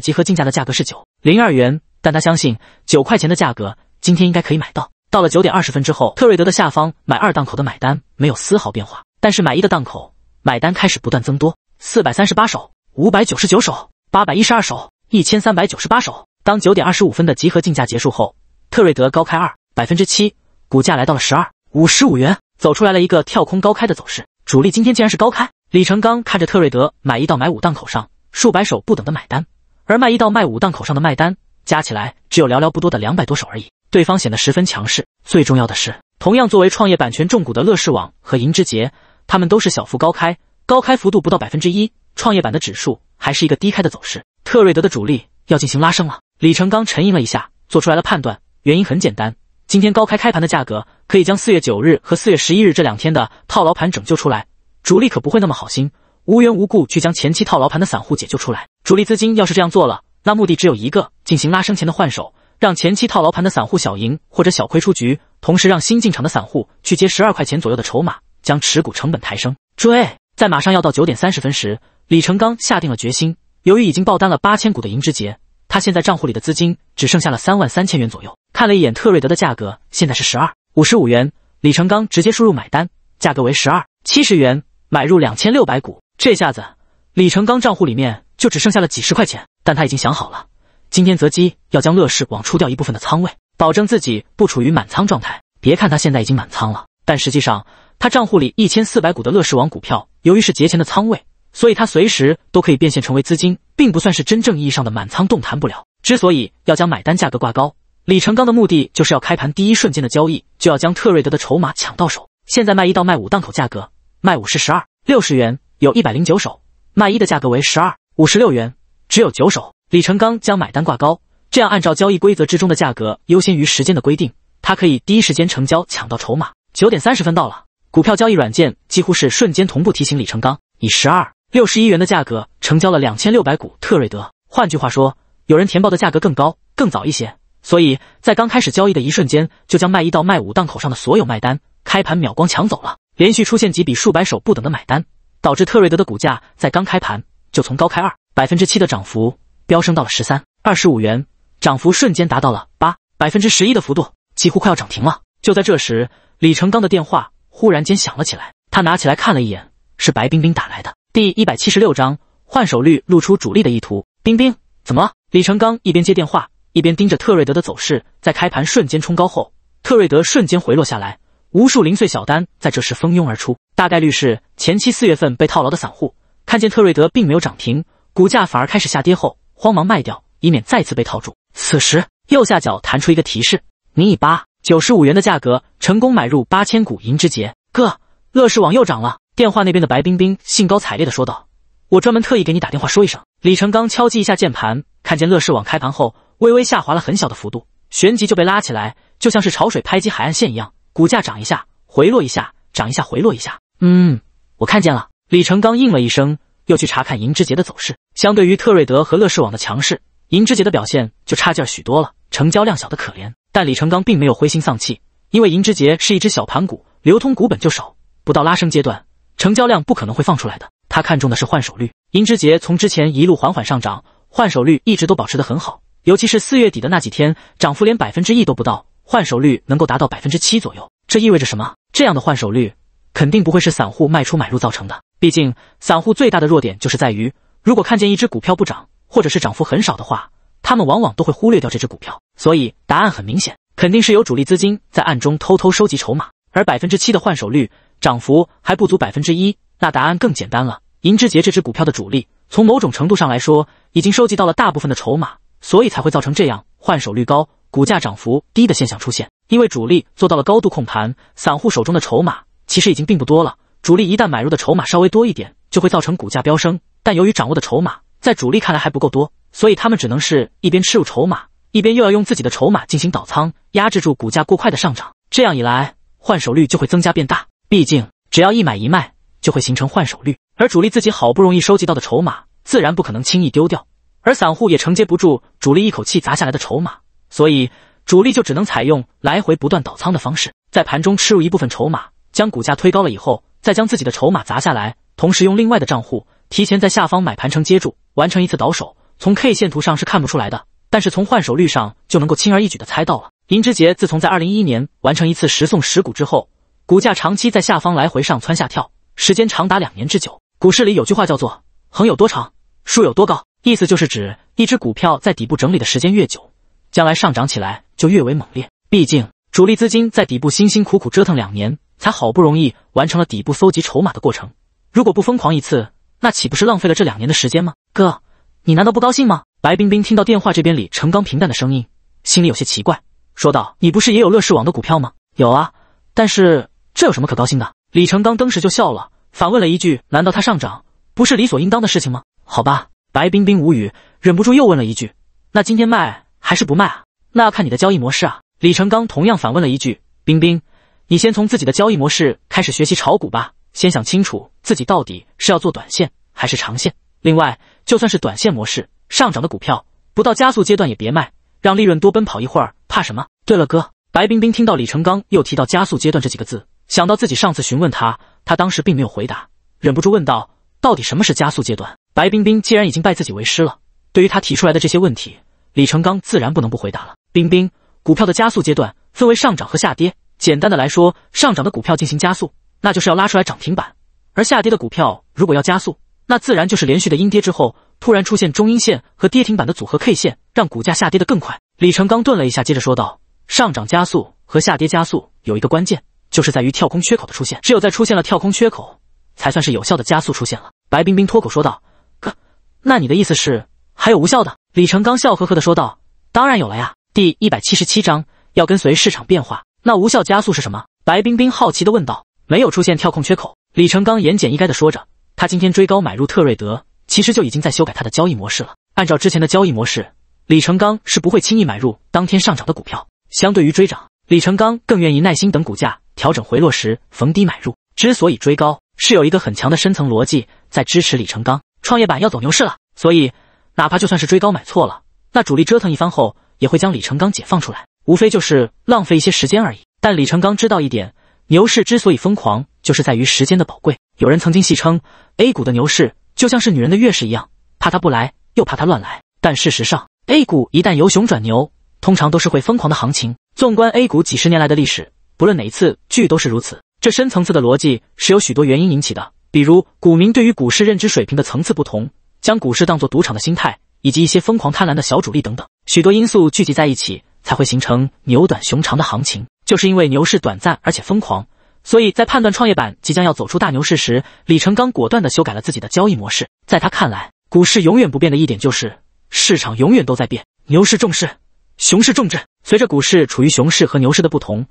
集合竞价的价格是九零二元，但他相信九块钱的价格今天应该可以买到。到了九点二十分之后，特锐德的下方买二档口的买单没有丝毫变化，但是买一的档口买单开始不断增多，四百三十八手，五百九十九手，八百一十二手，一千三百九十八手。当九点二十五分的集合竞价结束后，特瑞德高开二百分之七，股价来到了十二五十五元，走出来了一个跳空高开的走势。主力今天竟然是高开。李成刚看着特瑞德买一到买五档口上数百手不等的买单，而卖一到卖五档口上的卖单加起来只有寥寥不多的两百多手而已。对方显得十分强势。最重要的是，同样作为创业板权重股的乐视网和银之杰，他们都是小幅高开，高开幅度不到百分之一。创业板的指数还是一个低开的走势，特瑞德的主力要进行拉升了。李成刚沉吟了一下，做出来了判断。原因很简单，今天高开开盘的价格可以将四月九日和四月十一日这两天的套牢盘拯救出来。主力可不会那么好心，无缘无故去将前期套牢盘的散户解救出来。主力资金要是这样做了，那目的只有一个：进行拉升前的换手，让前期套牢盘的散户小赢或者小亏出局，同时让新进场的散户去接十二块钱左右的筹码，将持股成本抬升。追，在马上要到九点三十分时，李成刚下定了决心。由于已经爆单了八千股的银之杰。他现在账户里的资金只剩下了三万三千元左右。看了一眼特锐德的价格，现在是十二五十五元。李成刚直接输入买单，价格为十二七十元，买入两千六百股。这下子，李成刚账户里面就只剩下了几十块钱。但他已经想好了，今天择机要将乐视网出掉一部分的仓位，保证自己不处于满仓状态。别看他现在已经满仓了，但实际上他账户里一千四百股的乐视网股票，由于是节前的仓位。所以他随时都可以变现成为资金，并不算是真正意义上的满仓动弹不了。之所以要将买单价格挂高，李成刚的目的就是要开盘第一瞬间的交易就要将特瑞德的筹码抢到手。现在卖一到卖五档口价格，卖五是十二六十元，有一百零九手；卖一的价格为十二五十六元，只有九手。李成刚将买单挂高，这样按照交易规则之中的价格优先于时间的规定，他可以第一时间成交抢到筹码。九点三十分到了，股票交易软件几乎是瞬间同步提醒李成刚以十二。六十一元的价格成交了两千六百股特瑞德。换句话说，有人填报的价格更高、更早一些，所以在刚开始交易的一瞬间，就将卖一到卖五档口上的所有卖单开盘秒光抢走了。连续出现几笔数百手不等的买单，导致特瑞德的股价在刚开盘就从高开二百分之七的涨幅飙升到了十三二十五元，涨幅瞬间达到了八百分之十一的幅度，几乎快要涨停了。就在这时，李成刚的电话忽然间响了起来，他拿起来看了一眼，是白冰冰打来的。第一百七十六章换手率露出主力的意图。冰冰，怎么了？李成刚一边接电话，一边盯着特瑞德的走势。在开盘瞬间冲高后，特瑞德瞬间回落下来，无数零碎小单在这时蜂拥而出，大概率是前期四月份被套牢的散户，看见特瑞德并没有涨停，股价反而开始下跌后，慌忙卖掉，以免再次被套住。此时右下角弹出一个提示：你以八九十五元的价格成功买入八千股银之杰。哥，乐视网又涨了。电话那边的白冰冰兴高采烈地说道：“我专门特意给你打电话说一声。”李成刚敲击一下键盘，看见乐视网开盘后微微下滑了很小的幅度，旋即就被拉起来，就像是潮水拍击海岸线一样，股价涨一下，回落一下，涨一下，回落一下。嗯，我看见了。”李成刚应了一声，又去查看银之杰的走势。相对于特锐德和乐视网的强势，银之杰的表现就差劲许多了，成交量小得可怜。但李成刚并没有灰心丧气，因为银之杰是一只小盘股，流通股本就少，不到拉升阶段。成交量不可能会放出来的。他看中的是换手率。银之杰从之前一路缓缓上涨，换手率一直都保持得很好。尤其是四月底的那几天，涨幅连百分之一都不到，换手率能够达到百分之七左右。这意味着什么？这样的换手率肯定不会是散户卖出买入造成的。毕竟散户最大的弱点就是在于，如果看见一只股票不涨，或者是涨幅很少的话，他们往往都会忽略掉这只股票。所以答案很明显，肯定是有主力资金在暗中偷偷收集筹码。而百分之七的换手率。涨幅还不足百分之一，那答案更简单了。银之杰这只股票的主力，从某种程度上来说，已经收集到了大部分的筹码，所以才会造成这样换手率高、股价涨幅低的现象出现。因为主力做到了高度控盘，散户手中的筹码其实已经并不多了。主力一旦买入的筹码稍微多一点，就会造成股价飙升。但由于掌握的筹码在主力看来还不够多，所以他们只能是一边吃入筹码，一边又要用自己的筹码进行倒仓，压制住股价过快的上涨。这样一来，换手率就会增加变大。毕竟，只要一买一卖，就会形成换手率。而主力自己好不容易收集到的筹码，自然不可能轻易丢掉，而散户也承接不住主力一口气砸下来的筹码，所以主力就只能采用来回不断倒仓的方式，在盘中吃入一部分筹码，将股价推高了以后，再将自己的筹码砸下来，同时用另外的账户提前在下方买盘承接住，完成一次倒手。从 K 线图上是看不出来的，但是从换手率上就能够轻而易举的猜到了。银之杰自从在二零一一年完成一次十送十股之后。股价长期在下方来回上蹿下跳，时间长达两年之久。股市里有句话叫做“横有多长，竖有多高”，意思就是指一只股票在底部整理的时间越久，将来上涨起来就越为猛烈。毕竟主力资金在底部辛辛苦苦折腾两年，才好不容易完成了底部搜集筹码的过程。如果不疯狂一次，那岂不是浪费了这两年的时间吗？哥，你难道不高兴吗？白冰冰听到电话这边里程刚平淡的声音，心里有些奇怪，说道：“你不是也有乐视网的股票吗？有啊，但是……”这有什么可高兴的？李成刚当时就笑了，反问了一句：“难道它上涨不是理所应当的事情吗？”好吧，白冰冰无语，忍不住又问了一句：“那今天卖还是不卖啊？那要看你的交易模式啊。”李成刚同样反问了一句：“冰冰，你先从自己的交易模式开始学习炒股吧，先想清楚自己到底是要做短线还是长线。另外，就算是短线模式，上涨的股票不到加速阶段也别卖，让利润多奔跑一会儿，怕什么？对了，哥。”白冰冰听到李成刚又提到“加速阶段”这几个字。想到自己上次询问他，他当时并没有回答，忍不住问道：“到底什么是加速阶段？”白冰冰既然已经拜自己为师了，对于他提出来的这些问题，李成刚自然不能不回答了。冰冰，股票的加速阶段分为上涨和下跌。简单的来说，上涨的股票进行加速，那就是要拉出来涨停板；而下跌的股票如果要加速，那自然就是连续的阴跌之后，突然出现中阴线和跌停板的组合 K 线，让股价下跌的更快。李成刚顿了一下，接着说道：“上涨加速和下跌加速有一个关键。”就是在于跳空缺口的出现，只有在出现了跳空缺口，才算是有效的加速出现了。白冰冰脱口说道：“哥，那你的意思是还有无效的？”李成刚笑呵呵的说道：“当然有了呀。”第一百七十七章要跟随市场变化，那无效加速是什么？白冰冰好奇的问道：“没有出现跳空缺口。”李成刚言简意赅的说着：“他今天追高买入特瑞德，其实就已经在修改他的交易模式了。按照之前的交易模式，李成刚是不会轻易买入当天上涨的股票。相对于追涨，李成刚更愿意耐心等股价。”调整回落时逢低买入，之所以追高是有一个很强的深层逻辑在支持。李成刚，创业板要走牛市了，所以哪怕就算是追高买错了，那主力折腾一番后也会将李成刚解放出来，无非就是浪费一些时间而已。但李成刚知道一点，牛市之所以疯狂，就是在于时间的宝贵。有人曾经戏称，A 股的牛市就像是女人的月事一样，怕它不来，又怕它乱来。但事实上，A 股一旦由熊转牛，通常都是会疯狂的行情。纵观 A 股几十年来的历史。不论哪一次，剧都是如此。这深层次的逻辑是由许多原因引起的，比如股民对于股市认知水平的层次不同，将股市当作赌场的心态，以及一些疯狂贪婪的小主力等等，许多因素聚集在一起，才会形成牛短熊长的行情。就是因为牛市短暂而且疯狂，所以在判断创业板即将要走出大牛市时，李成刚果断地修改了自己的交易模式。在他看来，股市永远不变的一点就是市场永远都在变，牛市重视，熊市重镇。随着股市处于熊市和牛市的不同。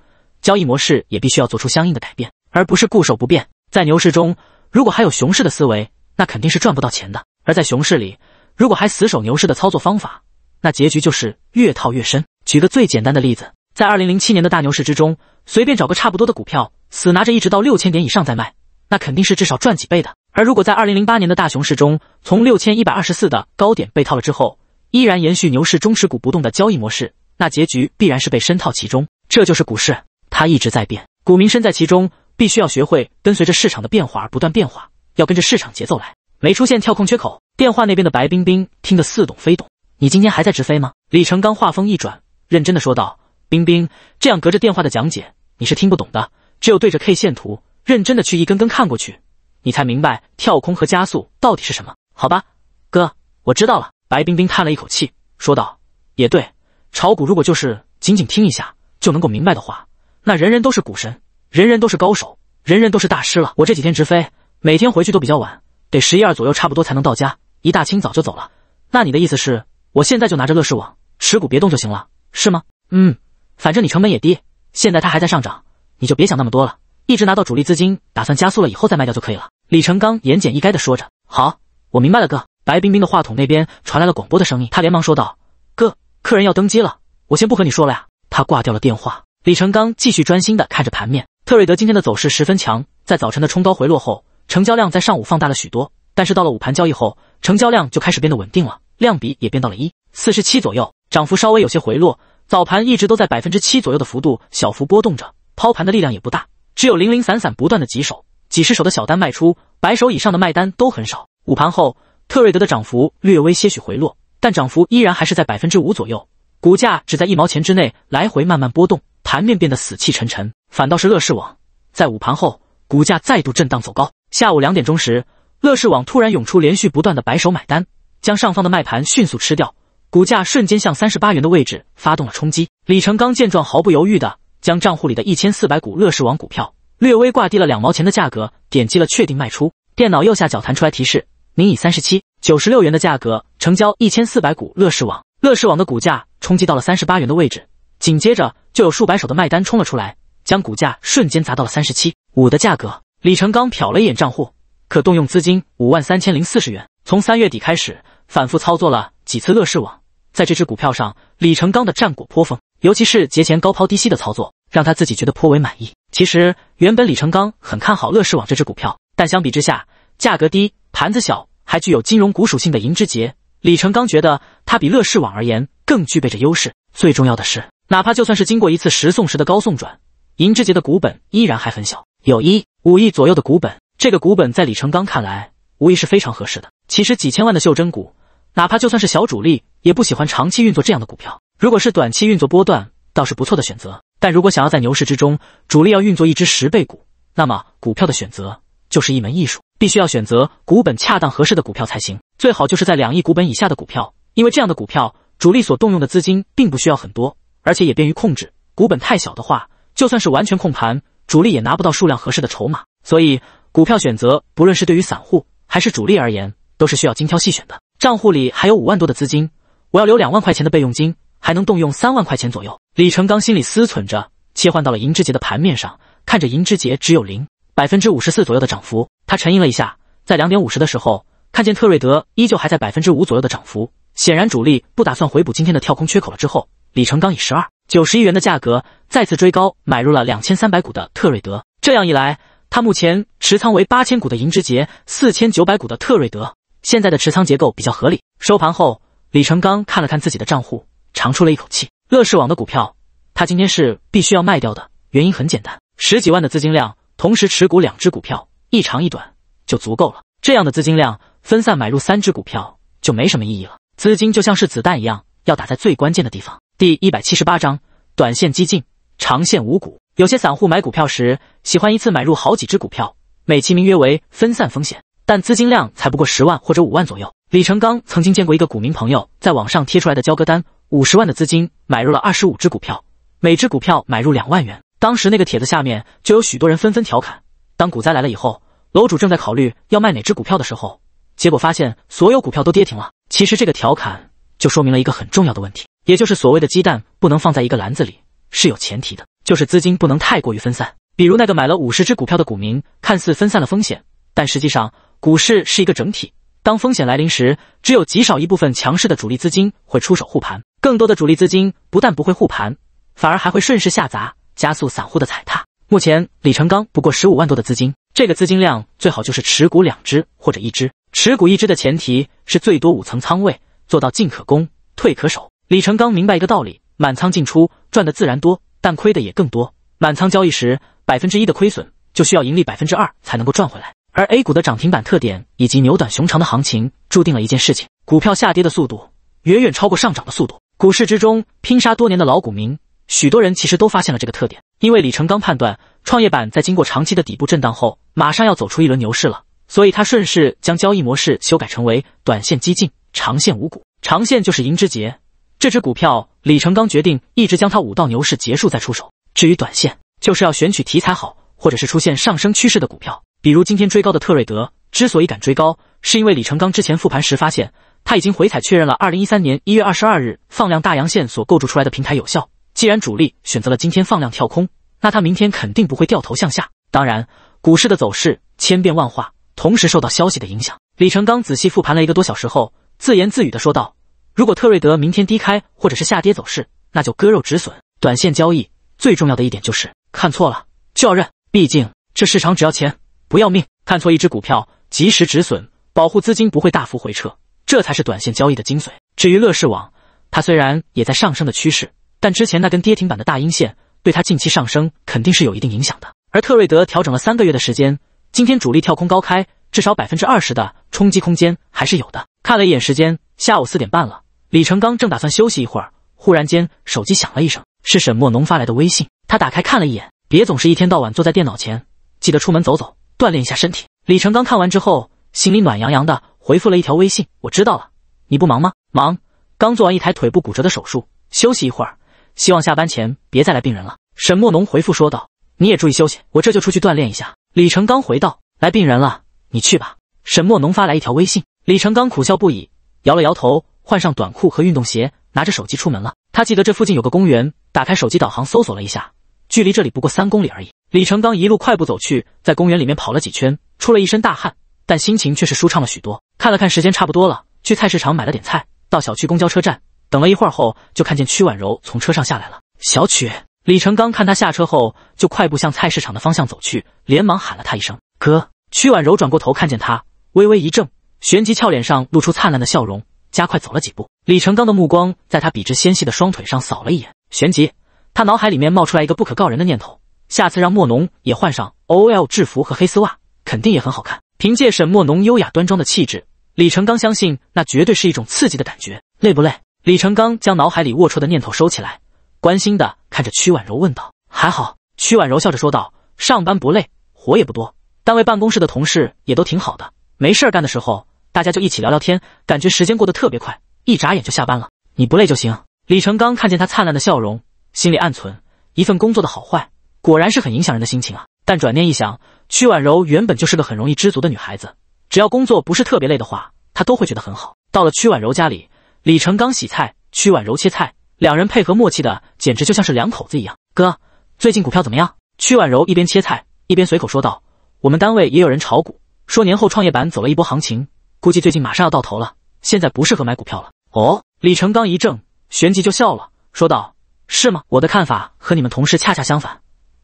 交易模式也必须要做出相应的改变，而不是固守不变。在牛市中，如果还有熊市的思维，那肯定是赚不到钱的；而在熊市里，如果还死守牛市的操作方法，那结局就是越套越深。举个最简单的例子，在二零零七年的大牛市之中，随便找个差不多的股票，死拿着一直到六千点以上再卖，那肯定是至少赚几倍的。而如果在二零零八年的大熊市中，从六千一百二十四的高点被套了之后，依然延续牛市中持股不动的交易模式，那结局必然是被深套其中。这就是股市。他一直在变，股民身在其中，必须要学会跟随着市场的变化而不断变化，要跟着市场节奏来。没出现跳空缺口。电话那边的白冰冰听得似懂非懂。你今天还在直飞吗？李成刚话锋一转，认真的说道：“冰冰，这样隔着电话的讲解，你是听不懂的。只有对着 K 线图，认真的去一根根看过去，你才明白跳空和加速到底是什么。好吧，哥，我知道了。”白冰冰叹了一口气，说道：“也对，炒股如果就是仅仅听一下就能够明白的话。”那人人都是股神，人人都是高手，人人都是大师了。我这几天直飞，每天回去都比较晚，得十一二左右差不多才能到家。一大清早就走了。那你的意思是，我现在就拿着乐视网持股别动就行了，是吗？嗯，反正你成本也低，现在它还在上涨，你就别想那么多了，一直拿到主力资金打算加速了以后再卖掉就可以了。李成刚言简意赅的说着。好，我明白了，哥。白冰冰的话筒那边传来了广播的声音，他连忙说道：“哥，客人要登机了，我先不和你说了呀。”他挂掉了电话。李成刚继续专心的看着盘面，特瑞德今天的走势十分强，在早晨的冲高回落后，成交量在上午放大了许多，但是到了午盘交易后，成交量就开始变得稳定了，量比也变到了一四十七左右，涨幅稍微有些回落。早盘一直都在百分之七左右的幅度小幅波动着，抛盘的力量也不大，只有零零散散不断的几手、几十手的小单卖出，百手以上的卖单都很少。午盘后，特瑞德的涨幅略微些许回落，但涨幅依然还是在百分之五左右，股价只在一毛钱之内来回慢慢波动。盘面变得死气沉沉，反倒是乐视网在午盘后股价再度震荡走高。下午两点钟时，乐视网突然涌出连续不断的白手买单，将上方的卖盘迅速吃掉，股价瞬间向三十八元的位置发动了冲击。李成刚见状，毫不犹豫地将账户里的一千四百股乐视网股票略微挂低了两毛钱的价格，点击了确定卖出。电脑右下角弹出来提示：“您以三十七九十六元的价格成交一千四百股乐视网。”乐视网的股价冲击到了三十八元的位置。紧接着就有数百手的卖单冲了出来，将股价瞬间砸到了三十七五的价格。李成刚瞟了一眼账户，可动用资金五万三千零四十元。从三月底开始，反复操作了几次乐视网，在这只股票上，李成刚的战果颇丰。尤其是节前高抛低吸的操作，让他自己觉得颇为满意。其实原本李成刚很看好乐视网这只股票，但相比之下，价格低、盘子小，还具有金融股属性的银之杰，李成刚觉得它比乐视网而言更具备着优势。最重要的是。哪怕就算是经过一次十送十的高送转，银之杰的股本依然还很小，有一五亿左右的股本。这个股本在李成刚看来，无疑是非常合适的。其实几千万的袖珍股，哪怕就算是小主力，也不喜欢长期运作这样的股票。如果是短期运作波段，倒是不错的选择。但如果想要在牛市之中，主力要运作一只十倍股，那么股票的选择就是一门艺术，必须要选择股本恰当合适的股票才行。最好就是在两亿股本以下的股票，因为这样的股票，主力所动用的资金并不需要很多。而且也便于控制，股本太小的话，就算是完全控盘，主力也拿不到数量合适的筹码。所以，股票选择不论是对于散户还是主力而言，都是需要精挑细选的。账户里还有五万多的资金，我要留两万块钱的备用金，还能动用三万块钱左右。李成刚心里思忖着，切换到了银之杰的盘面上，看着银之杰只有零百分之五十四左右的涨幅，他沉吟了一下，在两点五十的时候，看见特瑞德依旧还在百分之五左右的涨幅，显然主力不打算回补今天的跳空缺口了。之后。李成刚以十二九十亿元的价格再次追高买入了两千三百股的特瑞德，这样一来，他目前持仓为八千股的银之杰，四千九百股的特瑞德，现在的持仓结构比较合理。收盘后，李成刚看了看自己的账户，长出了一口气。乐视网的股票，他今天是必须要卖掉的。原因很简单，十几万的资金量，同时持股两只股票，一长一短就足够了。这样的资金量，分散买入三只股票就没什么意义了。资金就像是子弹一样，要打在最关键的地方。第一百七十八章，短线激进，长线无股。有些散户买股票时，喜欢一次买入好几只股票，美其名曰为分散风险，但资金量才不过十万或者五万左右。李成刚曾经见过一个股民朋友在网上贴出来的交割单，五十万的资金买入了二十五只股票，每只股票买入两万元。当时那个帖子下面就有许多人纷纷调侃：当股灾来了以后，楼主正在考虑要卖哪只股票的时候，结果发现所有股票都跌停了。其实这个调侃就说明了一个很重要的问题。也就是所谓的鸡蛋不能放在一个篮子里，是有前提的，就是资金不能太过于分散。比如那个买了五十只股票的股民，看似分散了风险，但实际上股市是一个整体，当风险来临时，只有极少一部分强势的主力资金会出手护盘，更多的主力资金不但不会护盘，反而还会顺势下砸，加速散户的踩踏。目前李成刚不过十五万多的资金，这个资金量最好就是持股两只或者一只，持股一只的前提是最多五层仓位，做到进可攻，退可守。李成刚明白一个道理：满仓进出赚的自然多，但亏的也更多。满仓交易时，百分之一的亏损就需要盈利百分之二才能够赚回来。而 A 股的涨停板特点以及牛短熊长的行情，注定了一件事情：股票下跌的速度远远超过上涨的速度。股市之中拼杀多年的老股民，许多人其实都发现了这个特点。因为李成刚判断创业板在经过长期的底部震荡后，马上要走出一轮牛市了，所以他顺势将交易模式修改成为短线激进，长线无股。长线就是银之杰。这只股票，李成刚决定一直将它捂到牛市结束再出手。至于短线，就是要选取题材好或者是出现上升趋势的股票，比如今天追高的特锐德。之所以敢追高，是因为李成刚之前复盘时发现，他已经回踩确认了2013年1月22日放量大阳线所构筑出来的平台有效。既然主力选择了今天放量跳空，那他明天肯定不会掉头向下。当然，股市的走势千变万化，同时受到消息的影响。李成刚仔细复盘了一个多小时后，自言自语地说道。如果特瑞德明天低开或者是下跌走势，那就割肉止损。短线交易最重要的一点就是看错了就要认，毕竟这市场只要钱不要命。看错一只股票，及时止损，保护资金不会大幅回撤，这才是短线交易的精髓。至于乐视网，它虽然也在上升的趋势，但之前那根跌停板的大阴线，对它近期上升肯定是有一定影响的。而特瑞德调整了三个月的时间，今天主力跳空高开，至少百分之二十的冲击空间还是有的。看了一眼时间，下午四点半了。李成刚正打算休息一会儿，忽然间手机响了一声，是沈墨农发来的微信。他打开看了一眼，别总是一天到晚坐在电脑前，记得出门走走，锻炼一下身体。李成刚看完之后，心里暖洋洋的，回复了一条微信：“我知道了，你不忙吗？忙，刚做完一台腿部骨折的手术，休息一会儿。希望下班前别再来病人了。”沈墨农回复说道：“你也注意休息，我这就出去锻炼一下。”李成刚回道：“来病人了，你去吧。”沈墨农发来一条微信。李成刚苦笑不已，摇了摇头，换上短裤和运动鞋，拿着手机出门了。他记得这附近有个公园，打开手机导航搜索了一下，距离这里不过三公里而已。李成刚一路快步走去，在公园里面跑了几圈，出了一身大汗，但心情却是舒畅了许多。看了看时间，差不多了，去菜市场买了点菜，到小区公交车站等了一会儿后，就看见曲婉柔从车上下来了。小曲，李成刚看他下车后，就快步向菜市场的方向走去，连忙喊了他一声哥。曲婉柔转过头看见他，微微一怔。旋即，俏脸上露出灿烂的笑容，加快走了几步。李成刚的目光在她笔直纤细的双腿上扫了一眼，旋即，他脑海里面冒出来一个不可告人的念头：下次让莫农也换上 OL 制服和黑丝袜，肯定也很好看。凭借沈莫农优雅端庄的气质，李成刚相信那绝对是一种刺激的感觉。累不累？李成刚将脑海里龌龊的念头收起来，关心的看着曲婉柔问道：“还好？”曲婉柔笑着说道：“上班不累，活也不多，单位办公室的同事也都挺好的，没事儿干的时候。”大家就一起聊聊天，感觉时间过得特别快，一眨眼就下班了。你不累就行。李成刚看见她灿烂的笑容，心里暗存：一份工作的好坏，果然是很影响人的心情啊。但转念一想，曲婉柔原本就是个很容易知足的女孩子，只要工作不是特别累的话，她都会觉得很好。到了曲婉柔家里，李成刚洗菜，曲婉柔切菜，两人配合默契的，简直就像是两口子一样。哥，最近股票怎么样？曲婉柔一边切菜一边随口说道：“我们单位也有人炒股，说年后创业板走了一波行情。”估计最近马上要到头了，现在不适合买股票了。哦，李成刚一怔，旋即就笑了，说道：“是吗？我的看法和你们同事恰恰相反，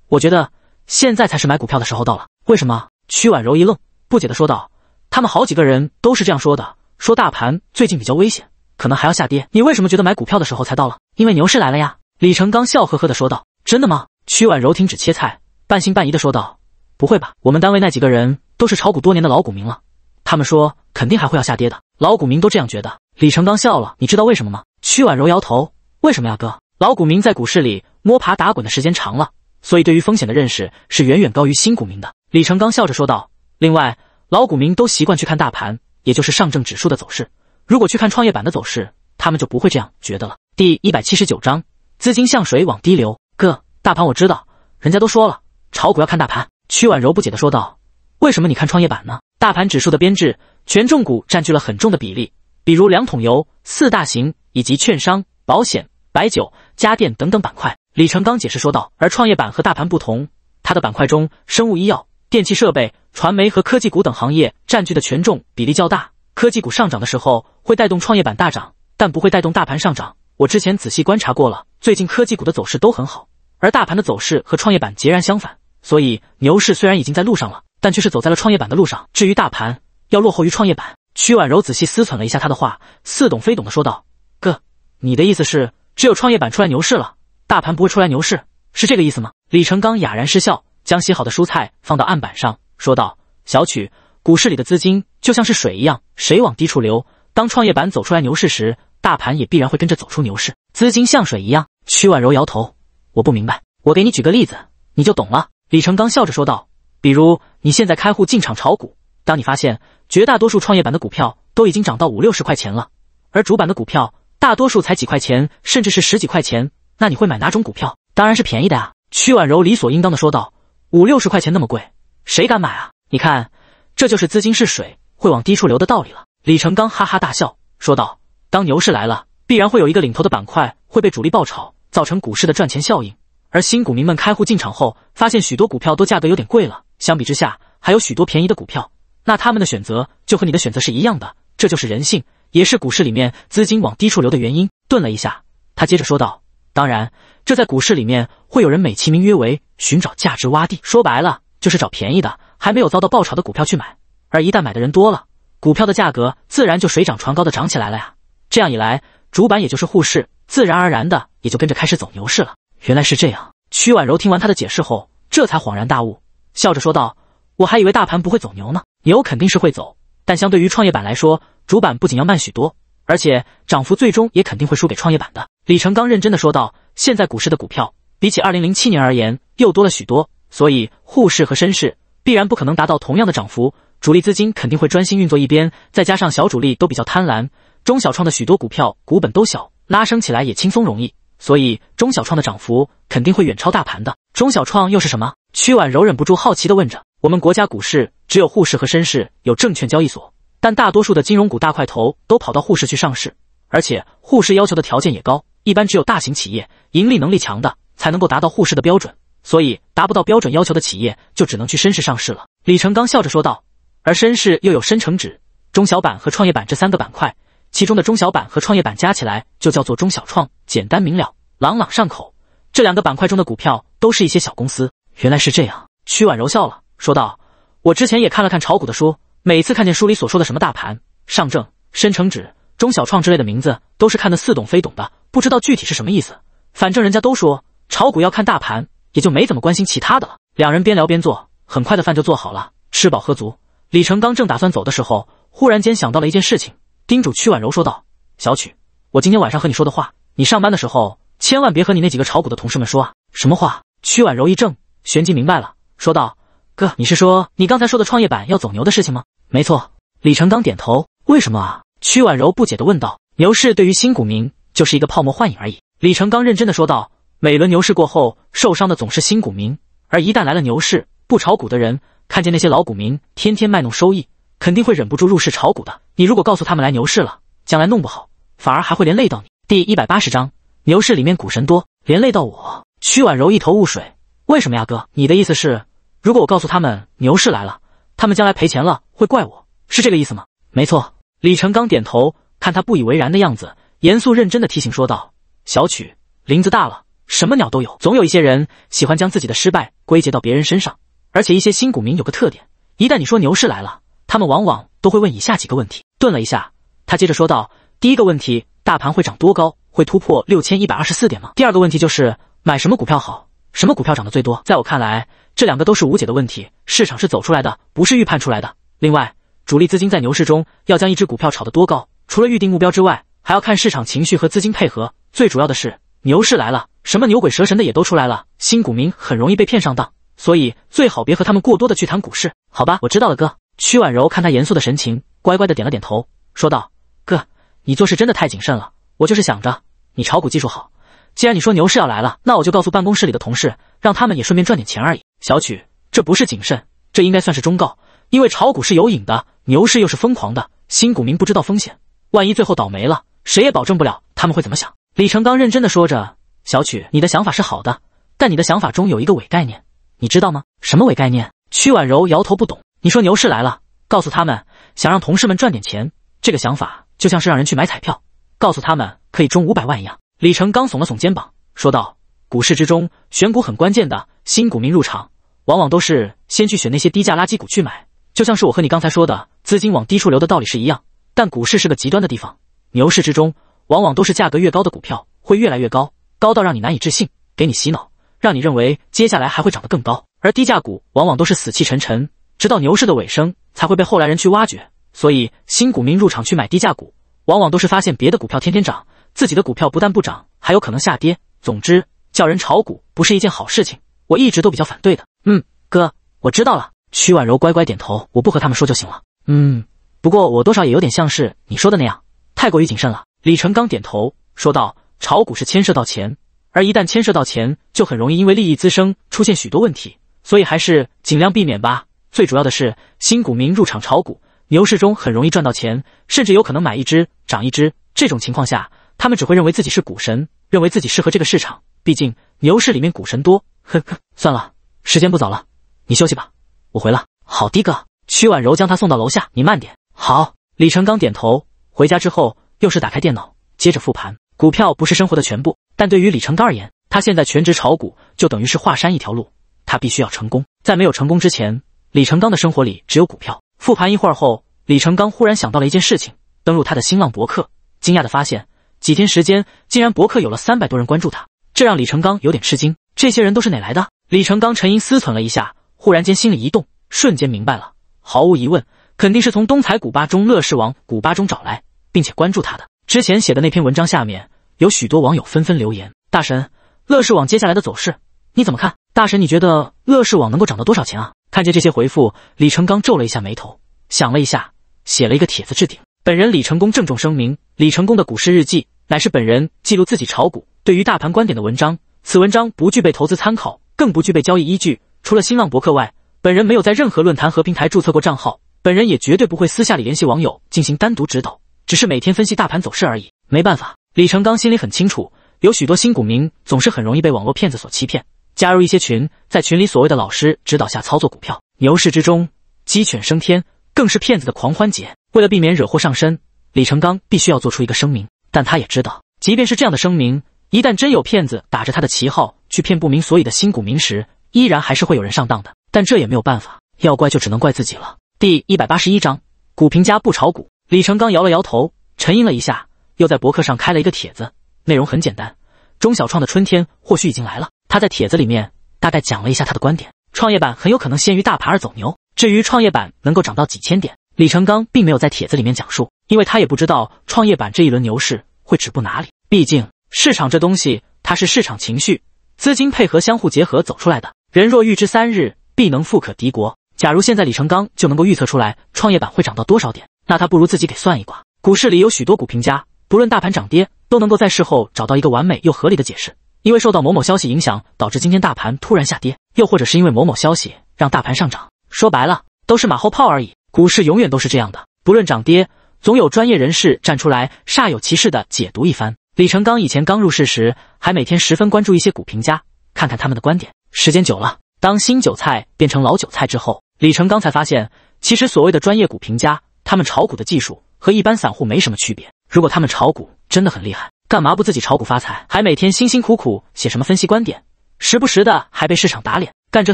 我觉得现在才是买股票的时候到了。为什么？”曲婉柔一愣，不解的说道：“他们好几个人都是这样说的，说大盘最近比较危险，可能还要下跌。你为什么觉得买股票的时候才到了？”“因为牛市来了呀！”李成刚笑呵呵的说道。“真的吗？”曲婉柔停止切菜，半信半疑的说道：“不会吧？我们单位那几个人都是炒股多年的老股民了，他们说。”肯定还会要下跌的，老股民都这样觉得。李成刚笑了，你知道为什么吗？曲婉柔摇头，为什么呀，哥？老股民在股市里摸爬打滚的时间长了，所以对于风险的认识是远远高于新股民的。李成刚笑着说道。另外，老股民都习惯去看大盘，也就是上证指数的走势。如果去看创业板的走势，他们就不会这样觉得了。第一百七十九章，资金向水往低流。哥，大盘我知道，人家都说了，炒股要看大盘。曲婉柔不解的说道。为什么你看创业板呢？大盘指数的编制，权重股占据了很重的比例，比如两桶油、四大型以及券商、保险、白酒、家电等等板块。李成刚解释说道。而创业板和大盘不同，它的板块中生物医药、电气设备、传媒和科技股等行业占据的权重比例较大。科技股上涨的时候会带动创业板大涨，但不会带动大盘上涨。我之前仔细观察过了，最近科技股的走势都很好，而大盘的走势和创业板截然相反。所以牛市虽然已经在路上了。但却是走在了创业板的路上。至于大盘要落后于创业板，曲婉柔仔细思忖了一下，他的话似懂非懂的说道：“哥，你的意思是只有创业板出来牛市了，大盘不会出来牛市，是这个意思吗？”李成刚哑然失笑，将洗好的蔬菜放到案板上，说道：“小曲，股市里的资金就像是水一样，谁往低处流。当创业板走出来牛市时，大盘也必然会跟着走出牛市。资金像水一样。”曲婉柔摇头：“我不明白，我给你举个例子，你就懂了。”李成刚笑着说道。比如你现在开户进场炒股，当你发现绝大多数创业板的股票都已经涨到五六十块钱了，而主板的股票大多数才几块钱，甚至是十几块钱，那你会买哪种股票？当然是便宜的啊！曲婉柔理所应当的说道：“五六十块钱那么贵，谁敢买啊？你看，这就是资金是水，会往低处流的道理了。”李成刚哈哈大笑说道：“当牛市来了，必然会有一个领头的板块会被主力爆炒，造成股市的赚钱效应，而新股民们开户进场后，发现许多股票都价格有点贵了。”相比之下，还有许多便宜的股票，那他们的选择就和你的选择是一样的，这就是人性，也是股市里面资金往低处流的原因。顿了一下，他接着说道：“当然，这在股市里面会有人美其名曰为寻找价值洼地，说白了就是找便宜的还没有遭到爆炒的股票去买。而一旦买的人多了，股票的价格自然就水涨船高的涨起来了呀。这样一来，主板也就是沪市，自然而然的也就跟着开始走牛市了。原来是这样。”曲婉柔听完他的解释后，这才恍然大悟。笑着说道：“我还以为大盘不会走牛呢，牛肯定是会走，但相对于创业板来说，主板不仅要慢许多，而且涨幅最终也肯定会输给创业板的。”李成刚认真的说道：“现在股市的股票比起二零零七年而言又多了许多，所以沪市和深市必然不可能达到同样的涨幅，主力资金肯定会专心运作一边，再加上小主力都比较贪婪，中小创的许多股票股本都小，拉升起来也轻松容易，所以中小创的涨幅肯定会远超大盘的。中小创又是什么？”曲婉柔忍不住好奇地问着：“我们国家股市只有沪市和深市有证券交易所，但大多数的金融股大块头都跑到沪市去上市，而且沪市要求的条件也高，一般只有大型企业盈利能力强的才能够达到沪市的标准，所以达不到标准要求的企业就只能去深市上市了。”李成刚笑着说道。而深市又有深成指、中小板和创业板这三个板块，其中的中小板和创业板加起来就叫做中小创，简单明了，朗朗上口。这两个板块中的股票都是一些小公司。原来是这样，曲婉柔笑了，说道：“我之前也看了看炒股的书，每次看见书里所说的什么大盘、上证、深成指、中小创之类的名字，都是看得似懂非懂的，不知道具体是什么意思。反正人家都说炒股要看大盘，也就没怎么关心其他的了。”两人边聊边做，很快的饭就做好了。吃饱喝足，李成刚正打算走的时候，忽然间想到了一件事情，叮嘱曲婉柔说道：“小曲，我今天晚上和你说的话，你上班的时候千万别和你那几个炒股的同事们说啊。”什么话？曲婉柔一怔。玄机明白了，说道：“哥，你是说你刚才说的创业板要走牛的事情吗？”“没错。”李成刚点头。“为什么啊？”曲婉柔不解的问道。“牛市对于新股民就是一个泡沫幻影而已。”李成刚认真的说道。“每轮牛市过后，受伤的总是新股民，而一旦来了牛市，不炒股的人看见那些老股民天天卖弄收益，肯定会忍不住入市炒股的。你如果告诉他们来牛市了，将来弄不好，反而还会连累到你。”第一百八十章，牛市里面股神多，连累到我。曲婉柔一头雾水。为什么呀，哥？你的意思是，如果我告诉他们牛市来了，他们将来赔钱了会怪我，是这个意思吗？没错。李成刚点头，看他不以为然的样子，严肃认真的提醒说道：“小曲，林子大了，什么鸟都有。总有一些人喜欢将自己的失败归结到别人身上。而且一些新股民有个特点，一旦你说牛市来了，他们往往都会问以下几个问题。顿了一下，他接着说道：第一个问题，大盘会涨多高？会突破六千一百二十四点吗？第二个问题就是，买什么股票好？”什么股票涨得最多？在我看来，这两个都是无解的问题。市场是走出来的，不是预判出来的。另外，主力资金在牛市中要将一只股票炒得多高，除了预定目标之外，还要看市场情绪和资金配合。最主要的是，牛市来了，什么牛鬼蛇神的也都出来了，新股民很容易被骗上当，所以最好别和他们过多的去谈股市，好吧？我知道了，哥。曲婉柔看他严肃的神情，乖乖的点了点头，说道：“哥，你做事真的太谨慎了。我就是想着你炒股技术好。”既然你说牛市要来了，那我就告诉办公室里的同事，让他们也顺便赚点钱而已。小曲，这不是谨慎，这应该算是忠告。因为炒股是有瘾的，牛市又是疯狂的，新股民不知道风险，万一最后倒霉了，谁也保证不了他们会怎么想。李成刚认真的说着：“小曲，你的想法是好的，但你的想法中有一个伪概念，你知道吗？什么伪概念？”曲婉柔摇头不懂。你说牛市来了，告诉他们想让同事们赚点钱，这个想法就像是让人去买彩票，告诉他们可以中五百万一样。李成刚耸了耸肩膀，说道：“股市之中，选股很关键的。新股民入场，往往都是先去选那些低价垃圾股去买。就像是我和你刚才说的，资金往低处流的道理是一样。但股市是个极端的地方，牛市之中，往往都是价格越高的股票会越来越高，高到让你难以置信，给你洗脑，让你认为接下来还会涨得更高。而低价股往往都是死气沉沉，直到牛市的尾声，才会被后来人去挖掘。所以，新股民入场去买低价股，往往都是发现别的股票天天涨。”自己的股票不但不涨，还有可能下跌。总之，叫人炒股不是一件好事情，我一直都比较反对的。嗯，哥，我知道了。曲婉柔乖乖点头，我不和他们说就行了。嗯，不过我多少也有点像是你说的那样，太过于谨慎了。李成刚点头说道：“炒股是牵涉到钱，而一旦牵涉到钱，就很容易因为利益滋生出现许多问题，所以还是尽量避免吧。最主要的是，新股民入场炒股，牛市中很容易赚到钱，甚至有可能买一只涨一只。这种情况下，”他们只会认为自己是股神，认为自己适合这个市场。毕竟牛市里面股神多，呵呵。算了，时间不早了，你休息吧，我回了。好的，哥。曲婉柔将他送到楼下，你慢点。好，李成刚点头。回家之后，又是打开电脑，接着复盘股票。不是生活的全部，但对于李成刚而言，他现在全职炒股就等于是华山一条路，他必须要成功。在没有成功之前，李成刚的生活里只有股票。复盘一会儿后，李成刚忽然想到了一件事情，登录他的新浪博客，惊讶的发现。几天时间，竟然博客有了三百多人关注他，这让李成刚有点吃惊。这些人都是哪来的？李成刚沉吟思忖了一下，忽然间心里一动，瞬间明白了。毫无疑问，肯定是从东财股吧、中乐视网股吧中找来，并且关注他的。之前写的那篇文章下面，有许多网友纷纷留言：“大神，乐视网接下来的走势你怎么看？大神，你觉得乐视网能够涨到多少钱啊？”看见这些回复，李成刚皱了一下眉头，想了一下，写了一个帖子置顶。本人李成功郑重声明：李成功的股市日记乃是本人记录自己炒股对于大盘观点的文章，此文章不具备投资参考，更不具备交易依据。除了新浪博客外，本人没有在任何论坛和平台注册过账号，本人也绝对不会私下里联系网友进行单独指导，只是每天分析大盘走势而已。没办法，李成刚心里很清楚，有许多新股民总是很容易被网络骗子所欺骗，加入一些群，在群里所谓的老师指导下操作股票。牛市之中，鸡犬升天。更是骗子的狂欢节。为了避免惹祸上身，李成刚必须要做出一个声明。但他也知道，即便是这样的声明，一旦真有骗子打着他的旗号去骗不明所以的新股民时，依然还是会有人上当的。但这也没有办法，要怪就只能怪自己了。第一百八十一章，股评家不炒股。李成刚摇了摇头，沉吟了一下，又在博客上开了一个帖子，内容很简单：中小创的春天或许已经来了。他在帖子里面大概讲了一下他的观点，创业板很有可能先于大盘而走牛。至于创业板能够涨到几千点，李成刚并没有在帖子里面讲述，因为他也不知道创业板这一轮牛市会止步哪里。毕竟市场这东西，它是市场情绪、资金配合相互结合走出来的。人若预知三日，必能富可敌国。假如现在李成刚就能够预测出来创业板会涨到多少点，那他不如自己给算一卦。股市里有许多股评家，不论大盘涨跌，都能够在事后找到一个完美又合理的解释，因为受到某某消息影响，导致今天大盘突然下跌，又或者是因为某某消息让大盘上涨。说白了，都是马后炮而已。股市永远都是这样的，不论涨跌，总有专业人士站出来，煞有其事的解读一番。李成刚以前刚入市时，还每天十分关注一些股评家，看看他们的观点。时间久了，当新韭菜变成老韭菜之后，李成刚才发现，其实所谓的专业股评家，他们炒股的技术和一般散户没什么区别。如果他们炒股真的很厉害，干嘛不自己炒股发财，还每天辛辛苦苦写什么分析观点，时不时的还被市场打脸？干这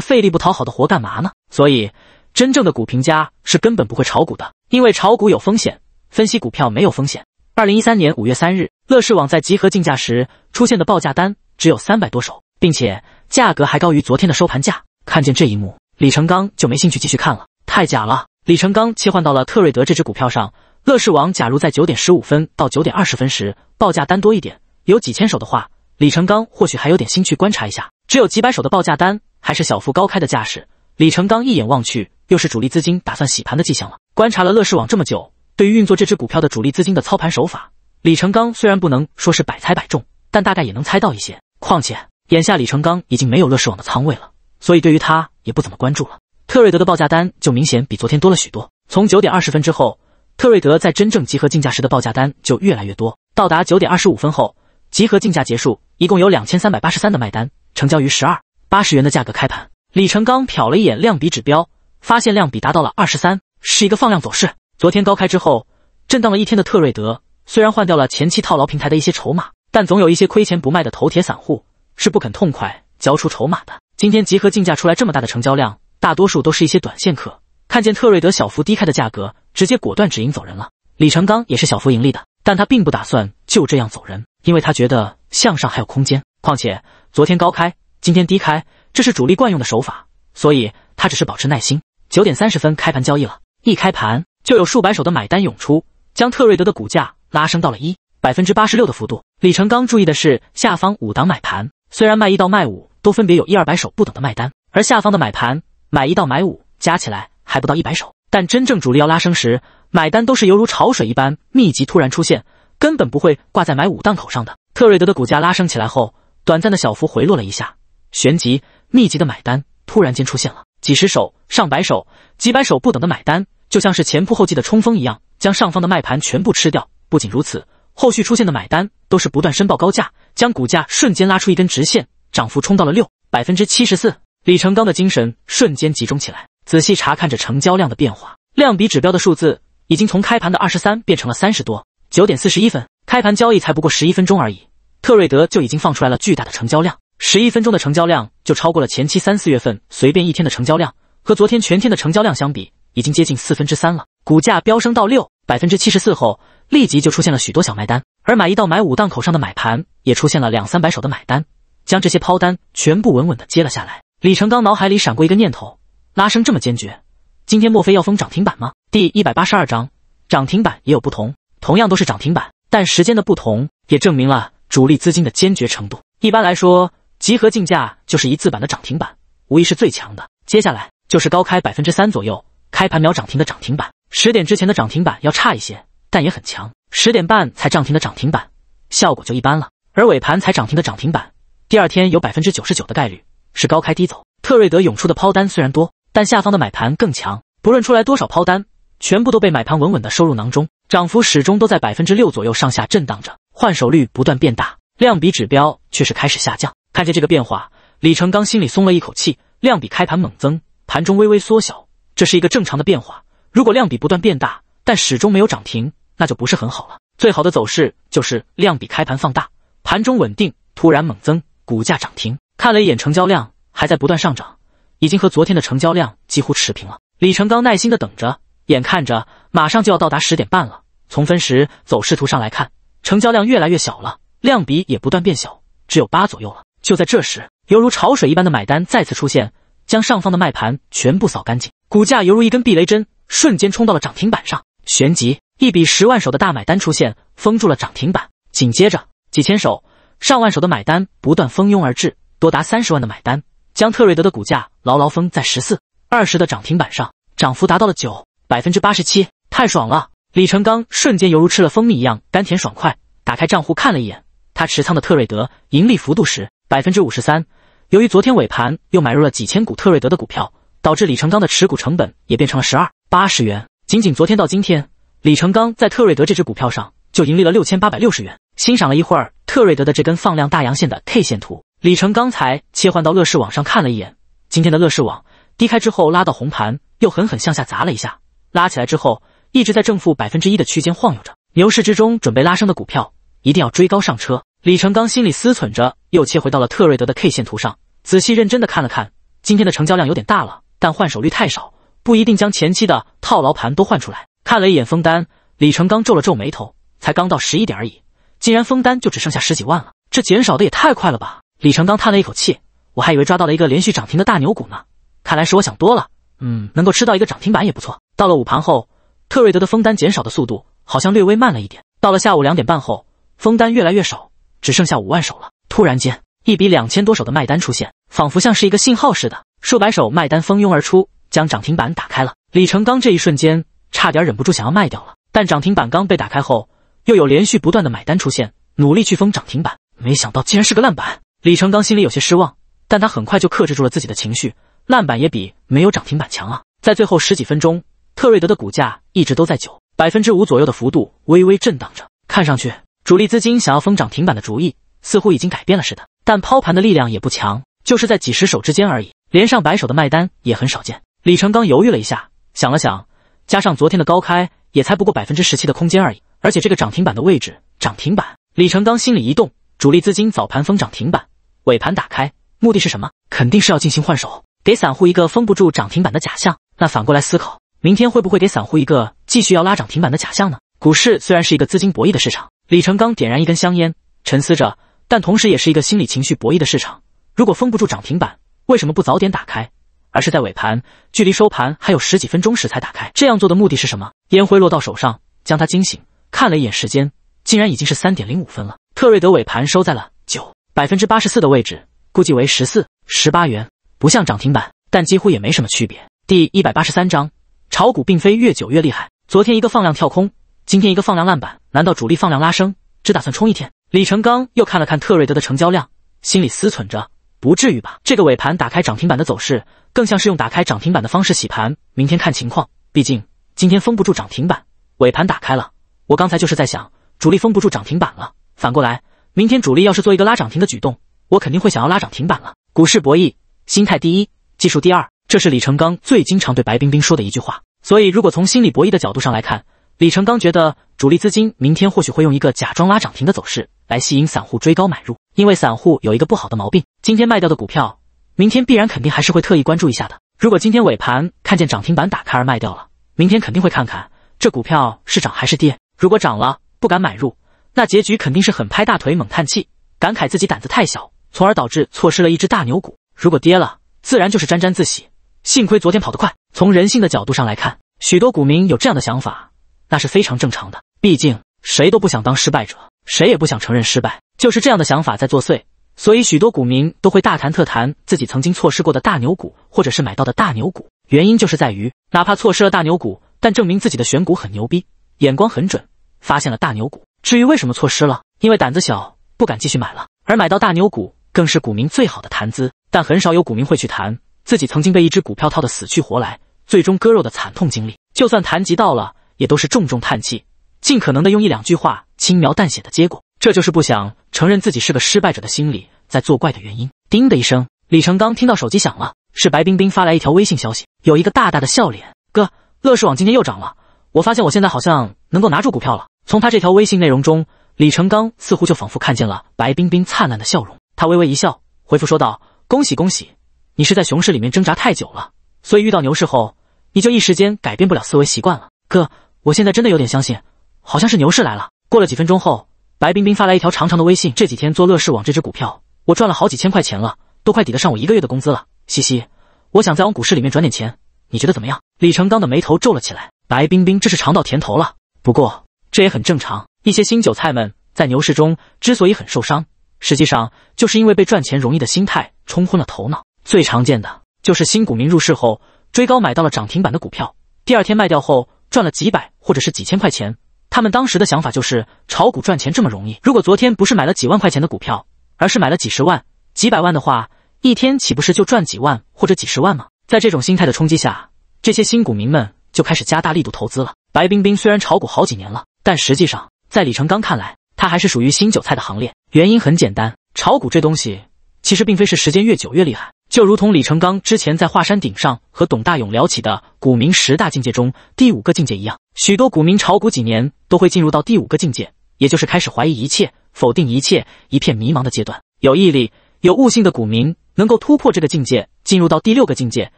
费力不讨好的活干嘛呢？所以，真正的股评家是根本不会炒股的，因为炒股有风险，分析股票没有风险。二零一三年五月三日，乐视网在集合竞价时出现的报价单只有三百多手，并且价格还高于昨天的收盘价。看见这一幕，李成刚就没兴趣继续看了，太假了。李成刚切换到了特锐德这只股票上。乐视网假如在九点十五分到九点二十分时报价单多一点，有几千手的话，李成刚或许还有点兴趣观察一下。只有几百手的报价单。还是小幅高开的架势，李成刚一眼望去，又是主力资金打算洗盘的迹象了。观察了乐视网这么久，对于运作这只股票的主力资金的操盘手法，李成刚虽然不能说是百猜百中，但大概也能猜到一些。况且眼下李成刚已经没有乐视网的仓位了，所以对于他也不怎么关注了。特锐德的报价单就明显比昨天多了许多。从九点二十分之后，特锐德在真正集合竞价时的报价单就越来越多。到达九点二十五分后，集合竞价结束，一共有两千三百八十三的卖单成交于十二。八十元的价格开盘，李成刚瞟了一眼量比指标，发现量比达到了二十三，是一个放量走势。昨天高开之后，震荡了一天的特瑞德，虽然换掉了前期套牢平台的一些筹码，但总有一些亏钱不卖的头铁散户是不肯痛快交出筹码的。今天集合竞价出来这么大的成交量，大多数都是一些短线客，看见特瑞德小幅低开的价格，直接果断止盈走人了。李成刚也是小幅盈利的，但他并不打算就这样走人，因为他觉得向上还有空间，况且昨天高开。今天低开，这是主力惯用的手法，所以他只是保持耐心。九点三十分开盘交易了，一开盘就有数百手的买单涌出，将特瑞德的股价拉升到了一百分之八十六的幅度。李成刚注意的是下方五档买盘，虽然卖一到卖五都分别有一二百手不等的卖单，而下方的买盘买一到买五加起来还不到一百手，但真正主力要拉升时，买单都是犹如潮水一般密集突然出现，根本不会挂在买五档口上的。特瑞德的股价拉升起来后，短暂的小幅回落了一下。旋即，密集的买单突然间出现了，几十手、上百手、几百手不等的买单，就像是前仆后继的冲锋一样，将上方的卖盘全部吃掉。不仅如此，后续出现的买单都是不断申报高价，将股价瞬间拉出一根直线，涨幅冲到了六百分之七十四。李成刚的精神瞬间集中起来，仔细查看着成交量的变化，量比指标的数字已经从开盘的二十三变成了三十多。九点四十一分，开盘交易才不过十一分钟而已，特瑞德就已经放出来了巨大的成交量。十一分钟的成交量就超过了前期三四月份随便一天的成交量，和昨天全天的成交量相比，已经接近四分之三了。股价飙升到六百分之七十四后，立即就出现了许多小卖单，而买一到买五档口上的买盘也出现了两三百手的买单，将这些抛单全部稳稳的接了下来。李成刚脑海里闪过一个念头：拉升这么坚决，今天莫非要封涨停板吗？第一百八十二章涨停板也有不同，同样都是涨停板，但时间的不同也证明了主力资金的坚决程度。一般来说。集合竞价就是一字板的涨停板，无疑是最强的。接下来就是高开百分之三左右，开盘秒涨停的涨停板。十点之前的涨停板要差一些，但也很强。十点半才涨停的涨停板，效果就一般了。而尾盘才涨停的涨停板，第二天有百分之九十九的概率是高开低走。特锐德涌出的抛单虽然多，但下方的买盘更强。不论出来多少抛单，全部都被买盘稳稳的收入囊中。涨幅始终都在百分之六左右上下震荡着，换手率不断变大，量比指标却是开始下降。看见这个变化，李成刚心里松了一口气。量比开盘猛增，盘中微微缩小，这是一个正常的变化。如果量比不断变大，但始终没有涨停，那就不是很好了。最好的走势就是量比开盘放大，盘中稳定，突然猛增，股价涨停。看了一眼成交量，还在不断上涨，已经和昨天的成交量几乎持平了。李成刚耐心的等着，眼看着马上就要到达十点半了。从分时走势图上来看，成交量越来越小了，量比也不断变小，只有八左右了。就在这时，犹如潮水一般的买单再次出现，将上方的卖盘全部扫干净，股价犹如一根避雷针，瞬间冲到了涨停板上。旋即，一笔十万手的大买单出现，封住了涨停板。紧接着，几千手、上万手的买单不断蜂拥而至，多达三十万的买单将特瑞德的股价牢牢封在十四二十的涨停板上，涨幅达到了九百分之八十七，太爽了！李成刚瞬间犹如吃了蜂蜜一样甘甜爽快，打开账户看了一眼，他持仓的特瑞德盈利幅度时。百分之五十三。由于昨天尾盘又买入了几千股特瑞德的股票，导致李成刚的持股成本也变成了十二八十元。仅仅昨天到今天，李成刚在特瑞德这只股票上就盈利了六千八百六十元。欣赏了一会儿特瑞德的这根放量大阳线的 K 线图，李成刚才切换到乐视网上看了一眼今天的乐视网，低开之后拉到红盘，又狠狠向下砸了一下，拉起来之后一直在正负百分之一的区间晃悠着。牛市之中，准备拉升的股票一定要追高上车。李成刚心里思忖着。又切回到了特瑞德的 K 线图上，仔细认真的看了看，今天的成交量有点大了，但换手率太少，不一定将前期的套牢盘都换出来。看了一眼封单，李成刚皱了皱眉头，才刚到十一点而已，竟然封单就只剩下十几万了，这减少的也太快了吧！李成刚叹了一口气，我还以为抓到了一个连续涨停的大牛股呢，看来是我想多了。嗯，能够吃到一个涨停板也不错。到了午盘后，特瑞德的封单减少的速度好像略微慢了一点。到了下午两点半后，封单越来越少，只剩下五万手了。突然间，一笔两千多手的卖单出现，仿佛像是一个信号似的，数百手卖单蜂拥而出，将涨停板打开了。李成刚这一瞬间差点忍不住想要卖掉了，但涨停板刚被打开后，又有连续不断的买单出现，努力去封涨停板，没想到竟然是个烂板。李成刚心里有些失望，但他很快就克制住了自己的情绪。烂板也比没有涨停板强啊！在最后十几分钟，特锐德的股价一直都在九百分之五左右的幅度微微震荡着，看上去主力资金想要封涨停板的主意。似乎已经改变了似的，但抛盘的力量也不强，就是在几十手之间而已，连上百手的卖单也很少见。李成刚犹豫了一下，想了想，加上昨天的高开，也才不过百分之十七的空间而已。而且这个涨停板的位置，涨停板。李成刚心里一动，主力资金早盘封涨停板，尾盘打开，目的是什么？肯定是要进行换手，给散户一个封不住涨停板的假象。那反过来思考，明天会不会给散户一个继续要拉涨停板的假象呢？股市虽然是一个资金博弈的市场，李成刚点燃一根香烟，沉思着。但同时也是一个心理情绪博弈的市场。如果封不住涨停板，为什么不早点打开，而是在尾盘距离收盘还有十几分钟时才打开？这样做的目的是什么？烟灰落到手上，将他惊醒，看了一眼时间，竟然已经是三点零五分了。特瑞德尾盘收在了九百分之八十四的位置，估计为十四十八元，不像涨停板，但几乎也没什么区别。第一百八十三章：炒股并非越久越厉害。昨天一个放量跳空，今天一个放量烂板，难道主力放量拉升只打算冲一天？李成刚又看了看特瑞德的成交量，心里思忖着，不至于吧？这个尾盘打开涨停板的走势，更像是用打开涨停板的方式洗盘。明天看情况，毕竟今天封不住涨停板，尾盘打开了。我刚才就是在想，主力封不住涨停板了，反过来，明天主力要是做一个拉涨停的举动，我肯定会想要拉涨停板了。股市博弈，心态第一，技术第二，这是李成刚最经常对白冰冰说的一句话。所以，如果从心理博弈的角度上来看。李成刚觉得，主力资金明天或许会用一个假装拉涨停的走势来吸引散户追高买入，因为散户有一个不好的毛病：今天卖掉的股票，明天必然肯定还是会特意关注一下的。如果今天尾盘看见涨停板打开而卖掉了，明天肯定会看看这股票是涨还是跌。如果涨了不敢买入，那结局肯定是很拍大腿、猛叹气，感慨自己胆子太小，从而导致错失了一只大牛股。如果跌了，自然就是沾沾自喜，幸亏昨天跑得快。从人性的角度上来看，许多股民有这样的想法。那是非常正常的，毕竟谁都不想当失败者，谁也不想承认失败。就是这样的想法在作祟，所以许多股民都会大谈特谈自己曾经错失过的大牛股，或者是买到的大牛股。原因就是在于，哪怕错失了大牛股，但证明自己的选股很牛逼，眼光很准，发现了大牛股。至于为什么错失了，因为胆子小，不敢继续买了。而买到大牛股更是股民最好的谈资，但很少有股民会去谈自己曾经被一只股票套得死去活来，最终割肉的惨痛经历。就算谈及到了。也都是重重叹气，尽可能的用一两句话轻描淡写的接过，这就是不想承认自己是个失败者的心理在作怪的原因。叮的一声，李成刚听到手机响了，是白冰冰发来一条微信消息，有一个大大的笑脸。哥，乐视网今天又涨了，我发现我现在好像能够拿住股票了。从他这条微信内容中，李成刚似乎就仿佛看见了白冰冰灿烂的笑容。他微微一笑，回复说道：“恭喜恭喜，你是在熊市里面挣扎太久了，所以遇到牛市后，你就一时间改变不了思维习惯了，哥。”我现在真的有点相信，好像是牛市来了。过了几分钟后，白冰冰发来一条长长的微信：这几天做乐视网这只股票，我赚了好几千块钱了，都快抵得上我一个月的工资了。嘻嘻，我想再往股市里面转点钱，你觉得怎么样？李成刚的眉头皱了起来。白冰冰这是尝到甜头了，不过这也很正常。一些新韭菜们在牛市中之所以很受伤，实际上就是因为被赚钱容易的心态冲昏了头脑。最常见的就是新股民入市后追高买到了涨停板的股票，第二天卖掉后。赚了几百或者是几千块钱，他们当时的想法就是炒股赚钱这么容易。如果昨天不是买了几万块钱的股票，而是买了几十万、几百万的话，一天岂不是就赚几万或者几十万吗？在这种心态的冲击下，这些新股民们就开始加大力度投资了。白冰冰虽然炒股好几年了，但实际上在李成刚看来，他还是属于新韭菜的行列。原因很简单，炒股这东西其实并非是时间越久越厉害。就如同李成刚之前在华山顶上和董大勇聊起的股民十大境界中第五个境界一样，许多股民炒股几年都会进入到第五个境界，也就是开始怀疑一切、否定一切、一片迷茫的阶段。有毅力、有悟性的股民能够突破这个境界，进入到第六个境界，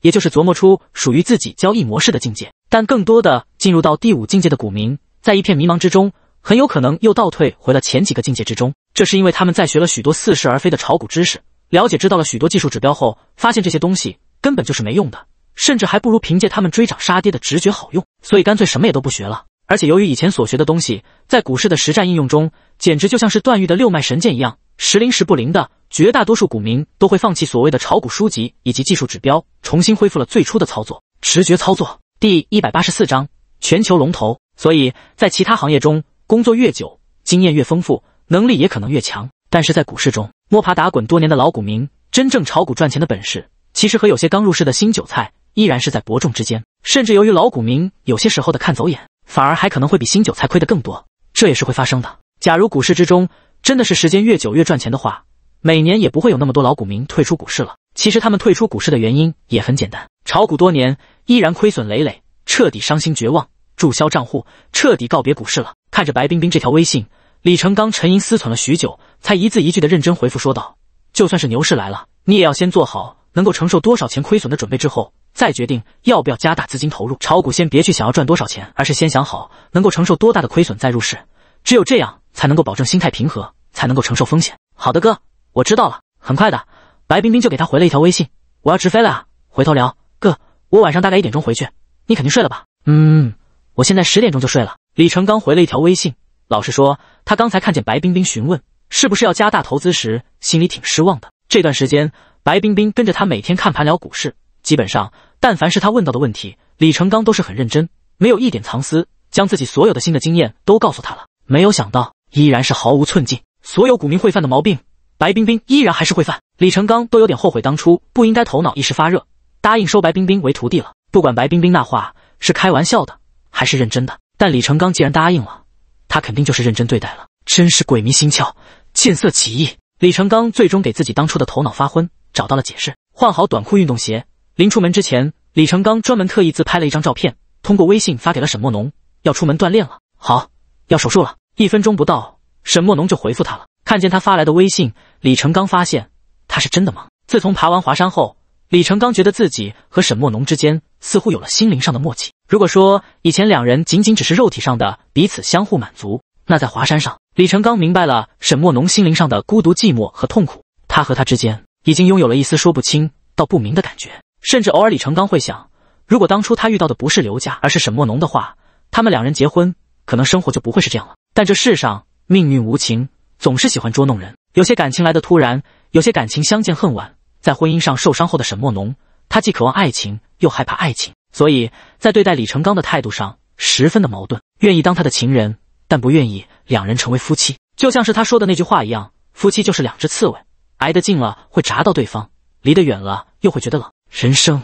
也就是琢磨出属于自己交易模式的境界。但更多的进入到第五境界的股民，在一片迷茫之中，很有可能又倒退回了前几个境界之中，这是因为他们在学了许多似是而非的炒股知识。了解知道了许多技术指标后，发现这些东西根本就是没用的，甚至还不如凭借他们追涨杀跌的直觉好用，所以干脆什么也都不学了。而且由于以前所学的东西在股市的实战应用中，简直就像是段誉的六脉神剑一样，时灵时不灵的。绝大多数股民都会放弃所谓的炒股书籍以及技术指标，重新恢复了最初的操作——直觉操作。第一百八十四章全球龙头。所以在其他行业中，工作越久，经验越丰富，能力也可能越强，但是在股市中。摸爬打滚多年的老股民，真正炒股赚钱的本事，其实和有些刚入市的新韭菜依然是在伯仲之间。甚至由于老股民有些时候的看走眼，反而还可能会比新韭菜亏得更多，这也是会发生的。假如股市之中真的是时间越久越赚钱的话，每年也不会有那么多老股民退出股市了。其实他们退出股市的原因也很简单，炒股多年依然亏损累累，彻底伤心绝望，注销账户，彻底告别股市了。看着白冰冰这条微信，李成刚沉吟思忖了许久。才一字一句的认真回复说道：“就算是牛市来了，你也要先做好能够承受多少钱亏损的准备，之后再决定要不要加大资金投入。炒股先别去想要赚多少钱，而是先想好能够承受多大的亏损再入市。只有这样才能够保证心态平和，才能够承受风险。”好的，哥，我知道了。很快的，白冰冰就给他回了一条微信：“我要直飞了，啊，回头聊。哥，我晚上大概一点钟回去，你肯定睡了吧？”“嗯，我现在十点钟就睡了。”李成刚回了一条微信。老实说，他刚才看见白冰冰询问。是不是要加大投资时，心里挺失望的？这段时间，白冰冰跟着他每天看盘聊股市，基本上，但凡是他问到的问题，李成刚都是很认真，没有一点藏私，将自己所有的新的经验都告诉他了。没有想到，依然是毫无寸进。所有股民会犯的毛病，白冰冰依然还是会犯。李成刚都有点后悔当初不应该头脑一时发热，答应收白冰冰为徒弟了。不管白冰冰那话是开玩笑的，还是认真的，但李成刚既然答应了，他肯定就是认真对待了。真是鬼迷心窍。见色起意，李成刚最终给自己当初的头脑发昏找到了解释。换好短裤、运动鞋，临出门之前，李成刚专门特意自拍了一张照片，通过微信发给了沈墨农，要出门锻炼了。好，要手术了，一分钟不到，沈墨农就回复他了。看见他发来的微信，李成刚发现他是真的忙。自从爬完华山后，李成刚觉得自己和沈墨农之间似乎有了心灵上的默契。如果说以前两人仅仅只是肉体上的彼此相互满足，那在华山上。李成刚明白了沈墨农心灵上的孤独、寂寞和痛苦，他和他之间已经拥有了一丝说不清、道不明的感觉，甚至偶尔李成刚会想，如果当初他遇到的不是刘家，而是沈墨农的话，他们两人结婚，可能生活就不会是这样了。但这世上命运无情，总是喜欢捉弄人，有些感情来的突然，有些感情相见恨晚。在婚姻上受伤后的沈墨农，他既渴望爱情，又害怕爱情，所以在对待李成刚的态度上十分的矛盾，愿意当他的情人。但不愿意两人成为夫妻，就像是他说的那句话一样，夫妻就是两只刺猬，挨得近了会扎到对方，离得远了又会觉得冷。人生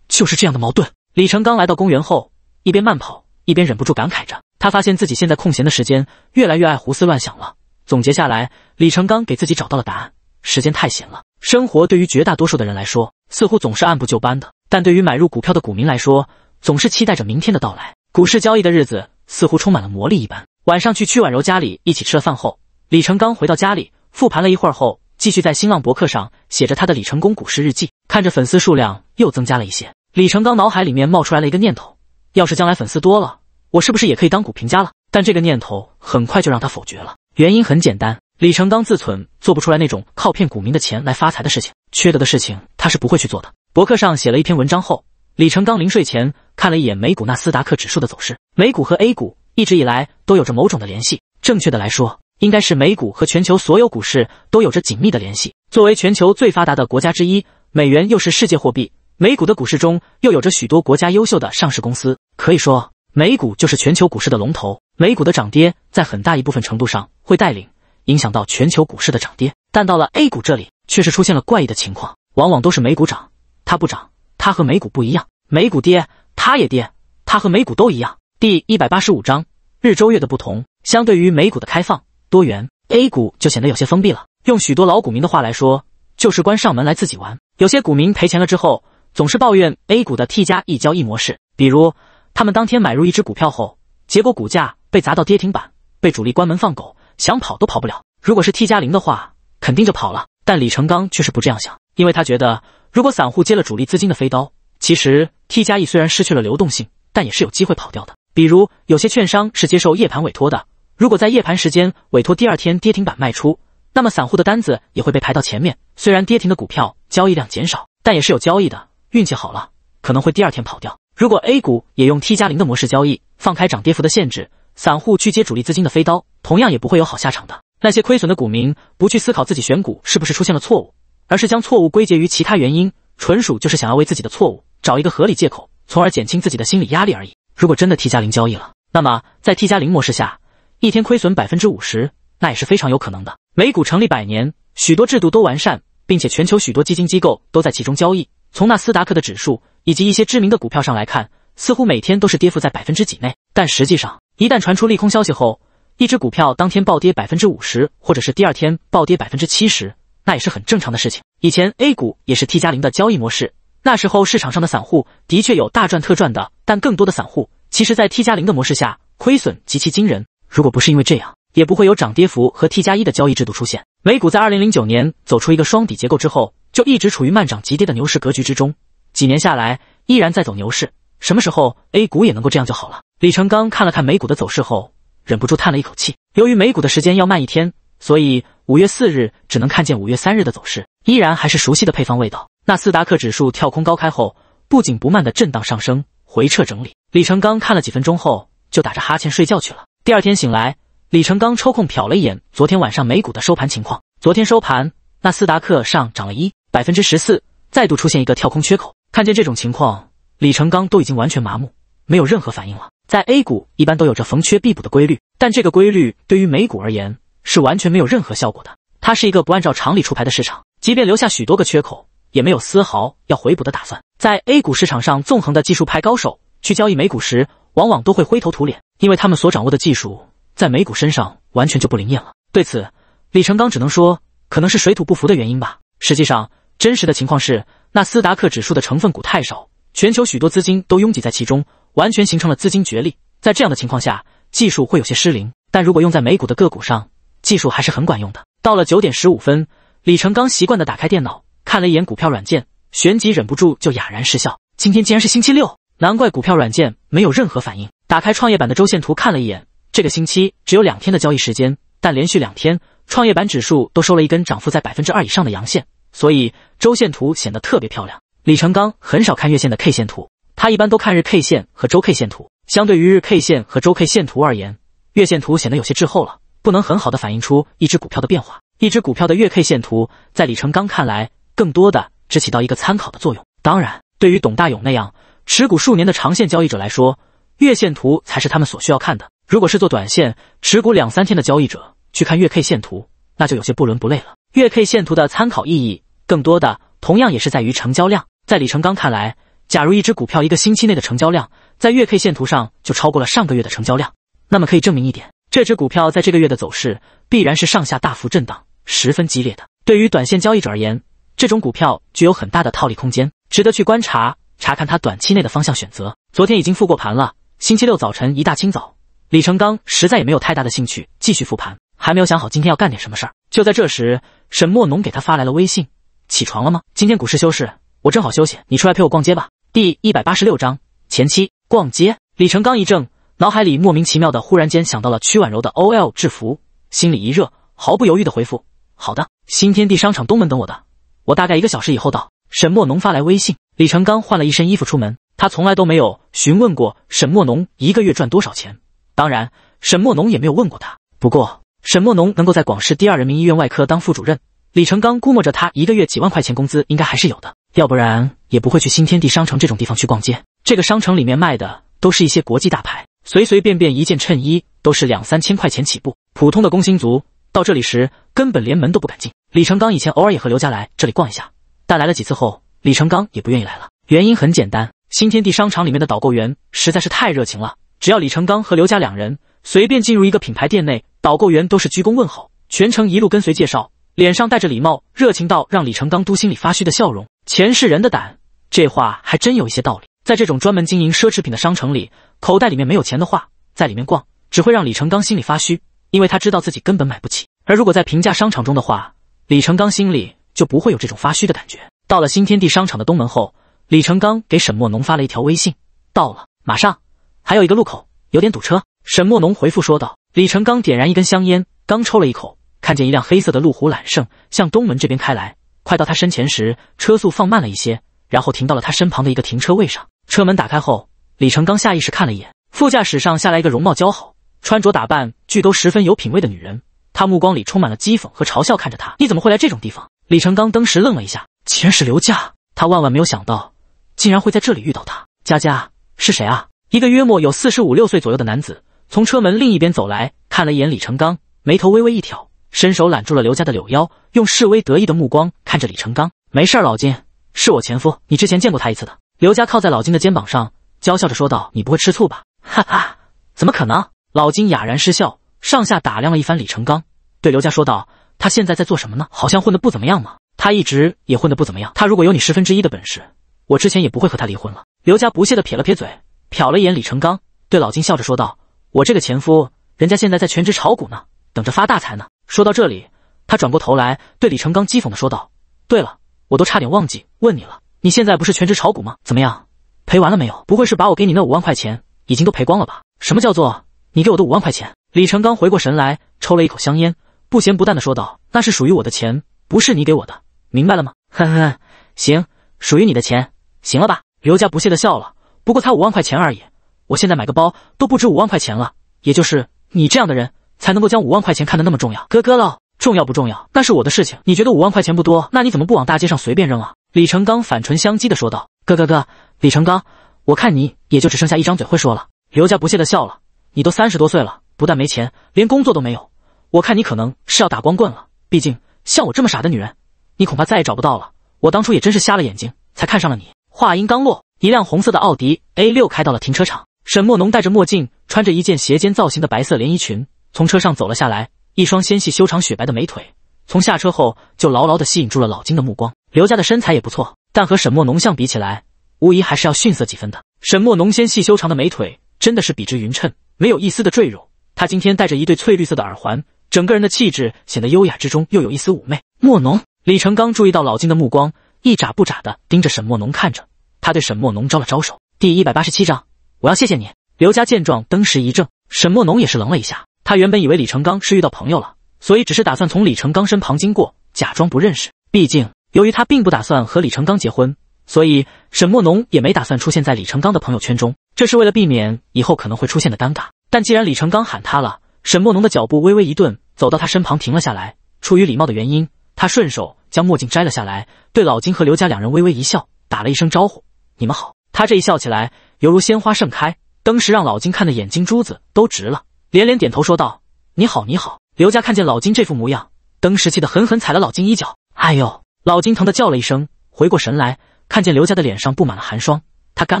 就是这样的矛盾。李成刚来到公园后，一边慢跑，一边忍不住感慨着，他发现自己现在空闲的时间越来越爱胡思乱想了。总结下来，李成刚给自己找到了答案：时间太闲了。生活对于绝大多数的人来说，似乎总是按部就班的，但对于买入股票的股民来说，总是期待着明天的到来。股市交易的日子似乎充满了魔力一般。晚上去曲婉柔家里一起吃了饭后，李成刚回到家里复盘了一会儿后，继续在新浪博客上写着他的李成功股市日记。看着粉丝数量又增加了一些，李成刚脑海里面冒出来了一个念头：要是将来粉丝多了，我是不是也可以当股评家了？但这个念头很快就让他否决了。原因很简单，李成刚自存做不出来那种靠骗股民的钱来发财的事情，缺德的事情他是不会去做的。博客上写了一篇文章后，李成刚临睡前看了一眼美股纳斯达克指数的走势，美股和 A 股。一直以来都有着某种的联系，正确的来说，应该是美股和全球所有股市都有着紧密的联系。作为全球最发达的国家之一，美元又是世界货币，美股的股市中又有着许多国家优秀的上市公司，可以说美股就是全球股市的龙头。美股的涨跌在很大一部分程度上会带领、影响到全球股市的涨跌。但到了 A 股这里，却是出现了怪异的情况，往往都是美股涨，它不涨；它和美股不一样，美股跌，它也跌；它和美股都一样。第一百八十五章日周月的不同，相对于美股的开放多元，A 股就显得有些封闭了。用许多老股民的话来说，就是关上门来自己玩。有些股民赔钱了之后，总是抱怨 A 股的 T 加一交易模式，比如他们当天买入一只股票后，结果股价被砸到跌停板，被主力关门放狗，想跑都跑不了。如果是 T 加零的话，肯定就跑了。但李成刚却是不这样想，因为他觉得，如果散户接了主力资金的飞刀，其实 T 加一虽然失去了流动性，但也是有机会跑掉的。比如有些券商是接受夜盘委托的，如果在夜盘时间委托第二天跌停板卖出，那么散户的单子也会被排到前面。虽然跌停的股票交易量减少，但也是有交易的。运气好了，可能会第二天跑掉。如果 A 股也用 T 加零的模式交易，放开涨跌幅的限制，散户去接主力资金的飞刀，同样也不会有好下场的。那些亏损的股民不去思考自己选股是不是出现了错误，而是将错误归结于其他原因，纯属就是想要为自己的错误找一个合理借口，从而减轻自己的心理压力而已。如果真的 T 加零交易了，那么在 T 加零模式下，一天亏损百分之五十，那也是非常有可能的。美股成立百年，许多制度都完善，并且全球许多基金机构都在其中交易。从纳斯达克的指数以及一些知名的股票上来看，似乎每天都是跌幅在百分之几内。但实际上，一旦传出利空消息后，一只股票当天暴跌百分之五十，或者是第二天暴跌百分之七十，那也是很正常的事情。以前 A 股也是 T 加零的交易模式。那时候市场上的散户的确有大赚特赚的，但更多的散户其实，在 T 加零的模式下亏损极其惊人。如果不是因为这样，也不会有涨跌幅和 T 加一的交易制度出现。美股在二零零九年走出一个双底结构之后，就一直处于慢涨急跌的牛市格局之中。几年下来，依然在走牛市。什么时候 A 股也能够这样就好了。李成刚看了看美股的走势后，忍不住叹了一口气。由于美股的时间要慢一天，所以五月四日只能看见五月三日的走势，依然还是熟悉的配方味道。纳斯达克指数跳空高开后，不紧不慢的震荡上升，回撤整理。李成刚看了几分钟后，就打着哈欠睡觉去了。第二天醒来，李成刚抽空瞟了一眼昨天晚上美股的收盘情况。昨天收盘，纳斯达克上涨了一百分之十四，再度出现一个跳空缺口。看见这种情况，李成刚都已经完全麻木，没有任何反应了。在 A 股，一般都有着逢缺必补的规律，但这个规律对于美股而言是完全没有任何效果的。它是一个不按照常理出牌的市场，即便留下许多个缺口。也没有丝毫要回补的打算。在 A 股市场上纵横的技术派高手去交易美股时，往往都会灰头土脸，因为他们所掌握的技术在美股身上完全就不灵验了。对此，李成刚只能说，可能是水土不服的原因吧。实际上，真实的情况是，纳斯达克指数的成分股太少，全球许多资金都拥挤在其中，完全形成了资金角力。在这样的情况下，技术会有些失灵。但如果用在美股的个股上，技术还是很管用的。到了九点十五分，李成刚习惯的打开电脑。看了一眼股票软件，旋即忍不住就哑然失笑。今天竟然是星期六，难怪股票软件没有任何反应。打开创业板的周线图看了一眼，这个星期只有两天的交易时间，但连续两天创业板指数都收了一根涨幅在百分之二以上的阳线，所以周线图显得特别漂亮。李成刚很少看月线的 K 线图，他一般都看日 K 线和周 K 线图。相对于日 K 线和周 K 线图而言，月线图显得有些滞后了，不能很好的反映出一只股票的变化。一只股票的月 K 线图，在李成刚看来。更多的只起到一个参考的作用。当然，对于董大勇那样持股数年的长线交易者来说，月线图才是他们所需要看的。如果是做短线、持股两三天的交易者去看月 K 线图，那就有些不伦不类了。月 K 线图的参考意义，更多的同样也是在于成交量。在李成刚看来，假如一只股票一个星期内的成交量在月 K 线图上就超过了上个月的成交量，那么可以证明一点：这只股票在这个月的走势必然是上下大幅震荡、十分激烈的。对于短线交易者而言，这种股票具有很大的套利空间，值得去观察查看它短期内的方向选择。昨天已经复过盘了。星期六早晨一大清早，李成刚实在也没有太大的兴趣继续复盘，还没有想好今天要干点什么事儿。就在这时，沈墨农给他发来了微信：“起床了吗？今天股市休市，我正好休息，你出来陪我逛街吧。”第一百八十六章前期逛街。李成刚一怔，脑海里莫名其妙的忽然间想到了曲婉柔的 OL 制服，心里一热，毫不犹豫的回复：“好的，新天地商场东门等我的。”我大概一个小时以后到。沈墨农发来微信。李成刚换了一身衣服出门。他从来都没有询问过沈墨农一个月赚多少钱。当然，沈墨农也没有问过他。不过，沈墨农能够在广市第二人民医院外科当副主任，李成刚估摸着他一个月几万块钱工资应该还是有的，要不然也不会去新天地商城这种地方去逛街。这个商城里面卖的都是一些国际大牌，随随便便一件衬衣都是两三千块钱起步，普通的工薪族。到这里时，根本连门都不敢进。李成刚以前偶尔也和刘家来这里逛一下，但来了几次后，李成刚也不愿意来了。原因很简单，新天地商场里面的导购员实在是太热情了。只要李成刚和刘家两人随便进入一个品牌店内，导购员都是鞠躬问好，全程一路跟随介绍，脸上带着礼貌，热情到让李成刚都心里发虚的笑容。钱是人的胆，这话还真有一些道理。在这种专门经营奢侈品的商城里，口袋里面没有钱的话，在里面逛只会让李成刚心里发虚。因为他知道自己根本买不起，而如果在平价商场中的话，李成刚心里就不会有这种发虚的感觉。到了新天地商场的东门后，李成刚给沈墨农发了一条微信：“到了，马上，还有一个路口有点堵车。”沈墨农回复说道。李成刚点燃一根香烟，刚抽了一口，看见一辆黑色的路虎揽胜向东门这边开来，快到他身前时，车速放慢了一些，然后停到了他身旁的一个停车位上。车门打开后，李成刚下意识看了一眼副驾驶上下来一个容貌姣好。穿着打扮俱都十分有品位的女人，她目光里充满了讥讽和嘲笑，看着他。你怎么会来这种地方？李成刚当时愣了一下，竟然是刘家，他万万没有想到，竟然会在这里遇到她。佳佳是谁啊？一个约莫有四十五六岁左右的男子从车门另一边走来，看了一眼李成刚，眉头微微一挑，伸手揽住了刘家的柳腰，用示威得意的目光看着李成刚。没事，老金，是我前夫，你之前见过他一次的。刘家靠在老金的肩膀上，娇笑着说道：“你不会吃醋吧？哈哈，怎么可能？”老金哑然失笑，上下打量了一番李成刚，对刘佳说道：“他现在在做什么呢？好像混得不怎么样嘛。他一直也混得不怎么样。他如果有你十分之一的本事，我之前也不会和他离婚了。”刘佳不屑的撇了撇嘴，瞟了一眼李成刚，对老金笑着说道：“我这个前夫，人家现在在全职炒股呢，等着发大财呢。”说到这里，他转过头来对李成刚讥讽的说道：“对了，我都差点忘记问你了，你现在不是全职炒股吗？怎么样，赔完了没有？不会是把我给你那五万块钱已经都赔光了吧？什么叫做？”你给我的五万块钱，李成刚回过神来，抽了一口香烟，不咸不淡的说道：“那是属于我的钱，不是你给我的，明白了吗？”哼哼，行，属于你的钱，行了吧？刘家不屑的笑了。不过才五万块钱而已，我现在买个包都不止五万块钱了，也就是你这样的人才能够将五万块钱看得那么重要。哥哥咯，重要不重要？那是我的事情。你觉得五万块钱不多，那你怎么不往大街上随便扔啊？”李成刚反唇相讥的说道：“哥哥哥，李成刚，我看你也就只剩下一张嘴会说了。”刘家不屑的笑了。你都三十多岁了，不但没钱，连工作都没有。我看你可能是要打光棍了。毕竟像我这么傻的女人，你恐怕再也找不到了。我当初也真是瞎了眼睛，才看上了你。话音刚落，一辆红色的奥迪 A6 开到了停车场。沈墨农戴着墨镜，穿着一件斜肩造型的白色连衣裙，从车上走了下来，一双纤细修长雪白的美腿，从下车后就牢牢地吸引住了老金的目光。刘佳的身材也不错，但和沈墨农相比起来，无疑还是要逊色几分的。沈墨农纤细修长的美腿。真的是笔直匀称，没有一丝的赘肉。他今天戴着一对翠绿色的耳环，整个人的气质显得优雅之中又有一丝妩媚。莫农，李成刚注意到老金的目光，一眨不眨的盯着沈莫农看着，他对沈墨农招了招手。第一百八十七章，我要谢谢你。刘佳见状，登时一怔。沈墨农也是愣了一下，他原本以为李成刚是遇到朋友了，所以只是打算从李成刚身旁经过，假装不认识。毕竟，由于他并不打算和李成刚结婚，所以沈墨农也没打算出现在李成刚的朋友圈中。这是为了避免以后可能会出现的尴尬。但既然李成刚喊他了，沈墨农的脚步微微一顿，走到他身旁停了下来。出于礼貌的原因，他顺手将墨镜摘了下来，对老金和刘家两人微微一笑，打了一声招呼：“你们好。”他这一笑起来，犹如鲜花盛开，登时让老金看的眼睛珠子都直了，连连点头说道：“你好，你好。”刘家看见老金这副模样，登时气得狠狠踩了老金一脚：“哎呦！”老金疼的叫了一声，回过神来，看见刘家的脸上布满了寒霜，他尴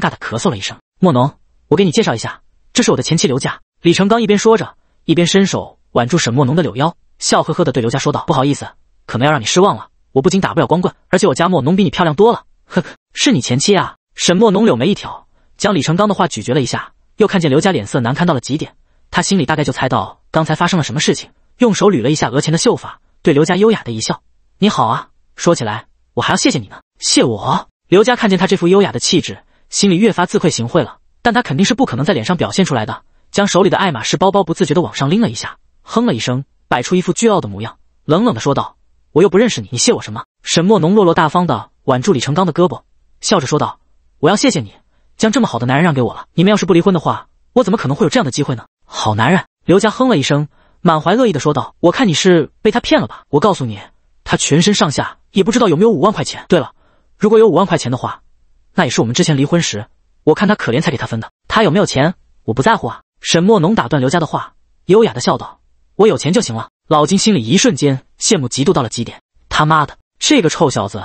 尬的咳嗽了一声。莫农，我给你介绍一下，这是我的前妻刘佳。李成刚一边说着，一边伸手挽住沈墨农的柳腰，笑呵呵地对刘佳说道：“不好意思，可能要让你失望了。我不仅打不了光棍，而且我家莫农比你漂亮多了。”呵呵，是你前妻啊！沈墨农柳眉一挑，将李成刚的话咀嚼了一下，又看见刘佳脸色难看到了极点，他心里大概就猜到刚才发生了什么事情，用手捋了一下额前的秀发，对刘佳优雅的一笑：“你好啊，说起来，我还要谢谢你呢。”谢我？刘佳看见他这副优雅的气质。心里越发自愧行贿了，但他肯定是不可能在脸上表现出来的。将手里的爱马仕包包不自觉的往上拎了一下，哼了一声，摆出一副倨傲的模样，冷冷的说道：“我又不认识你，你谢我什么？”沈墨农落落大方的挽住李成刚的胳膊，笑着说道：“我要谢谢你，将这么好的男人让给我了。你们要是不离婚的话，我怎么可能会有这样的机会呢？”好男人，刘佳哼了一声，满怀恶意的说道：“我看你是被他骗了吧？我告诉你，他全身上下也不知道有没有五万块钱。对了，如果有五万块钱的话。”那也是我们之前离婚时，我看他可怜才给他分的。他有没有钱，我不在乎啊！沈墨农打断刘家的话，优雅的笑道：“我有钱就行了。”老金心里一瞬间羡慕嫉妒到了极点。他妈的，这个臭小子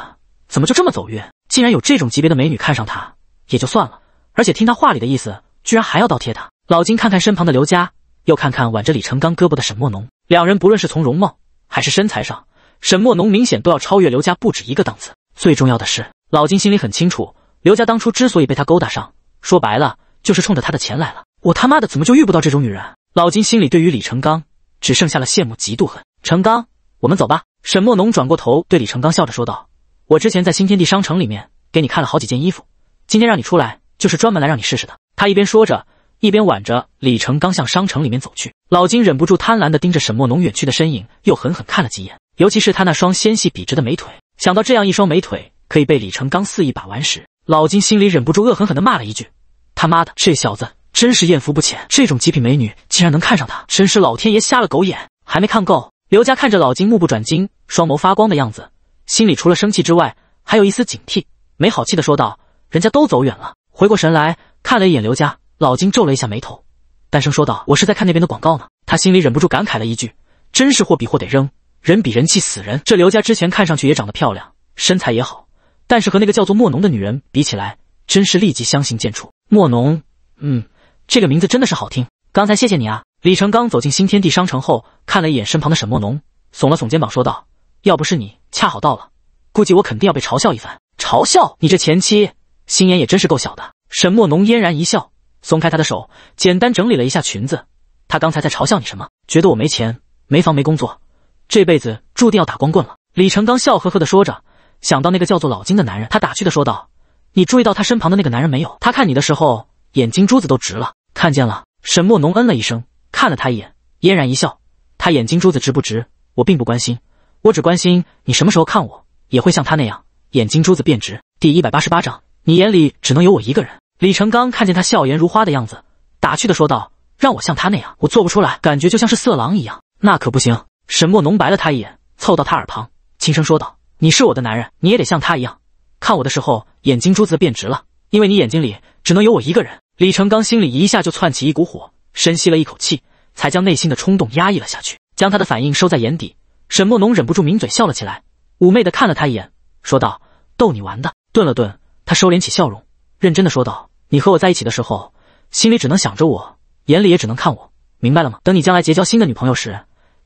怎么就这么走运？竟然有这种级别的美女看上他，也就算了，而且听他话里的意思，居然还要倒贴他。老金看看身旁的刘家，又看看挽着李成刚胳膊的沈墨农，两人不论是从容貌还是身材上，沈墨农明显都要超越刘家不止一个档次。最重要的是，老金心里很清楚。刘家当初之所以被他勾搭上，说白了就是冲着他的钱来了。我他妈的怎么就遇不到这种女人？老金心里对于李成刚只剩下了羡慕、嫉妒、恨。成刚，我们走吧。沈墨农转过头对李成刚笑着说道：“我之前在新天地商城里面给你看了好几件衣服，今天让你出来就是专门来让你试试的。”他一边说着，一边挽着李成刚向商城里面走去。老金忍不住贪婪的盯着沈墨农远去的身影，又狠狠看了几眼，尤其是他那双纤细笔直的美腿。想到这样一双美腿可以被李成刚肆意把玩时，老金心里忍不住恶狠狠地骂了一句：“他妈的，这小子真是艳福不浅，这种极品美女竟然能看上他，真是老天爷瞎了狗眼！”还没看够，刘家看着老金目不转睛、双眸发光的样子，心里除了生气之外，还有一丝警惕，没好气地说道：“人家都走远了。”回过神来看了一眼刘家，老金皱了一下眉头，淡声说道：“我是在看那边的广告呢。”他心里忍不住感慨了一句：“真是货比货得扔，人比人气死人。”这刘家之前看上去也长得漂亮，身材也好。但是和那个叫做莫农的女人比起来，真是立即相形见绌。莫农，嗯，这个名字真的是好听。刚才谢谢你啊！李成刚走进新天地商城后，看了一眼身旁的沈莫农，耸了耸肩膀，说道：“要不是你恰好到了，估计我肯定要被嘲笑一番。嘲笑你这前妻，心眼也真是够小的。”沈莫农嫣然一笑，松开他的手，简单整理了一下裙子。他刚才在嘲笑你什么？觉得我没钱、没房、没工作，这辈子注定要打光棍了。李成刚笑呵呵地说着。想到那个叫做老金的男人，他打趣的说道：“你注意到他身旁的那个男人没有？他看你的时候，眼睛珠子都直了。看见了。”沈墨农嗯了一声，看了他一眼，嫣然一笑。他眼睛珠子直不直，我并不关心，我只关心你什么时候看我，也会像他那样，眼睛珠子变直。第一百八十八章，你眼里只能有我一个人。李成刚看见他笑颜如花的样子，打趣的说道：“让我像他那样，我做不出来，感觉就像是色狼一样。那可不行。”沈墨农白了他一眼，凑到他耳旁，轻声说道。你是我的男人，你也得像他一样，看我的时候眼睛珠子变直了，因为你眼睛里只能有我一个人。李成刚心里一下就窜起一股火，深吸了一口气，才将内心的冲动压抑了下去，将他的反应收在眼底。沈墨农忍不住抿嘴笑了起来，妩媚的看了他一眼，说道：“逗你玩的。”顿了顿，他收敛起笑容，认真的说道：“你和我在一起的时候，心里只能想着我，眼里也只能看我，明白了吗？等你将来结交新的女朋友时，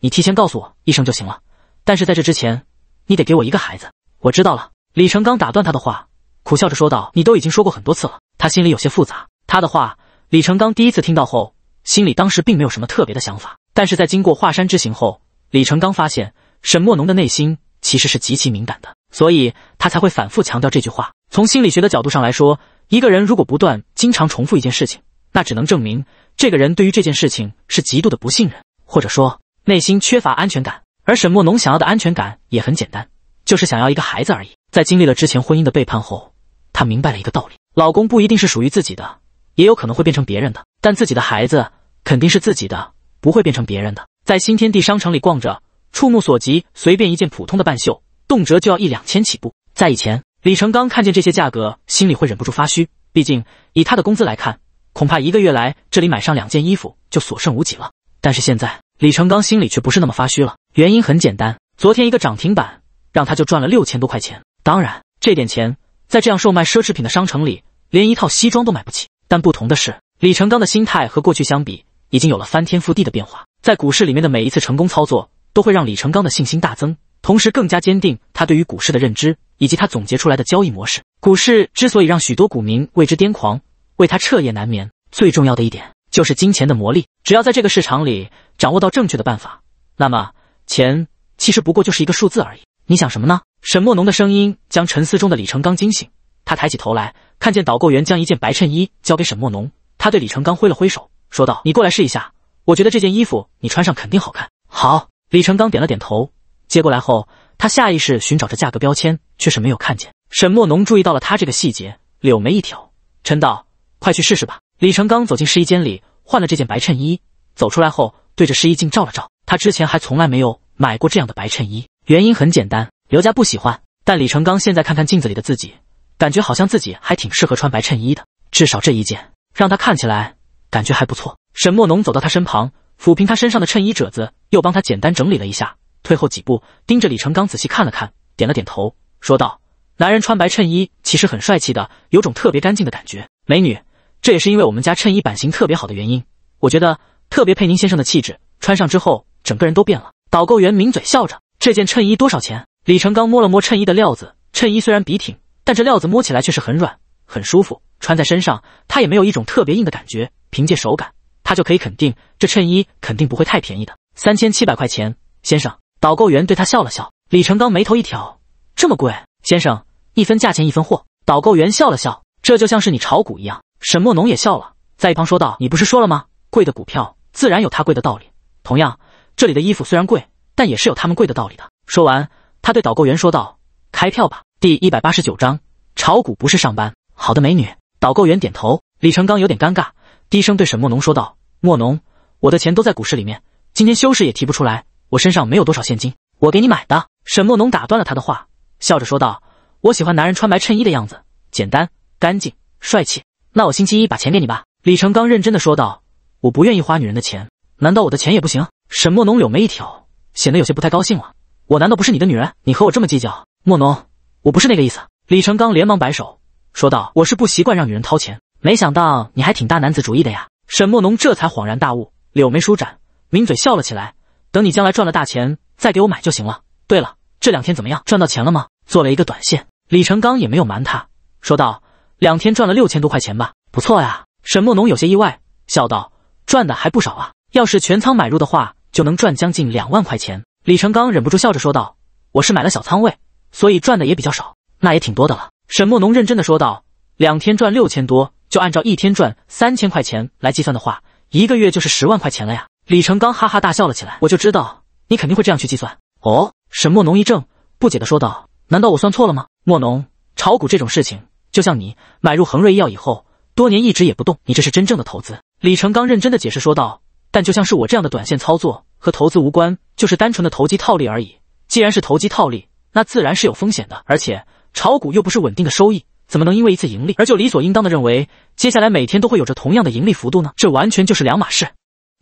你提前告诉我一声就行了。但是在这之前。”你得给我一个孩子，我知道了。”李成刚打断他的话，苦笑着说道：“你都已经说过很多次了。”他心里有些复杂。他的话，李成刚第一次听到后，心里当时并没有什么特别的想法。但是在经过华山之行后，李成刚发现沈墨农的内心其实是极其敏感的，所以他才会反复强调这句话。从心理学的角度上来说，一个人如果不断、经常重复一件事情，那只能证明这个人对于这件事情是极度的不信任，或者说内心缺乏安全感。而沈墨农想要的安全感也很简单，就是想要一个孩子而已。在经历了之前婚姻的背叛后，她明白了一个道理：老公不一定是属于自己的，也有可能会变成别人的。但自己的孩子肯定是自己的，不会变成别人的。在新天地商城里逛着，触目所及，随便一件普通的半袖，动辄就要一两千起步。在以前，李成刚看见这些价格，心里会忍不住发虚，毕竟以他的工资来看，恐怕一个月来这里买上两件衣服就所剩无几了。但是现在，李成刚心里却不是那么发虚了。原因很简单，昨天一个涨停板让他就赚了六千多块钱。当然，这点钱在这样售卖奢侈品的商城里，连一套西装都买不起。但不同的是，李成刚的心态和过去相比，已经有了翻天覆地的变化。在股市里面的每一次成功操作，都会让李成刚的信心大增，同时更加坚定他对于股市的认知以及他总结出来的交易模式。股市之所以让许多股民为之癫狂，为他彻夜难眠，最重要的一点就是金钱的魔力。只要在这个市场里掌握到正确的办法，那么。钱其实不过就是一个数字而已，你想什么呢？沈墨农的声音将沉思中的李成刚惊醒，他抬起头来，看见导购员将一件白衬衣交给沈墨农，他对李成刚挥了挥手，说道：“你过来试一下，我觉得这件衣服你穿上肯定好看。”好，李成刚点了点头，接过来后，他下意识寻找着价格标签，却是没有看见。沈墨农注意到了他这个细节，柳眉一挑，嗔道：“快去试试吧。”李成刚走进试衣间里，换了这件白衬衣。走出来后，对着试衣镜照了照，他之前还从来没有买过这样的白衬衣。原因很简单，刘家不喜欢。但李成刚现在看看镜子里的自己，感觉好像自己还挺适合穿白衬衣的，至少这一件让他看起来感觉还不错。沈墨农走到他身旁，抚平他身上的衬衣褶子，又帮他简单整理了一下，退后几步，盯着李成刚仔细看了看，点了点头，说道：“男人穿白衬衣其实很帅气的，有种特别干净的感觉。美女，这也是因为我们家衬衣版型特别好的原因。我觉得。”特别配您先生的气质，穿上之后整个人都变了。导购员抿嘴笑着：“这件衬衣多少钱？”李成刚摸了摸衬衣的料子，衬衣虽然笔挺，但这料子摸起来却是很软，很舒服，穿在身上他也没有一种特别硬的感觉。凭借手感，他就可以肯定这衬衣肯定不会太便宜的。三千七百块钱，先生。导购员对他笑了笑。李成刚眉头一挑：“这么贵，先生，一分价钱一分货。”导购员笑了笑：“这就像是你炒股一样。”沈墨农也笑了，在一旁说道：“你不是说了吗？”贵的股票自然有它贵的道理，同样，这里的衣服虽然贵，但也是有他们贵的道理的。说完，他对导购员说道：“开票吧。”第一百八十九章，炒股不是上班。好的，美女。导购员点头。李成刚有点尴尬，低声对沈墨农说道：“墨农，我的钱都在股市里面，今天休市也提不出来，我身上没有多少现金，我给你买的。”沈墨农打断了他的话，笑着说道：“我喜欢男人穿白衬衣的样子，简单、干净、帅气。那我星期一把钱给你吧。”李成刚认真的说道。我不愿意花女人的钱，难道我的钱也不行？沈墨农柳眉一挑，显得有些不太高兴了。我难道不是你的女人？你和我这么计较？墨农，我不是那个意思。李成刚连忙摆手说道：“我是不习惯让女人掏钱，没想到你还挺大男子主义的呀。”沈墨农这才恍然大悟，柳眉舒展，抿嘴笑了起来。等你将来赚了大钱，再给我买就行了。对了，这两天怎么样？赚到钱了吗？做了一个短线。李成刚也没有瞒他，说道：“两天赚了六千多块钱吧，不错呀。”沈墨农有些意外，笑道。赚的还不少啊！要是全仓买入的话，就能赚将近两万块钱。李成刚忍不住笑着说道：“我是买了小仓位，所以赚的也比较少，那也挺多的了。”沈墨农认真的说道：“两天赚六千多，就按照一天赚三千块钱来计算的话，一个月就是十万块钱了呀！”李成刚哈哈大笑了起来：“我就知道你肯定会这样去计算哦。”沈墨农一怔，不解的说道：“难道我算错了吗？”墨农，炒股这种事情，就像你买入恒瑞医药以后，多年一直也不动，你这是真正的投资。李成刚认真的解释说道：“但就像是我这样的短线操作和投资无关，就是单纯的投机套利而已。既然是投机套利，那自然是有风险的。而且炒股又不是稳定的收益，怎么能因为一次盈利而就理所应当的认为接下来每天都会有着同样的盈利幅度呢？这完全就是两码事。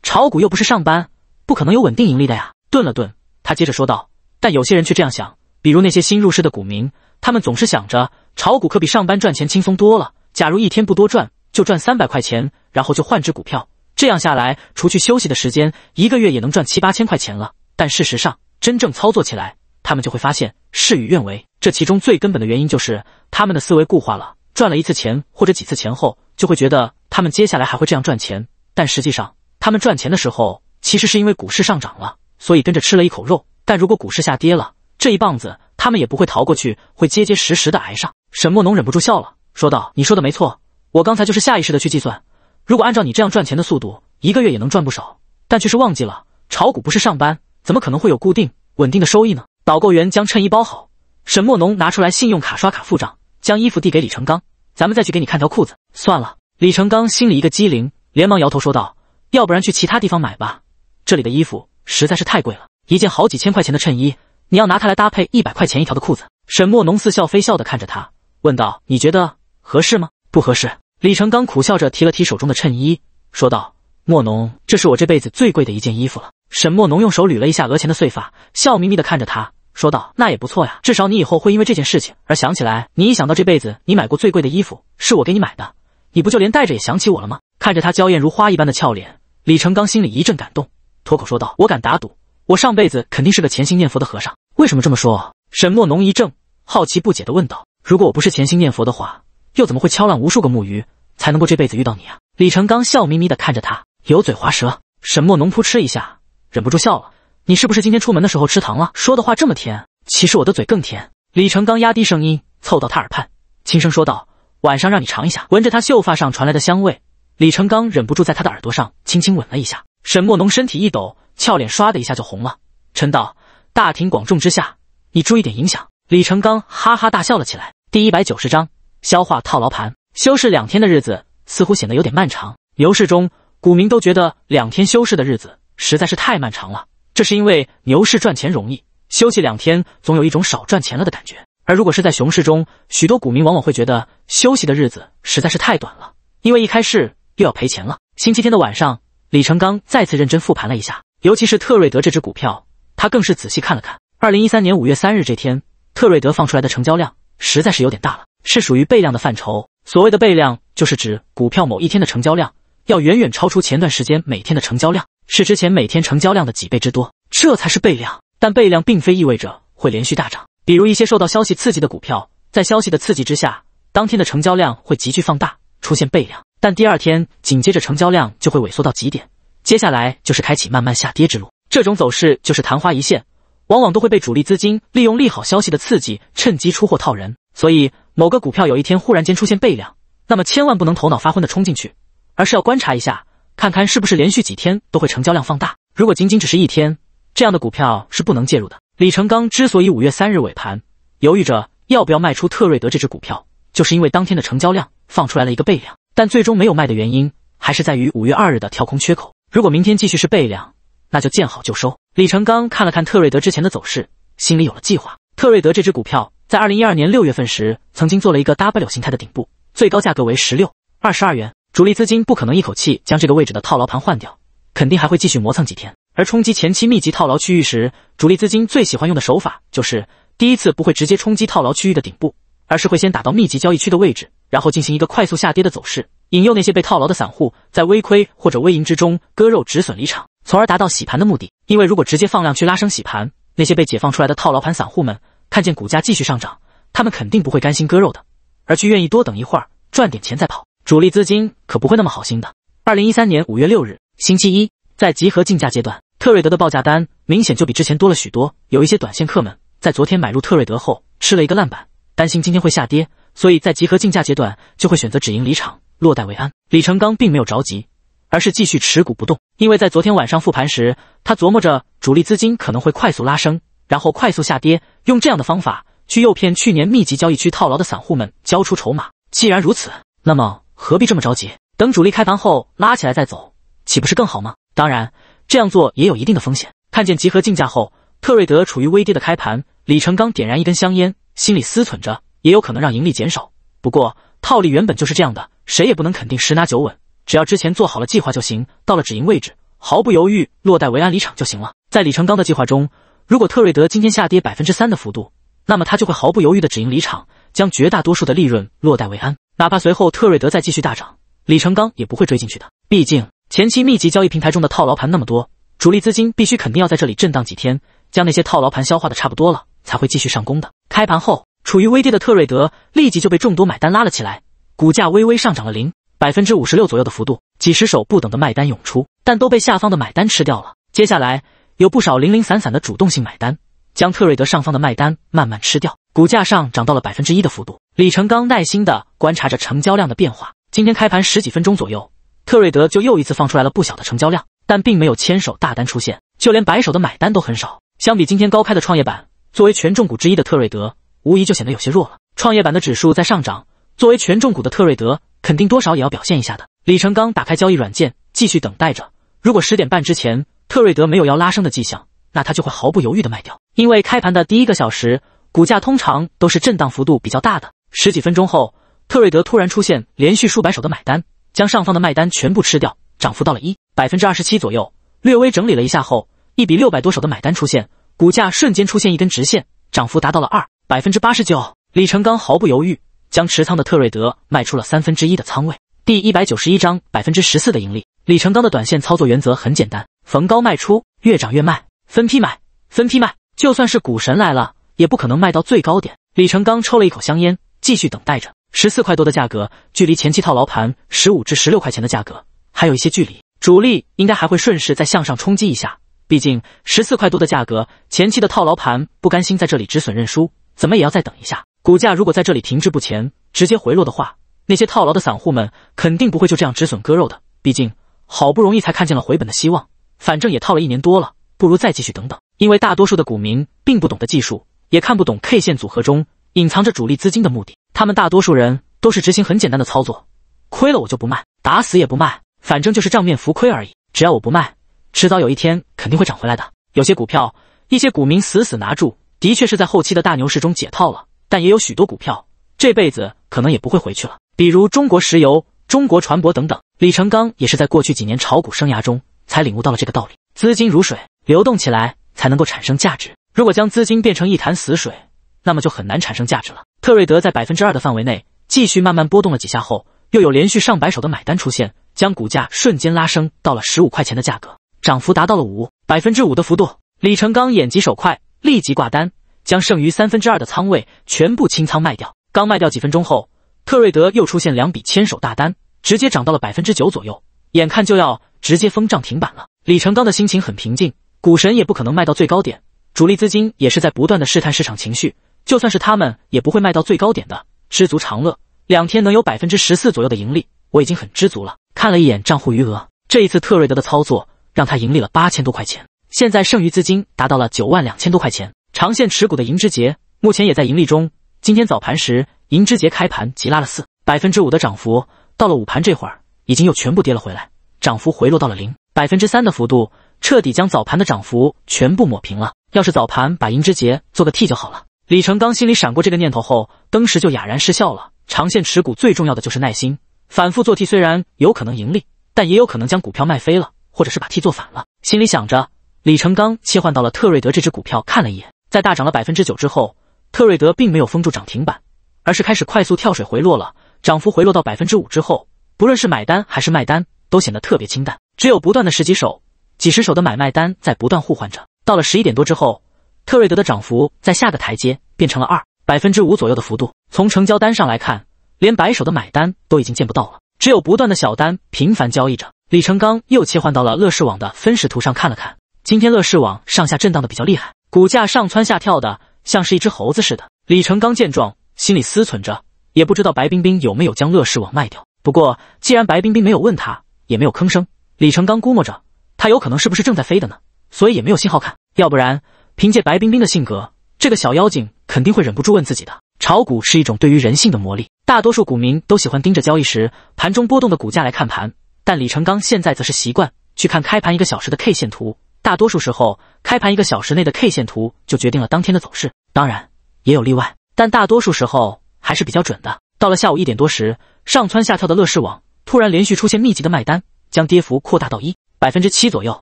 炒股又不是上班，不可能有稳定盈利的呀。”顿了顿，他接着说道：“但有些人却这样想，比如那些新入市的股民，他们总是想着炒股可比上班赚钱轻松多了。假如一天不多赚……”就赚三百块钱，然后就换只股票，这样下来，除去休息的时间，一个月也能赚七八千块钱了。但事实上，真正操作起来，他们就会发现事与愿违。这其中最根本的原因就是他们的思维固化了。赚了一次钱或者几次钱后，就会觉得他们接下来还会这样赚钱。但实际上，他们赚钱的时候，其实是因为股市上涨了，所以跟着吃了一口肉。但如果股市下跌了，这一棒子他们也不会逃过去，会结结实实的挨上。沈墨农忍不住笑了，说道：“你说的没错。”我刚才就是下意识的去计算，如果按照你这样赚钱的速度，一个月也能赚不少。但却是忘记了，炒股不是上班，怎么可能会有固定稳定的收益呢？导购员将衬衣包好，沈墨农拿出来信用卡刷卡付账，将衣服递给李成刚：“咱们再去给你看条裤子。”算了。李成刚心里一个机灵，连忙摇头说道：“要不然去其他地方买吧，这里的衣服实在是太贵了，一件好几千块钱的衬衣，你要拿它来搭配一百块钱一条的裤子。”沈墨农似笑非笑的看着他，问道：“你觉得合适吗？”“不合适。”李成刚苦笑着提了提手中的衬衣，说道：“墨农，这是我这辈子最贵的一件衣服了。”沈莫农用手捋了一下额前的碎发，笑眯眯地看着他，说道：“那也不错呀，至少你以后会因为这件事情而想起来。你一想到这辈子你买过最贵的衣服是我给你买的，你不就连带着也想起我了吗？”看着他娇艳如花一般的俏脸，李成刚心里一阵感动，脱口说道：“我敢打赌，我上辈子肯定是个潜心念佛的和尚。为什么这么说？”沈莫农一怔，好奇不解地问道：“如果我不是潜心念佛的话？”又怎么会敲烂无数个木鱼才能够这辈子遇到你啊？李成刚笑眯眯的看着他，油嘴滑舌。沈墨农扑哧一下忍不住笑了，你是不是今天出门的时候吃糖了？说的话这么甜，其实我的嘴更甜。李成刚压低声音凑到他耳畔，轻声说道：“晚上让你尝一下。”闻着他秀发上传来的香味，李成刚忍不住在他的耳朵上轻轻吻了一下。沈墨农身体一抖，俏脸唰的一下就红了，沉道：“大庭广众之下，你注意点影响。”李成刚哈哈大笑了起来。第一百九十章。消化套牢盘，休市两天的日子似乎显得有点漫长。牛市中，股民都觉得两天休市的日子实在是太漫长了，这是因为牛市赚钱容易，休息两天总有一种少赚钱了的感觉。而如果是在熊市中，许多股民往往会觉得休息的日子实在是太短了，因为一开市又要赔钱了。星期天的晚上，李成刚再次认真复盘了一下，尤其是特瑞德这只股票，他更是仔细看了看。二零一三年五月三日这天，特瑞德放出来的成交量实在是有点大了。是属于倍量的范畴。所谓的倍量，就是指股票某一天的成交量要远远超出前段时间每天的成交量，是之前每天成交量的几倍之多，这才是倍量。但倍量并非意味着会连续大涨。比如一些受到消息刺激的股票，在消息的刺激之下，当天的成交量会急剧放大，出现倍量，但第二天紧接着成交量就会萎缩到极点，接下来就是开启慢慢下跌之路。这种走势就是昙花一现，往往都会被主力资金利用利好消息的刺激，趁机出货套人。所以。某个股票有一天忽然间出现倍量，那么千万不能头脑发昏的冲进去，而是要观察一下，看看是不是连续几天都会成交量放大。如果仅仅只是一天，这样的股票是不能介入的。李成刚之所以五月三日尾盘犹豫着要不要卖出特瑞德这只股票，就是因为当天的成交量放出来了一个倍量，但最终没有卖的原因还是在于五月二日的跳空缺口。如果明天继续是倍量，那就见好就收。李成刚看了看特瑞德之前的走势，心里有了计划。特瑞德这只股票。在二零一二年六月份时，曾经做了一个 W 形态的顶部，最高价格为十六二十二元。主力资金不可能一口气将这个位置的套牢盘换掉，肯定还会继续磨蹭几天。而冲击前期密集套牢区域时，主力资金最喜欢用的手法就是：第一次不会直接冲击套牢区域的顶部，而是会先打到密集交易区的位置，然后进行一个快速下跌的走势，引诱那些被套牢的散户在微亏或者微盈之中割肉止损离场，从而达到洗盘的目的。因为如果直接放量去拉升洗盘，那些被解放出来的套牢盘散户们。看见股价继续上涨，他们肯定不会甘心割肉的，而去愿意多等一会儿赚点钱再跑。主力资金可不会那么好心的。二零一三年五月六日星期一，在集合竞价阶段，特瑞德的报价单明显就比之前多了许多。有一些短线客们在昨天买入特瑞德后吃了一个烂板，担心今天会下跌，所以在集合竞价阶段就会选择止盈离场，落袋为安。李成刚并没有着急，而是继续持股不动，因为在昨天晚上复盘时，他琢磨着主力资金可能会快速拉升。然后快速下跌，用这样的方法去诱骗去年密集交易区套牢的散户们交出筹码。既然如此，那么何必这么着急？等主力开盘后拉起来再走，岂不是更好吗？当然，这样做也有一定的风险。看见集合竞价后，特瑞德处于微跌的开盘，李成刚点燃一根香烟，心里思忖着，也有可能让盈利减少。不过套利原本就是这样的，谁也不能肯定十拿九稳。只要之前做好了计划就行，到了止盈位置，毫不犹豫落袋为安离场就行了。在李成刚的计划中。如果特瑞德今天下跌百分之三的幅度，那么他就会毫不犹豫的止盈离场，将绝大多数的利润落袋为安。哪怕随后特瑞德再继续大涨，李成刚也不会追进去的。毕竟前期密集交易平台中的套牢盘那么多，主力资金必须肯定要在这里震荡几天，将那些套牢盘消化的差不多了，才会继续上攻的。开盘后，处于微跌的特瑞德立即就被众多买单拉了起来，股价微微上涨了零百分之五十六左右的幅度，几十手不等的卖单涌出，但都被下方的买单吃掉了。接下来。有不少零零散散的主动性买单，将特瑞德上方的卖单慢慢吃掉，股价上涨到了百分之一的幅度。李成刚耐心的观察着成交量的变化。今天开盘十几分钟左右，特瑞德就又一次放出来了不小的成交量，但并没有千手大单出现，就连百手的买单都很少。相比今天高开的创业板，作为权重股之一的特瑞德，无疑就显得有些弱了。创业板的指数在上涨，作为权重股的特瑞德，肯定多少也要表现一下的。李成刚打开交易软件，继续等待着。如果十点半之前。特瑞德没有要拉升的迹象，那他就会毫不犹豫的卖掉，因为开盘的第一个小时，股价通常都是震荡幅度比较大的。十几分钟后，特瑞德突然出现连续数百手的买单，将上方的卖单全部吃掉，涨幅到了一百分之二十七左右。略微整理了一下后，一笔六百多手的买单出现，股价瞬间出现一根直线，涨幅达到了二百分之八十九。李成刚毫不犹豫将持仓的特瑞德卖出了三分之一的仓位。第一百九十一章百分之十四的盈利。李成刚的短线操作原则很简单。逢高卖出，越涨越卖，分批买，分批卖。就算是股神来了，也不可能卖到最高点。李成刚抽了一口香烟，继续等待着。十四块多的价格，距离前期套牢盘十五至十六块钱的价格还有一些距离，主力应该还会顺势再向上冲击一下。毕竟十四块多的价格，前期的套牢盘不甘心在这里止损认输，怎么也要再等一下。股价如果在这里停滞不前，直接回落的话，那些套牢的散户们肯定不会就这样止损割肉的。毕竟好不容易才看见了回本的希望。反正也套了一年多了，不如再继续等等。因为大多数的股民并不懂得技术，也看不懂 K 线组合中隐藏着主力资金的目的。他们大多数人都是执行很简单的操作，亏了我就不卖，打死也不卖，反正就是账面浮亏而已。只要我不卖，迟早有一天肯定会涨回来的。有些股票，一些股民死死拿住，的确是在后期的大牛市中解套了，但也有许多股票这辈子可能也不会回去了，比如中国石油、中国船舶等等。李成刚也是在过去几年炒股生涯中。才领悟到了这个道理，资金如水，流动起来才能够产生价值。如果将资金变成一潭死水，那么就很难产生价值了。特瑞德在百分之二的范围内继续慢慢波动了几下后，又有连续上百手的买单出现，将股价瞬间拉升到了十五块钱的价格，涨幅达到了五百分之五的幅度。李成刚眼疾手快，立即挂单，将剩余三分之二的仓位全部清仓卖掉。刚卖掉几分钟后，特瑞德又出现两笔千手大单，直接涨到了百分之九左右，眼看就要。直接封涨停板了。李成刚的心情很平静，股神也不可能卖到最高点，主力资金也是在不断的试探市场情绪，就算是他们也不会卖到最高点的。知足常乐，两天能有百分之十四左右的盈利，我已经很知足了。看了一眼账户余额，这一次特锐德的操作让他盈利了八千多块钱，现在剩余资金达到了九万两千多块钱。长线持股的银之杰目前也在盈利中，今天早盘时银之杰开盘即拉了四百分之五的涨幅，到了午盘这会儿已经又全部跌了回来。涨幅回落到了零百分之三的幅度，彻底将早盘的涨幅全部抹平了。要是早盘把银之杰做个 T 就好了。李成刚心里闪过这个念头后，当时就哑然失笑了。长线持股最重要的就是耐心，反复做 T 虽然有可能盈利，但也有可能将股票卖飞了，或者是把 T 做反了。心里想着，李成刚切换到了特瑞德这只股票看了一眼，在大涨了百分之九之后，特瑞德并没有封住涨停板，而是开始快速跳水回落了。涨幅回落到百分之五之后，不论是买单还是卖单。都显得特别清淡，只有不断的十几手、几十手的买卖单在不断互换着。到了十一点多之后，特锐德的涨幅在下个台阶变成了二百分之五左右的幅度。从成交单上来看，连白手的买单都已经见不到了，只有不断的小单频繁交易着。李成刚又切换到了乐视网的分时图上看了看，今天乐视网上下震荡的比较厉害，股价上蹿下跳的像是一只猴子似的。李成刚见状，心里思忖着，也不知道白冰冰有没有将乐视网卖掉。不过既然白冰冰没有问他。也没有吭声。李成刚估摸着，他有可能是不是正在飞的呢，所以也没有信号看。要不然，凭借白冰冰的性格，这个小妖精肯定会忍不住问自己的。炒股是一种对于人性的磨砺，大多数股民都喜欢盯着交易时盘中波动的股价来看盘，但李成刚现在则是习惯去看开盘一个小时的 K 线图。大多数时候，开盘一个小时内的 K 线图就决定了当天的走势，当然也有例外，但大多数时候还是比较准的。到了下午一点多时，上蹿下跳的乐视网。突然连续出现密集的卖单，将跌幅扩大到一百分之七左右，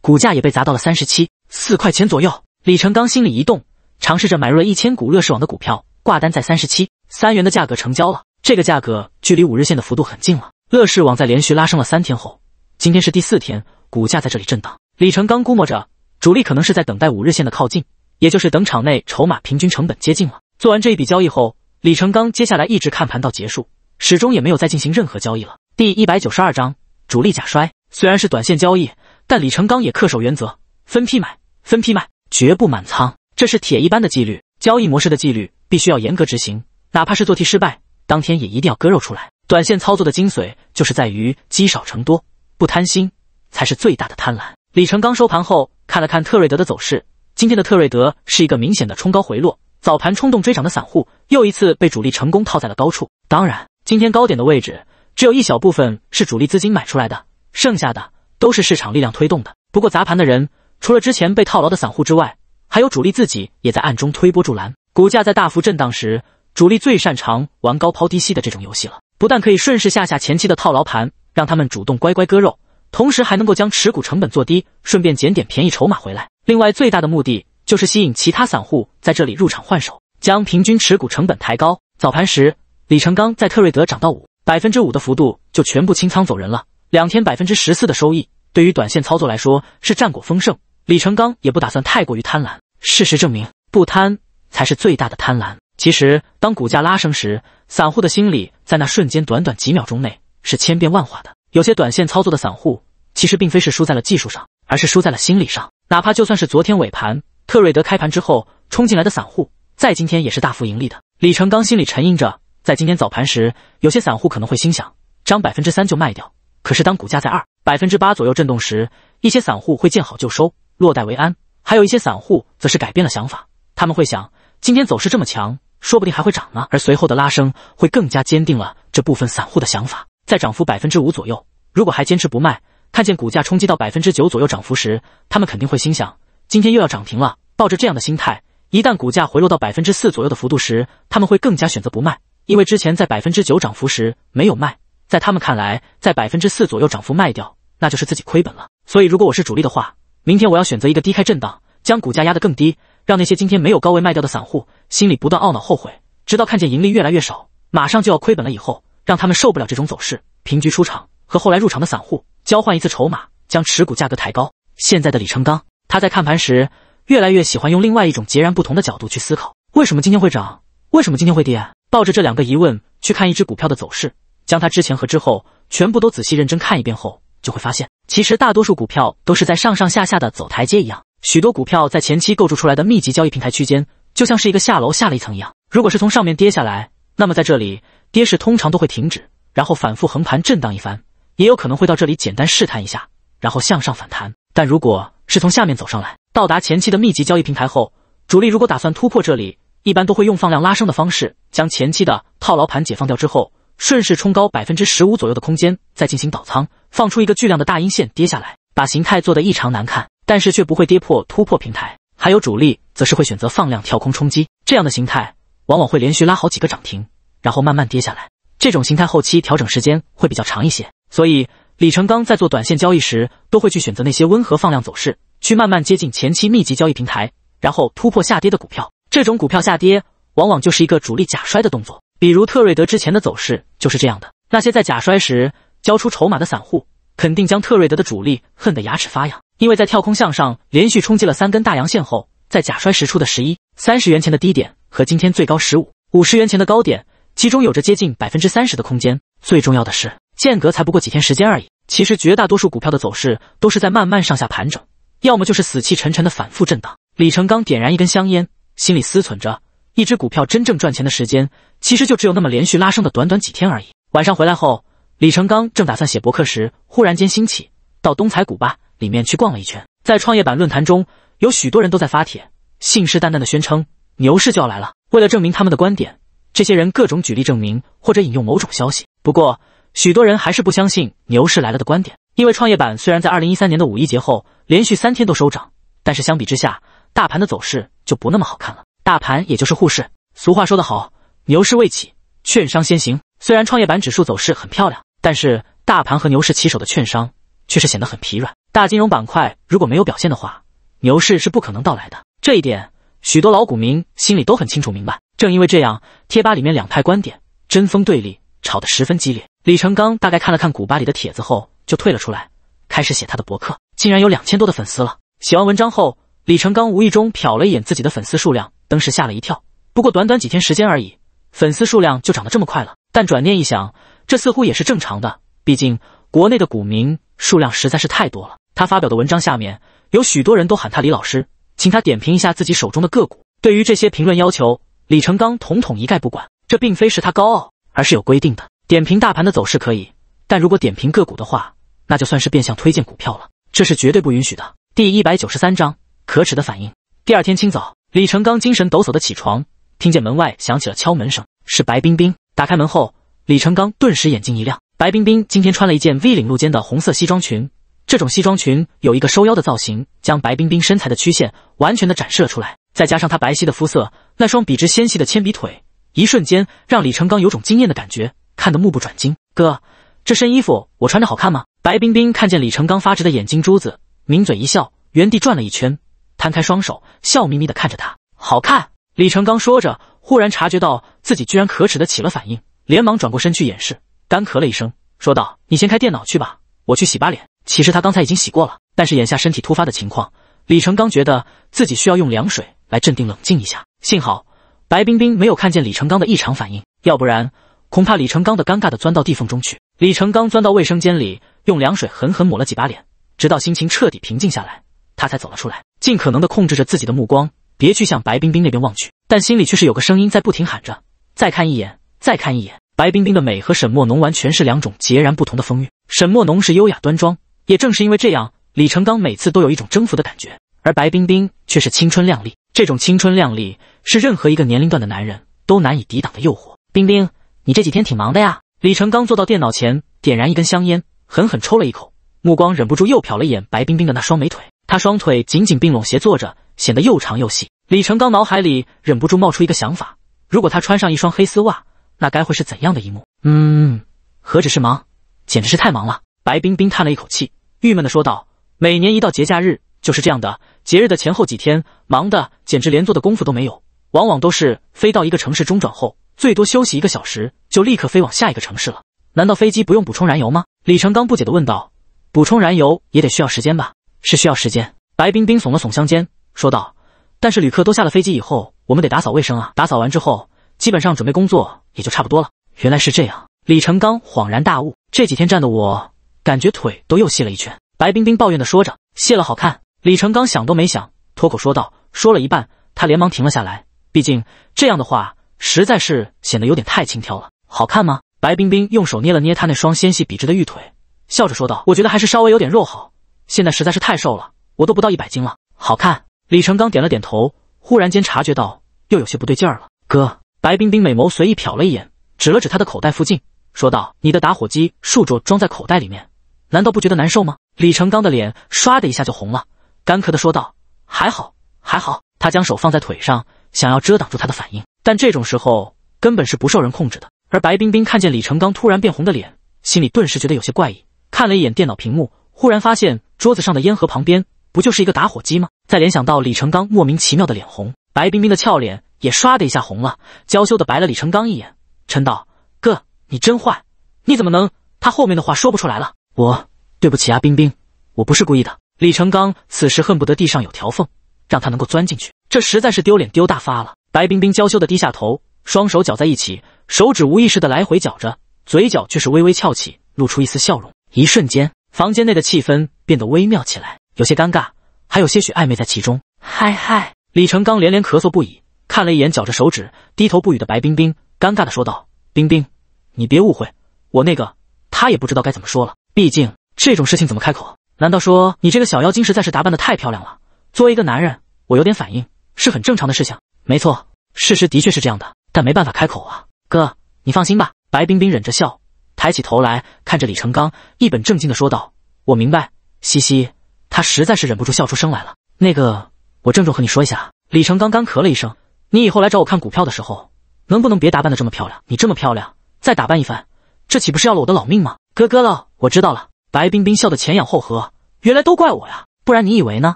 股价也被砸到了三十七四块钱左右。李成刚心里一动，尝试着买入了一千股乐视网的股票，挂单在三十七三元的价格成交了。这个价格距离五日线的幅度很近了。乐视网在连续拉升了三天后，今天是第四天，股价在这里震荡。李成刚估摸着主力可能是在等待五日线的靠近，也就是等场内筹码平均成本接近了。做完这一笔交易后，李成刚接下来一直看盘到结束，始终也没有再进行任何交易了。第一百九十二章主力假摔。虽然是短线交易，但李成刚也恪守原则，分批买，分批卖，绝不满仓，这是铁一般的纪律。交易模式的纪律必须要严格执行，哪怕是做 T 失败，当天也一定要割肉出来。短线操作的精髓就是在于积少成多，不贪心才是最大的贪婪。李成刚收盘后看了看特瑞德的走势，今天的特瑞德是一个明显的冲高回落，早盘冲动追涨的散户又一次被主力成功套在了高处。当然，今天高点的位置。只有一小部分是主力资金买出来的，剩下的都是市场力量推动的。不过砸盘的人除了之前被套牢的散户之外，还有主力自己也在暗中推波助澜。股价在大幅震荡时，主力最擅长玩高抛低吸的这种游戏了。不但可以顺势下下前期的套牢盘，让他们主动乖乖割肉，同时还能够将持股成本做低，顺便捡点便宜筹码回来。另外最大的目的就是吸引其他散户在这里入场换手，将平均持股成本抬高。早盘时，李成刚在特锐德涨到五。百分之五的幅度就全部清仓走人了，两天百分之十四的收益，对于短线操作来说是战果丰盛。李成刚也不打算太过于贪婪，事实证明，不贪才是最大的贪婪。其实，当股价拉升时，散户的心理在那瞬间短短几秒钟内是千变万化的。有些短线操作的散户，其实并非是输在了技术上，而是输在了心理上。哪怕就算是昨天尾盘特锐德开盘之后冲进来的散户，在今天也是大幅盈利的。李成刚心里沉吟着。在今天早盘时，有些散户可能会心想涨百分之三就卖掉。可是当股价在二百分之八左右震动时，一些散户会见好就收，落袋为安。还有一些散户则是改变了想法，他们会想今天走势这么强，说不定还会涨呢。而随后的拉升会更加坚定了这部分散户的想法。在涨幅百分之五左右，如果还坚持不卖，看见股价冲击到百分之九左右涨幅时，他们肯定会心想今天又要涨停了。抱着这样的心态，一旦股价回落到百分之四左右的幅度时，他们会更加选择不卖。因为之前在百分之九涨幅时没有卖，在他们看来，在百分之四左右涨幅卖掉，那就是自己亏本了。所以，如果我是主力的话，明天我要选择一个低开震荡，将股价压得更低，让那些今天没有高位卖掉的散户心里不断懊恼后悔，直到看见盈利越来越少，马上就要亏本了以后，让他们受不了这种走势，平局出场，和后来入场的散户交换一次筹码，将持股价格抬高。现在的李成刚，他在看盘时越来越喜欢用另外一种截然不同的角度去思考：为什么今天会涨？为什么今天会跌？抱着这两个疑问去看一只股票的走势，将它之前和之后全部都仔细认真看一遍后，就会发现，其实大多数股票都是在上上下下的走台阶一样。许多股票在前期构筑出来的密集交易平台区间，就像是一个下楼下了一层一样。如果是从上面跌下来，那么在这里跌势通常都会停止，然后反复横盘震荡一番，也有可能会到这里简单试探一下，然后向上反弹。但如果是从下面走上来，到达前期的密集交易平台后，主力如果打算突破这里，一般都会用放量拉升的方式，将前期的套牢盘解放掉之后，顺势冲高百分之十五左右的空间，再进行倒仓，放出一个巨量的大阴线跌下来，把形态做得异常难看，但是却不会跌破突破平台。还有主力则是会选择放量跳空冲击，这样的形态往往会连续拉好几个涨停，然后慢慢跌下来。这种形态后期调整时间会比较长一些，所以李成刚在做短线交易时，都会去选择那些温和放量走势，去慢慢接近前期密集交易平台，然后突破下跌的股票。这种股票下跌，往往就是一个主力假摔的动作。比如特瑞德之前的走势就是这样的。那些在假摔时交出筹码的散户，肯定将特瑞德的主力恨得牙齿发痒。因为在跳空向上连续冲击了三根大阳线后，在假摔时出的十一三十元钱的低点和今天最高十五五十元钱的高点，其中有着接近百分之三十的空间。最重要的是，间隔才不过几天时间而已。其实绝大多数股票的走势都是在慢慢上下盘整，要么就是死气沉沉的反复震荡。李成刚点燃一根香烟。心里思忖着，一只股票真正赚钱的时间，其实就只有那么连续拉升的短短几天而已。晚上回来后，李成刚正打算写博客时，忽然间兴起到东财股吧里面去逛了一圈。在创业板论坛中，有许多人都在发帖，信誓旦旦的宣称牛市就要来了。为了证明他们的观点，这些人各种举例证明，或者引用某种消息。不过，许多人还是不相信牛市来了的观点，因为创业板虽然在2013年的五一节后连续三天都收涨，但是相比之下，大盘的走势。就不那么好看了。大盘也就是护市。俗话说得好，牛市未起，券商先行。虽然创业板指数走势很漂亮，但是大盘和牛市起手的券商却是显得很疲软。大金融板块如果没有表现的话，牛市是不可能到来的。这一点，许多老股民心里都很清楚明白。正因为这样，贴吧里面两派观点针锋对立，吵得十分激烈。李成刚大概看了看古巴里的帖子后，就退了出来，开始写他的博客。竟然有两千多的粉丝了。写完文章后。李成刚无意中瞟了一眼自己的粉丝数量，登时吓了一跳。不过短短几天时间而已，粉丝数量就涨得这么快了。但转念一想，这似乎也是正常的，毕竟国内的股民数量实在是太多了。他发表的文章下面有许多人都喊他李老师，请他点评一下自己手中的个股。对于这些评论要求，李成刚统统一概不管。这并非是他高傲，而是有规定的。点评大盘的走势可以，但如果点评个股的话，那就算是变相推荐股票了，这是绝对不允许的。第一百九十三章。可耻的反应。第二天清早，李成刚精神抖擞的起床，听见门外响起了敲门声，是白冰冰。打开门后，李成刚顿时眼睛一亮。白冰冰今天穿了一件 V 领露肩的红色西装裙，这种西装裙有一个收腰的造型，将白冰冰身材的曲线完全的展示了出来。再加上她白皙的肤色，那双笔直纤细的铅笔腿，一瞬间让李成刚有种惊艳的感觉，看得目不转睛。哥，这身衣服我穿着好看吗？白冰冰看见李成刚发直的眼睛珠子，抿嘴一笑，原地转了一圈。摊开双手，笑眯眯的看着他，好看。李成刚说着，忽然察觉到自己居然可耻的起了反应，连忙转过身去掩饰，干咳了一声，说道：“你先开电脑去吧，我去洗把脸。”其实他刚才已经洗过了，但是眼下身体突发的情况，李成刚觉得自己需要用凉水来镇定冷静一下。幸好白冰冰没有看见李成刚的异常反应，要不然恐怕李成刚的尴尬的钻到地缝中去。李成刚钻到卫生间里，用凉水狠狠抹了几把脸，直到心情彻底平静下来，他才走了出来。尽可能的控制着自己的目光，别去向白冰冰那边望去，但心里却是有个声音在不停喊着：“再看一眼，再看一眼。”白冰冰的美和沈墨农完全是两种截然不同的风韵。沈墨农是优雅端庄，也正是因为这样，李成刚每次都有一种征服的感觉。而白冰冰却是青春靓丽，这种青春靓丽是任何一个年龄段的男人都难以抵挡的诱惑。冰冰，你这几天挺忙的呀？李成刚坐到电脑前，点燃一根香烟，狠狠抽了一口，目光忍不住又瞟了一眼白冰冰的那双美腿。他双腿紧紧并拢斜坐着，显得又长又细。李成刚脑海里忍不住冒出一个想法：如果他穿上一双黑丝袜，那该会是怎样的一幕？嗯，何止是忙，简直是太忙了！白冰冰叹了一口气，郁闷的说道：“每年一到节假日，就是这样的。节日的前后几天，忙的简直连坐的功夫都没有，往往都是飞到一个城市中转后，最多休息一个小时，就立刻飞往下一个城市了。难道飞机不用补充燃油吗？”李成刚不解的问道：“补充燃油也得需要时间吧？”是需要时间。白冰冰耸了耸香肩，说道：“但是旅客都下了飞机以后，我们得打扫卫生啊。打扫完之后，基本上准备工作也就差不多了。”原来是这样，李成刚恍然大悟。这几天站的我，感觉腿都又细了一圈。白冰冰抱怨的说着：“细了好看。”李成刚想都没想，脱口说道：“说了一半，他连忙停了下来。毕竟这样的话，实在是显得有点太轻佻了。”“好看吗？”白冰冰用手捏了捏他那双纤细笔直的玉腿，笑着说道：“我觉得还是稍微有点肉好。”现在实在是太瘦了，我都不到一百斤了。好看。李成刚点了点头，忽然间察觉到又有些不对劲儿了。哥，白冰冰美眸随意瞟了一眼，指了指他的口袋附近，说道：“你的打火机竖着装在口袋里面，难道不觉得难受吗？”李成刚的脸唰的一下就红了，干咳的说道：“还好，还好。”他将手放在腿上，想要遮挡住他的反应，但这种时候根本是不受人控制的。而白冰冰看见李成刚突然变红的脸，心里顿时觉得有些怪异，看了一眼电脑屏幕，忽然发现。桌子上的烟盒旁边，不就是一个打火机吗？再联想到李成刚莫名其妙的脸红，白冰冰的俏脸也唰的一下红了，娇羞的白了李成刚一眼，嗔道：“哥，你真坏，你怎么能……”他后面的话说不出来了。我对不起啊，冰冰，我不是故意的。李成刚此时恨不得地上有条缝，让他能够钻进去，这实在是丢脸丢大发了。白冰冰娇羞的低下头，双手搅在一起，手指无意识的来回搅着，嘴角却是微微翘起，露出一丝笑容。一瞬间。房间内的气氛变得微妙起来，有些尴尬，还有些许暧昧在其中。嗨嗨，李成刚连连咳嗽不已，看了一眼绞着手指、低头不语的白冰冰，尴尬的说道：“冰冰，你别误会，我那个……他也不知道该怎么说了。毕竟这种事情怎么开口？难道说你这个小妖精实在是打扮的太漂亮了？作为一个男人，我有点反应是很正常的事情。没错，事实的确是这样的，但没办法开口啊。哥，你放心吧。”白冰冰忍着笑。抬起头来，看着李成刚，一本正经的说道：“我明白，西西。”他实在是忍不住笑出声来了。那个，我郑重和你说一下。李成刚干咳了一声：“你以后来找我看股票的时候，能不能别打扮的这么漂亮？你这么漂亮，再打扮一番，这岂不是要了我的老命吗？”哥哥了，我知道了。白冰冰笑得前仰后合，原来都怪我呀！不然你以为呢？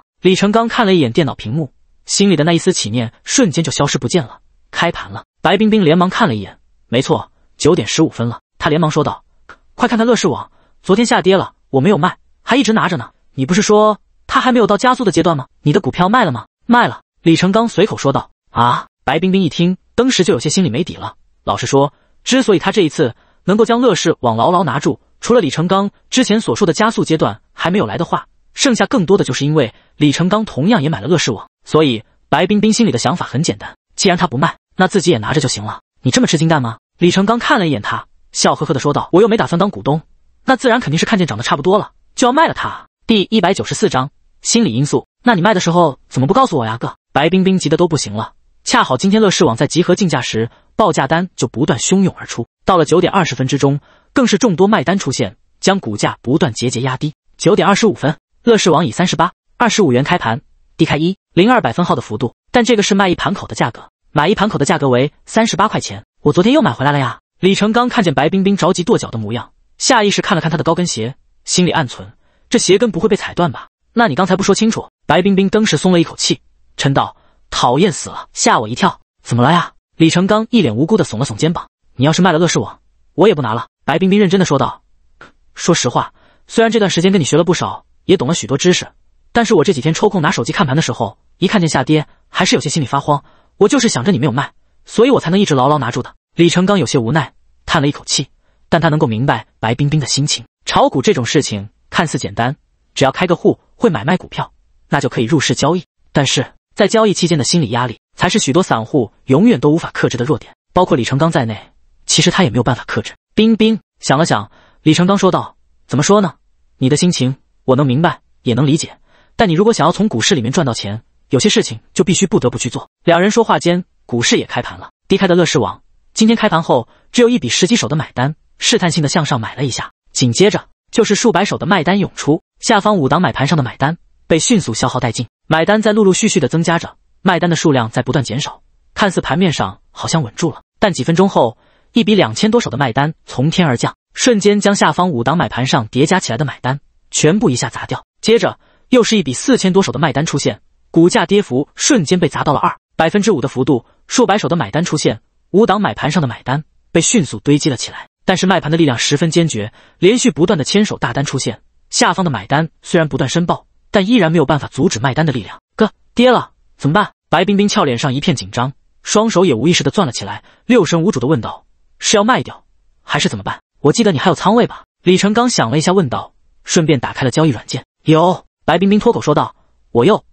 李成刚看了一眼电脑屏幕，心里的那一丝起念瞬间就消失不见了。开盘了！白冰冰连忙看了一眼，没错，九点十五分了。他连忙说道：“快看看乐视网，昨天下跌了，我没有卖，还一直拿着呢。你不是说它还没有到加速的阶段吗？你的股票卖了吗？卖了。”李成刚随口说道。啊！白冰冰一听，当时就有些心里没底了。老实说，之所以他这一次能够将乐视网牢牢拿住，除了李成刚之前所说的加速阶段还没有来的话，剩下更多的就是因为李成刚同样也买了乐视网。所以白冰冰心里的想法很简单：既然他不卖，那自己也拿着就行了。你这么吃惊干吗？李成刚看了一眼他。笑呵呵的说道：“我又没打算当股东，那自然肯定是看见涨得差不多了就要卖了它。”第一百九十四章心理因素。那你卖的时候怎么不告诉我呀，哥？白冰冰急得都不行了。恰好今天乐视网在集合竞价时，报价单就不断汹涌而出，到了九点二十分之中，更是众多卖单出现，将股价不断节节压低。九点二十五分，乐视网以三十八二十五元开盘，低开一零二百分号的幅度，但这个是卖一盘口的价格，买一盘口的价格为三十八块钱。我昨天又买回来了呀。李成刚看见白冰冰着急跺脚的模样，下意识看了看她的高跟鞋，心里暗存：这鞋跟不会被踩断吧？那你刚才不说清楚？白冰冰登时松了一口气，嗔道：“讨厌死了，吓我一跳！怎么了呀？”李成刚一脸无辜的耸了耸肩膀：“你要是卖了乐视网，我也不拿了。”白冰冰认真的说道：“说实话，虽然这段时间跟你学了不少，也懂了许多知识，但是我这几天抽空拿手机看盘的时候，一看见下跌，还是有些心里发慌。我就是想着你没有卖，所以我才能一直牢牢拿住的。”李成刚有些无奈，叹了一口气，但他能够明白白冰冰的心情。炒股这种事情看似简单，只要开个户会买卖股票，那就可以入市交易。但是在交易期间的心理压力，才是许多散户永远都无法克制的弱点。包括李成刚在内，其实他也没有办法克制。冰冰想了想，李成刚说道：“怎么说呢？你的心情我能明白，也能理解。但你如果想要从股市里面赚到钱，有些事情就必须不得不去做。”两人说话间，股市也开盘了，低开的乐视网。今天开盘后，只有一笔十几手的买单，试探性的向上买了一下，紧接着就是数百手的卖单涌出，下方五档买盘上的买单被迅速消耗殆尽，买单在陆陆续续的增加着，卖单的数量在不断减少，看似盘面上好像稳住了，但几分钟后，一笔两千多手的卖单从天而降，瞬间将下方五档买盘上叠加起来的买单全部一下砸掉，接着又是一笔四千多手的卖单出现，股价跌幅瞬间被砸到了二百分之五的幅度，数百手的买单出现。五档买盘上的买单被迅速堆积了起来，但是卖盘的力量十分坚决，连续不断的牵手大单出现。下方的买单虽然不断申报，但依然没有办法阻止卖单的力量。哥，跌了，怎么办？白冰冰俏脸上一片紧张，双手也无意识的攥了起来，六神无主的问道：“是要卖掉，还是怎么办？”我记得你还有仓位吧？”李成刚想了一下，问道，顺便打开了交易软件。有。白冰冰脱口说道：“我又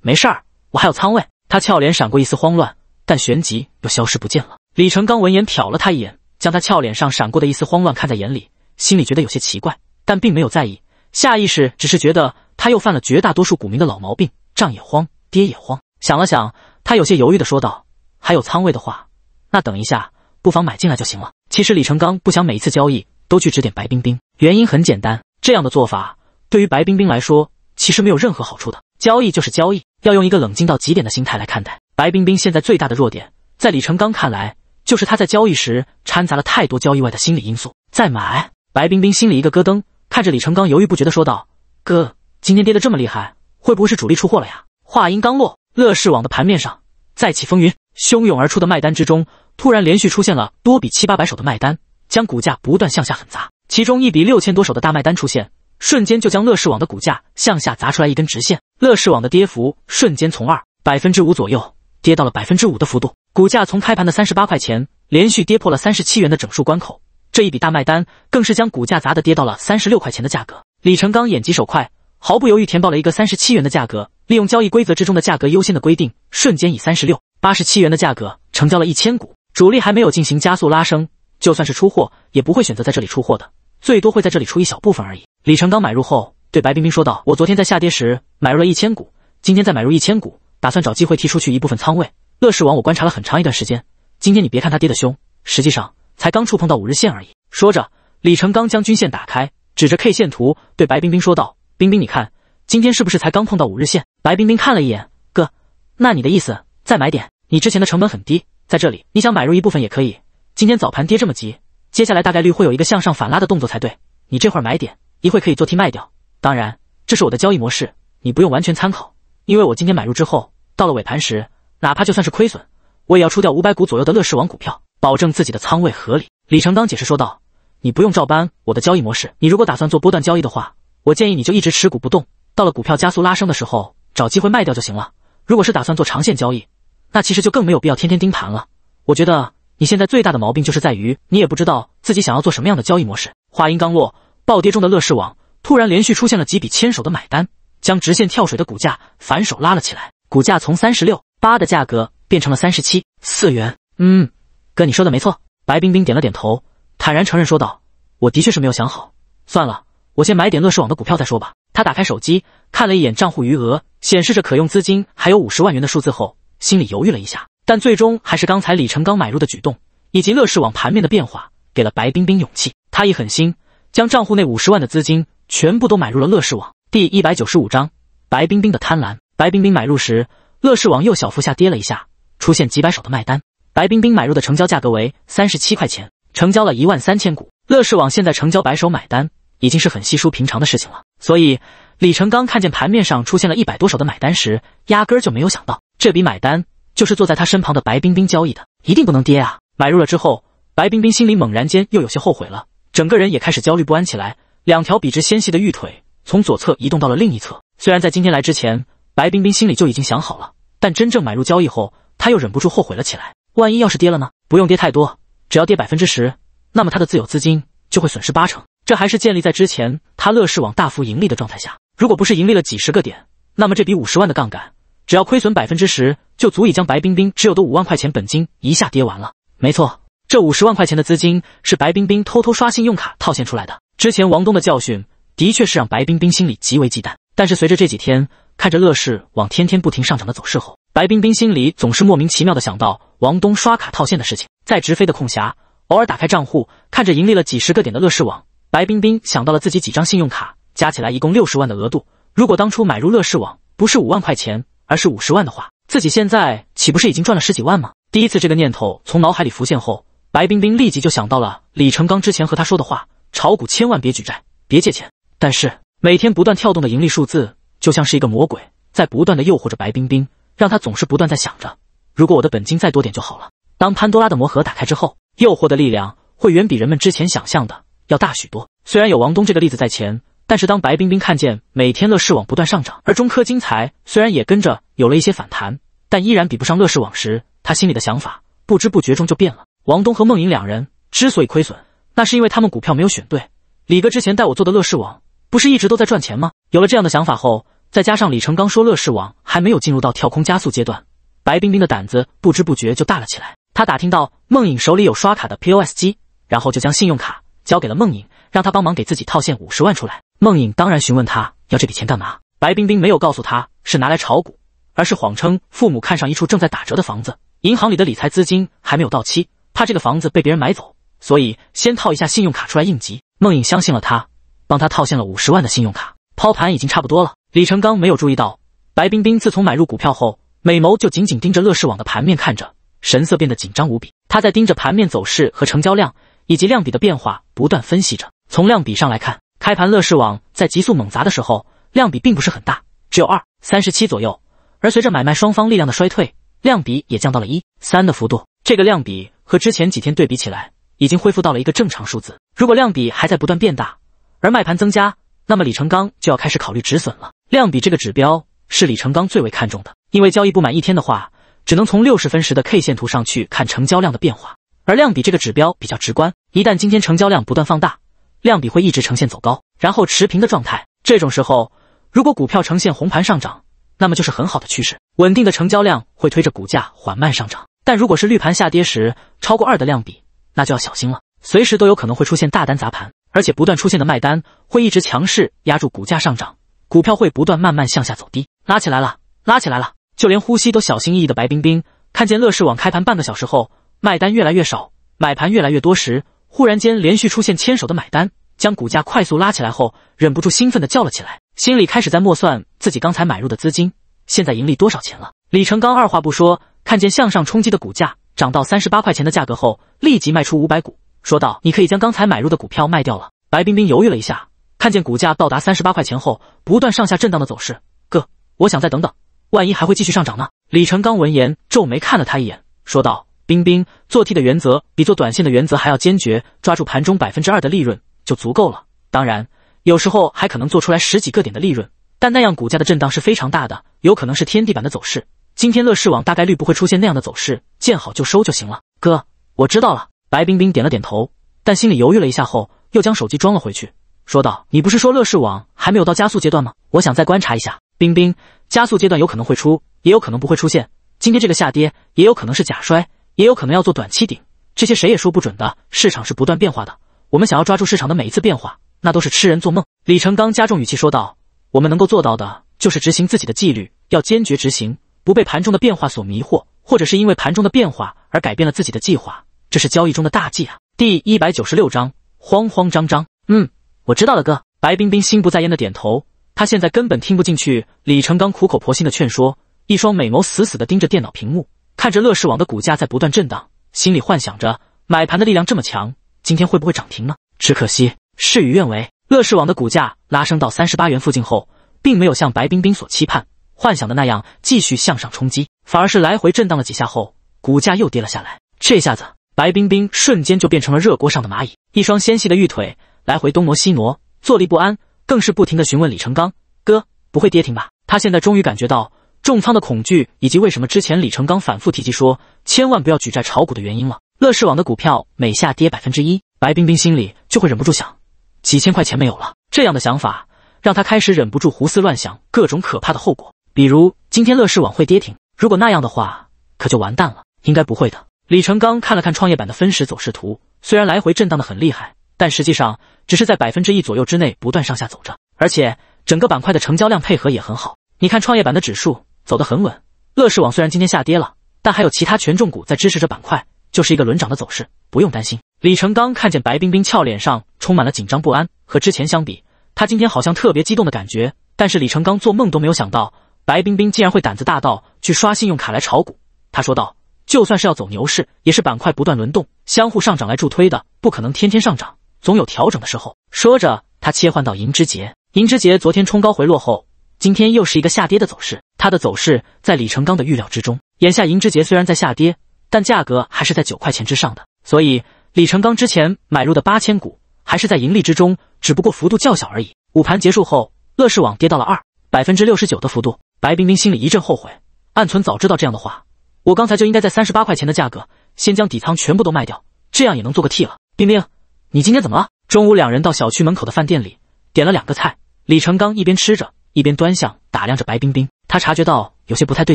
没事儿，我还有仓位。”他俏脸闪过一丝慌乱，但旋即又消失不见了。李成刚闻言瞟了他一眼，将他俏脸上闪过的一丝慌乱看在眼里，心里觉得有些奇怪，但并没有在意。下意识只是觉得他又犯了绝大多数股民的老毛病，账也慌，爹也慌。想了想，他有些犹豫的说道：“还有仓位的话，那等一下不妨买进来就行了。”其实李成刚不想每一次交易都去指点白冰冰，原因很简单，这样的做法对于白冰冰来说其实没有任何好处的。交易就是交易，要用一个冷静到极点的心态来看待。白冰冰现在最大的弱点，在李成刚看来。就是他在交易时掺杂了太多交易外的心理因素。再买，白冰冰心里一个咯噔，看着李成刚犹豫不决的说道：“哥，今天跌得这么厉害，会不会是主力出货了呀？”话音刚落，乐视网的盘面上再起风云，汹涌而出的卖单之中，突然连续出现了多笔七八百手的卖单，将股价不断向下狠砸。其中一笔六千多手的大卖单出现，瞬间就将乐视网的股价向下砸出来一根直线。乐视网的跌幅瞬间从二百分之五左右跌到了百分之五的幅度。股价从开盘的三十八块钱连续跌破了三十七元的整数关口，这一笔大卖单更是将股价砸的跌到了三十六块钱的价格。李成刚眼疾手快，毫不犹豫填报了一个三十七元的价格，利用交易规则之中的价格优先的规定，瞬间以三十六八十七元的价格成交了一千股。主力还没有进行加速拉升，就算是出货也不会选择在这里出货的，最多会在这里出一小部分而已。李成刚买入后对白冰冰说道：“我昨天在下跌时买入了一千股，今天再买入一千股，打算找机会踢出去一部分仓位。”乐视网，我观察了很长一段时间。今天你别看它跌得凶，实际上才刚触碰到五日线而已。说着，李成刚将军线打开，指着 K 线图对白冰冰说道：“冰冰，你看，今天是不是才刚碰到五日线？”白冰冰看了一眼，哥，那你的意思再买点？你之前的成本很低，在这里你想买入一部分也可以。今天早盘跌这么急，接下来大概率会有一个向上反拉的动作才对。你这会买点，一会可以做 T 卖掉。当然，这是我的交易模式，你不用完全参考，因为我今天买入之后，到了尾盘时。哪怕就算是亏损，我也要出掉五百股左右的乐视网股票，保证自己的仓位合理。李成刚解释说道：“你不用照搬我的交易模式。你如果打算做波段交易的话，我建议你就一直持股不动，到了股票加速拉升的时候，找机会卖掉就行了。如果是打算做长线交易，那其实就更没有必要天天盯盘了。我觉得你现在最大的毛病就是在于你也不知道自己想要做什么样的交易模式。”话音刚落，暴跌中的乐视网突然连续出现了几笔牵手的买单，将直线跳水的股价反手拉了起来，股价从三十六。八的价格变成了三十七四元。嗯，哥，你说的没错。白冰冰点了点头，坦然承认说道：“我的确是没有想好。算了，我先买点乐视网的股票再说吧。”他打开手机，看了一眼账户余额，显示着可用资金还有五十万元的数字后，心里犹豫了一下，但最终还是刚才李成刚买入的举动以及乐视网盘面的变化给了白冰冰勇气。他一狠心，将账户内五十万的资金全部都买入了乐视网。第一百九十五章：白冰冰的贪婪。白冰冰买入时。乐视网又小幅下跌了一下，出现几百手的卖单。白冰冰买入的成交价格为三十七块钱，成交了一万三千股。乐视网现在成交百手买单已经是很稀疏平常的事情了，所以李成刚看见盘面上出现了一百多手的买单时，压根就没有想到这笔买单就是坐在他身旁的白冰冰交易的。一定不能跌啊！买入了之后，白冰冰心里猛然间又有些后悔了，整个人也开始焦虑不安起来。两条笔直纤细的玉腿从左侧移动到了另一侧。虽然在今天来之前，白冰冰心里就已经想好了，但真正买入交易后，他又忍不住后悔了起来。万一要是跌了呢？不用跌太多，只要跌百分之十，那么他的自有资金就会损失八成。这还是建立在之前他乐视网大幅盈利的状态下。如果不是盈利了几十个点，那么这笔五十万的杠杆只要亏损百分之十，就足以将白冰冰持有的五万块钱本金一下跌完了。没错，这五十万块钱的资金是白冰冰偷偷刷信用卡套现出来的。之前王东的教训的确是让白冰冰心里极为忌惮，但是随着这几天。看着乐视网天天不停上涨的走势后，白冰冰心里总是莫名其妙的想到王东刷卡套现的事情。在直飞的空暇，偶尔打开账户，看着盈利了几十个点的乐视网，白冰冰想到了自己几张信用卡加起来一共六十万的额度。如果当初买入乐视网不是五万块钱，而是五十万的话，自己现在岂不是已经赚了十几万吗？第一次这个念头从脑海里浮现后，白冰冰立即就想到了李成刚之前和他说的话：炒股千万别举债，别借钱。但是每天不断跳动的盈利数字。就像是一个魔鬼在不断的诱惑着白冰冰，让他总是不断在想着：如果我的本金再多点就好了。当潘多拉的魔盒打开之后，诱惑的力量会远比人们之前想象的要大许多。虽然有王东这个例子在前，但是当白冰冰看见每天乐视网不断上涨，而中科金财虽然也跟着有了一些反弹，但依然比不上乐视网时，他心里的想法不知不觉中就变了。王东和梦影两人之所以亏损，那是因为他们股票没有选对。李哥之前带我做的乐视网，不是一直都在赚钱吗？有了这样的想法后。再加上李成刚说乐视网还没有进入到跳空加速阶段，白冰冰的胆子不知不觉就大了起来。他打听到梦影手里有刷卡的 POS 机，然后就将信用卡交给了梦影，让他帮忙给自己套现五十万出来。梦影当然询问他要这笔钱干嘛，白冰冰没有告诉他是拿来炒股，而是谎称父母看上一处正在打折的房子，银行里的理财资金还没有到期，怕这个房子被别人买走，所以先套一下信用卡出来应急。梦影相信了他，帮他套现了五十万的信用卡。抛盘已经差不多了。李成刚没有注意到，白冰冰自从买入股票后，美眸就紧紧盯着乐视网的盘面，看着神色变得紧张无比。他在盯着盘面走势和成交量以及量比的变化，不断分析着。从量比上来看，开盘乐视网在急速猛砸的时候，量比并不是很大，只有二三十七左右。而随着买卖双方力量的衰退，量比也降到了一三的幅度。这个量比和之前几天对比起来，已经恢复到了一个正常数字。如果量比还在不断变大，而卖盘增加。那么李成刚就要开始考虑止损了。量比这个指标是李成刚最为看重的，因为交易不满一天的话，只能从六十分时的 K 线图上去看成交量的变化。而量比这个指标比较直观，一旦今天成交量不断放大，量比会一直呈现走高，然后持平的状态。这种时候，如果股票呈现红盘上涨，那么就是很好的趋势，稳定的成交量会推着股价缓慢上涨。但如果是绿盘下跌时超过二的量比，那就要小心了，随时都有可能会出现大单砸盘。而且不断出现的卖单会一直强势压住股价上涨，股票会不断慢慢向下走低。拉起来了，拉起来了！就连呼吸都小心翼翼的白冰冰，看见乐视网开盘半个小时后，卖单越来越少，买盘越来越多时，忽然间连续出现牵手的买单，将股价快速拉起来后，忍不住兴奋的叫了起来，心里开始在默算自己刚才买入的资金现在盈利多少钱了。李成刚二话不说，看见向上冲击的股价涨到三十八块钱的价格后，立即卖出五百股。说道：“你可以将刚才买入的股票卖掉了。”白冰冰犹豫了一下，看见股价到达三十八块钱后不断上下震荡的走势，哥，我想再等等，万一还会继续上涨呢？李成刚闻言皱眉看了他一眼，说道：“冰冰，做 T 的原则比做短线的原则还要坚决，抓住盘中百分之二的利润就足够了。当然，有时候还可能做出来十几个点的利润，但那样股价的震荡是非常大的，有可能是天地板的走势。今天乐视网大概率不会出现那样的走势，见好就收就行了。”哥，我知道了。白冰冰点了点头，但心里犹豫了一下后，又将手机装了回去，说道：“你不是说乐视网还没有到加速阶段吗？我想再观察一下。”冰冰，加速阶段有可能会出，也有可能不会出现。今天这个下跌，也有可能是假摔，也有可能要做短期顶，这些谁也说不准的。市场是不断变化的，我们想要抓住市场的每一次变化，那都是痴人做梦。”李成刚加重语气说道：“我们能够做到的就是执行自己的纪律，要坚决执行，不被盘中的变化所迷惑，或者是因为盘中的变化而改变了自己的计划。”这是交易中的大忌啊！第一百九十六章，慌慌张张。嗯，我知道了，哥。白冰冰心不在焉的点头，她现在根本听不进去李成刚苦口婆心的劝说，一双美眸死死的盯着电脑屏幕，看着乐视网的股价在不断震荡，心里幻想着买盘的力量这么强，今天会不会涨停呢？只可惜事与愿违，乐视网的股价拉升到三十八元附近后，并没有像白冰冰所期盼、幻想的那样继续向上冲击，反而是来回震荡了几下后，股价又跌了下来。这下子。白冰冰瞬间就变成了热锅上的蚂蚁，一双纤细的玉腿来回东挪西挪，坐立不安，更是不停的询问李成刚：“哥，不会跌停吧？”他现在终于感觉到重仓的恐惧，以及为什么之前李成刚反复提及说千万不要举债炒股的原因了。乐视网的股票每下跌百分之一，白冰冰心里就会忍不住想：几千块钱没有了。这样的想法让他开始忍不住胡思乱想各种可怕的后果，比如今天乐视网会跌停，如果那样的话，可就完蛋了。应该不会的。李成刚看了看创业板的分时走势图，虽然来回震荡的很厉害，但实际上只是在百分之一左右之内不断上下走着，而且整个板块的成交量配合也很好。你看创业板的指数走得很稳，乐视网虽然今天下跌了，但还有其他权重股在支持着板块，就是一个轮涨的走势，不用担心。李成刚看见白冰冰俏脸上充满了紧张不安，和之前相比，他今天好像特别激动的感觉。但是李成刚做梦都没有想到，白冰冰竟然会胆子大到去刷信用卡来炒股。他说道。就算是要走牛市，也是板块不断轮动、相互上涨来助推的，不可能天天上涨，总有调整的时候。说着，他切换到银之杰。银之杰昨天冲高回落后，今天又是一个下跌的走势。它的走势在李成刚的预料之中。眼下银之杰虽然在下跌，但价格还是在九块钱之上的，所以李成刚之前买入的八千股还是在盈利之中，只不过幅度较小而已。午盘结束后，乐视网跌到了二百分之六十九的幅度，白冰冰心里一阵后悔，暗存早知道这样的话。我刚才就应该在三十八块钱的价格先将底仓全部都卖掉，这样也能做个替了。冰冰，你今天怎么了？中午两人到小区门口的饭店里点了两个菜。李成刚一边吃着，一边端详打量着白冰冰，他察觉到有些不太对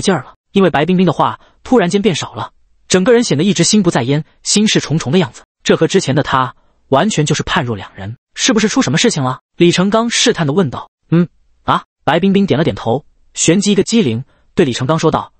劲儿了，因为白冰冰的话突然间变少了，整个人显得一直心不在焉、心事重重的样子，这和之前的他完全就是判若两人。是不是出什么事情了？李成刚试探的问道。嗯啊，白冰冰点了点头，旋即一个机灵，对李成刚说道。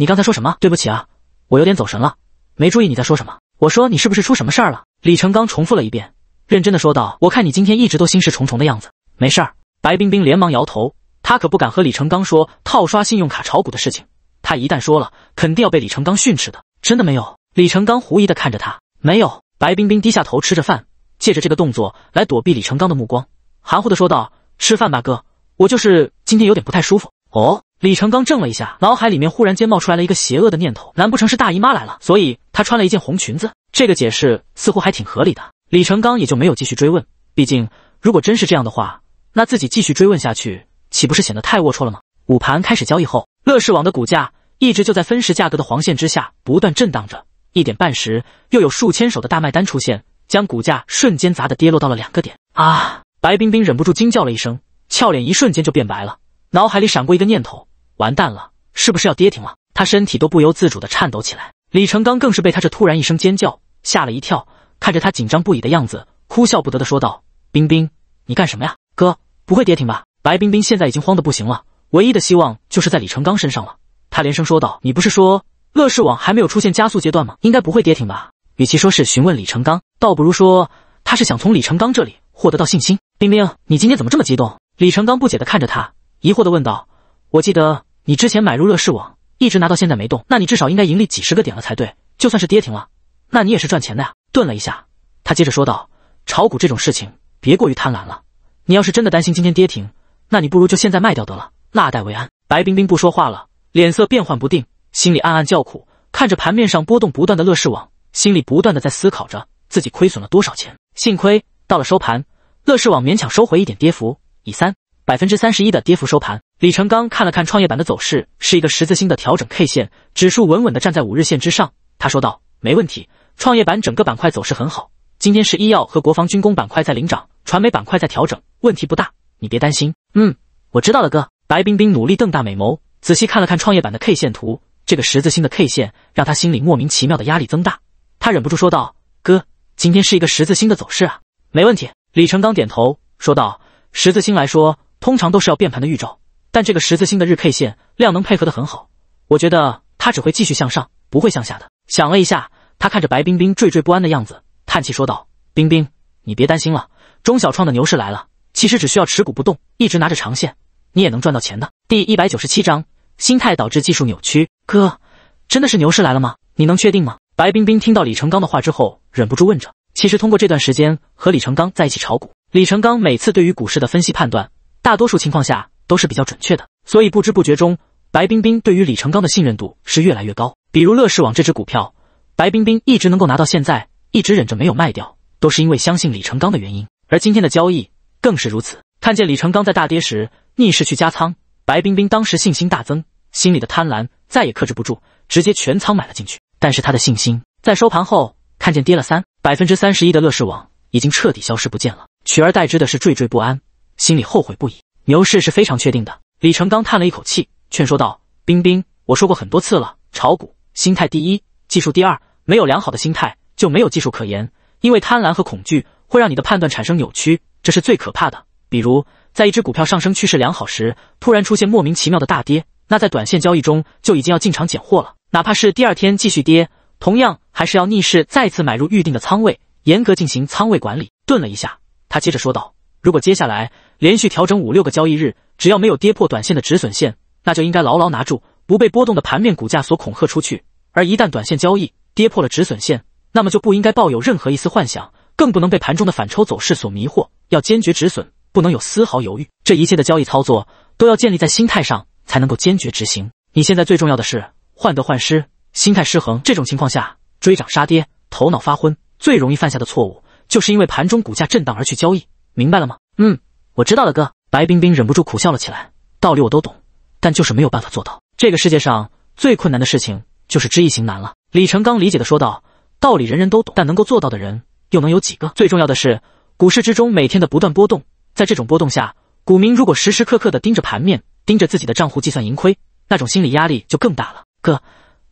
你刚才说什么？对不起啊，我有点走神了，没注意你在说什么。我说你是不是出什么事儿了？李成刚重复了一遍，认真的说道：“我看你今天一直都心事重重的样子，没事儿。”白冰冰连忙摇头，他可不敢和李成刚说套刷信用卡、炒股的事情。他一旦说了，肯定要被李成刚训斥的。真的没有。李成刚狐疑的看着他，没有。白冰冰低下头吃着饭，借着这个动作来躲避李成刚的目光，含糊的说道：“吃饭吧，哥，我就是今天有点不太舒服。”哦。李成刚怔了一下，脑海里面忽然间冒出来了一个邪恶的念头：难不成是大姨妈来了？所以她穿了一件红裙子。这个解释似乎还挺合理的。李成刚也就没有继续追问，毕竟如果真是这样的话，那自己继续追问下去，岂不是显得太龌龊了吗？午盘开始交易后，乐视网的股价一直就在分时价格的黄线之下不断震荡着。一点半时，又有数千手的大卖单出现，将股价瞬间砸得跌落到了两个点。啊！白冰冰忍不住惊叫了一声，俏脸一瞬间就变白了，脑海里闪过一个念头。完蛋了，是不是要跌停了？他身体都不由自主的颤抖起来。李成刚更是被他这突然一声尖叫吓了一跳，看着他紧张不已的样子，哭笑不得的说道：“冰冰，你干什么呀？哥，不会跌停吧？”白冰冰现在已经慌得不行了，唯一的希望就是在李成刚身上了。他连声说道：“你不是说乐视网还没有出现加速阶段吗？应该不会跌停吧？”与其说是询问李成刚，倒不如说他是想从李成刚这里获得到信心。冰冰，你今天怎么这么激动？李成刚不解的看着他，疑惑的问道：“我记得。”你之前买入乐视网，一直拿到现在没动，那你至少应该盈利几十个点了才对。就算是跌停了，那你也是赚钱的呀。顿了一下，他接着说道：“炒股这种事情，别过于贪婪了。你要是真的担心今天跌停，那你不如就现在卖掉得了，落袋为安。”白冰冰不说话了，脸色变幻不定，心里暗暗叫苦，看着盘面上波动不断的乐视网，心里不断的在思考着自己亏损了多少钱。幸亏到了收盘，乐视网勉强收回一点跌幅，以三。百分之三十一的跌幅收盘。李成刚看了看创业板的走势，是一个十字星的调整 K 线，指数稳稳的站在五日线之上。他说道：“没问题，创业板整个板块走势很好。今天是医药和国防军工板块在领涨，传媒板块在调整，问题不大，你别担心。”“嗯，我知道了，哥。”白冰冰努力瞪大美眸，仔细看了看创业板的 K 线图。这个十字星的 K 线让他心里莫名其妙的压力增大。他忍不住说道：“哥，今天是一个十字星的走势啊。”“没问题。”李成刚点头说道：“十字星来说。”通常都是要变盘的预兆，但这个十字星的日 K 线量能配合的很好，我觉得它只会继续向上，不会向下的。想了一下，他看着白冰冰惴惴不安的样子，叹气说道：“冰冰，你别担心了，中小创的牛市来了。其实只需要持股不动，一直拿着长线，你也能赚到钱的。”第一百九十七章心态导致技术扭曲。哥，真的是牛市来了吗？你能确定吗？白冰冰听到李成刚的话之后，忍不住问着。其实通过这段时间和李成刚在一起炒股，李成刚每次对于股市的分析判断。大多数情况下都是比较准确的，所以不知不觉中，白冰冰对于李成刚的信任度是越来越高。比如乐视网这只股票，白冰冰一直能够拿到现在，一直忍着没有卖掉，都是因为相信李成刚的原因。而今天的交易更是如此，看见李成刚在大跌时逆势去加仓，白冰冰当时信心大增，心里的贪婪再也克制不住，直接全仓买了进去。但是他的信心在收盘后，看见跌了三百分之三十一的乐视网已经彻底消失不见了，取而代之的是惴惴不安。心里后悔不已。牛市是非常确定的。李成刚叹了一口气，劝说道：“冰冰，我说过很多次了，炒股心态第一，技术第二。没有良好的心态，就没有技术可言。因为贪婪和恐惧会让你的判断产生扭曲，这是最可怕的。比如，在一只股票上升趋势良好时，突然出现莫名其妙的大跌，那在短线交易中就已经要进场捡货了。哪怕是第二天继续跌，同样还是要逆势再次买入预定的仓位，严格进行仓位管理。”顿了一下，他接着说道：“如果接下来……”连续调整五六个交易日，只要没有跌破短线的止损线，那就应该牢牢拿住，不被波动的盘面股价所恐吓出去。而一旦短线交易跌破了止损线，那么就不应该抱有任何一丝幻想，更不能被盘中的反抽走势所迷惑，要坚决止损，不能有丝毫犹豫。这一切的交易操作都要建立在心态上，才能够坚决执行。你现在最重要的是患得患失，心态失衡，这种情况下追涨杀跌，头脑发昏，最容易犯下的错误就是因为盘中股价震荡而去交易，明白了吗？嗯。我知道了，哥。白冰冰忍不住苦笑了起来。道理我都懂，但就是没有办法做到。这个世界上最困难的事情就是知易行难了。李成刚理解的说道：“道理人人都懂，但能够做到的人又能有几个？最重要的是，股市之中每天的不断波动，在这种波动下，股民如果时时刻刻的盯着盘面，盯着自己的账户计算盈亏，那种心理压力就更大了。”哥，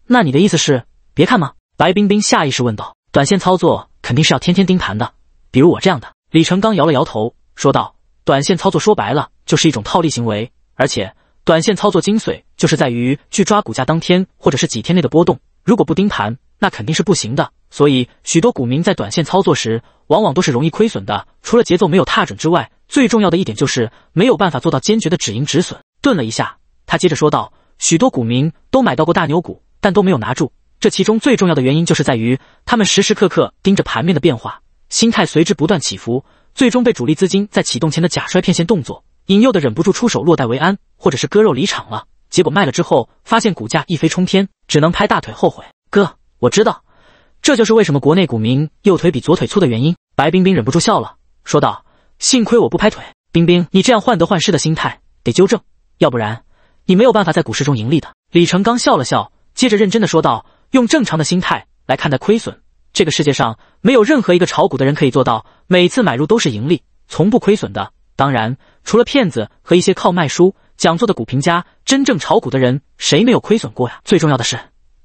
那你的意思是别看吗？白冰冰下意识问道：“短线操作肯定是要天天盯盘的，比如我这样的。”李成刚摇了摇头说道。短线操作说白了就是一种套利行为，而且短线操作精髓就是在于去抓股价当天或者是几天内的波动，如果不盯盘，那肯定是不行的。所以许多股民在短线操作时，往往都是容易亏损的。除了节奏没有踏准之外，最重要的一点就是没有办法做到坚决的止盈止损。顿了一下，他接着说道：“许多股民都买到过大牛股，但都没有拿住，这其中最重要的原因就是在于他们时时刻刻盯着盘面的变化，心态随之不断起伏。”最终被主力资金在启动前的假摔骗线动作引诱的，忍不住出手落袋为安，或者是割肉离场了。结果卖了之后，发现股价一飞冲天，只能拍大腿后悔。哥，我知道，这就是为什么国内股民右腿比左腿粗的原因。白冰冰忍不住笑了，说道：“幸亏我不拍腿，冰冰，你这样患得患失的心态得纠正，要不然你没有办法在股市中盈利的。”李成刚笑了笑，接着认真的说道：“用正常的心态来看待亏损。”这个世界上没有任何一个炒股的人可以做到每次买入都是盈利，从不亏损的。当然，除了骗子和一些靠卖书讲座的股评家，真正炒股的人谁没有亏损过呀？最重要的是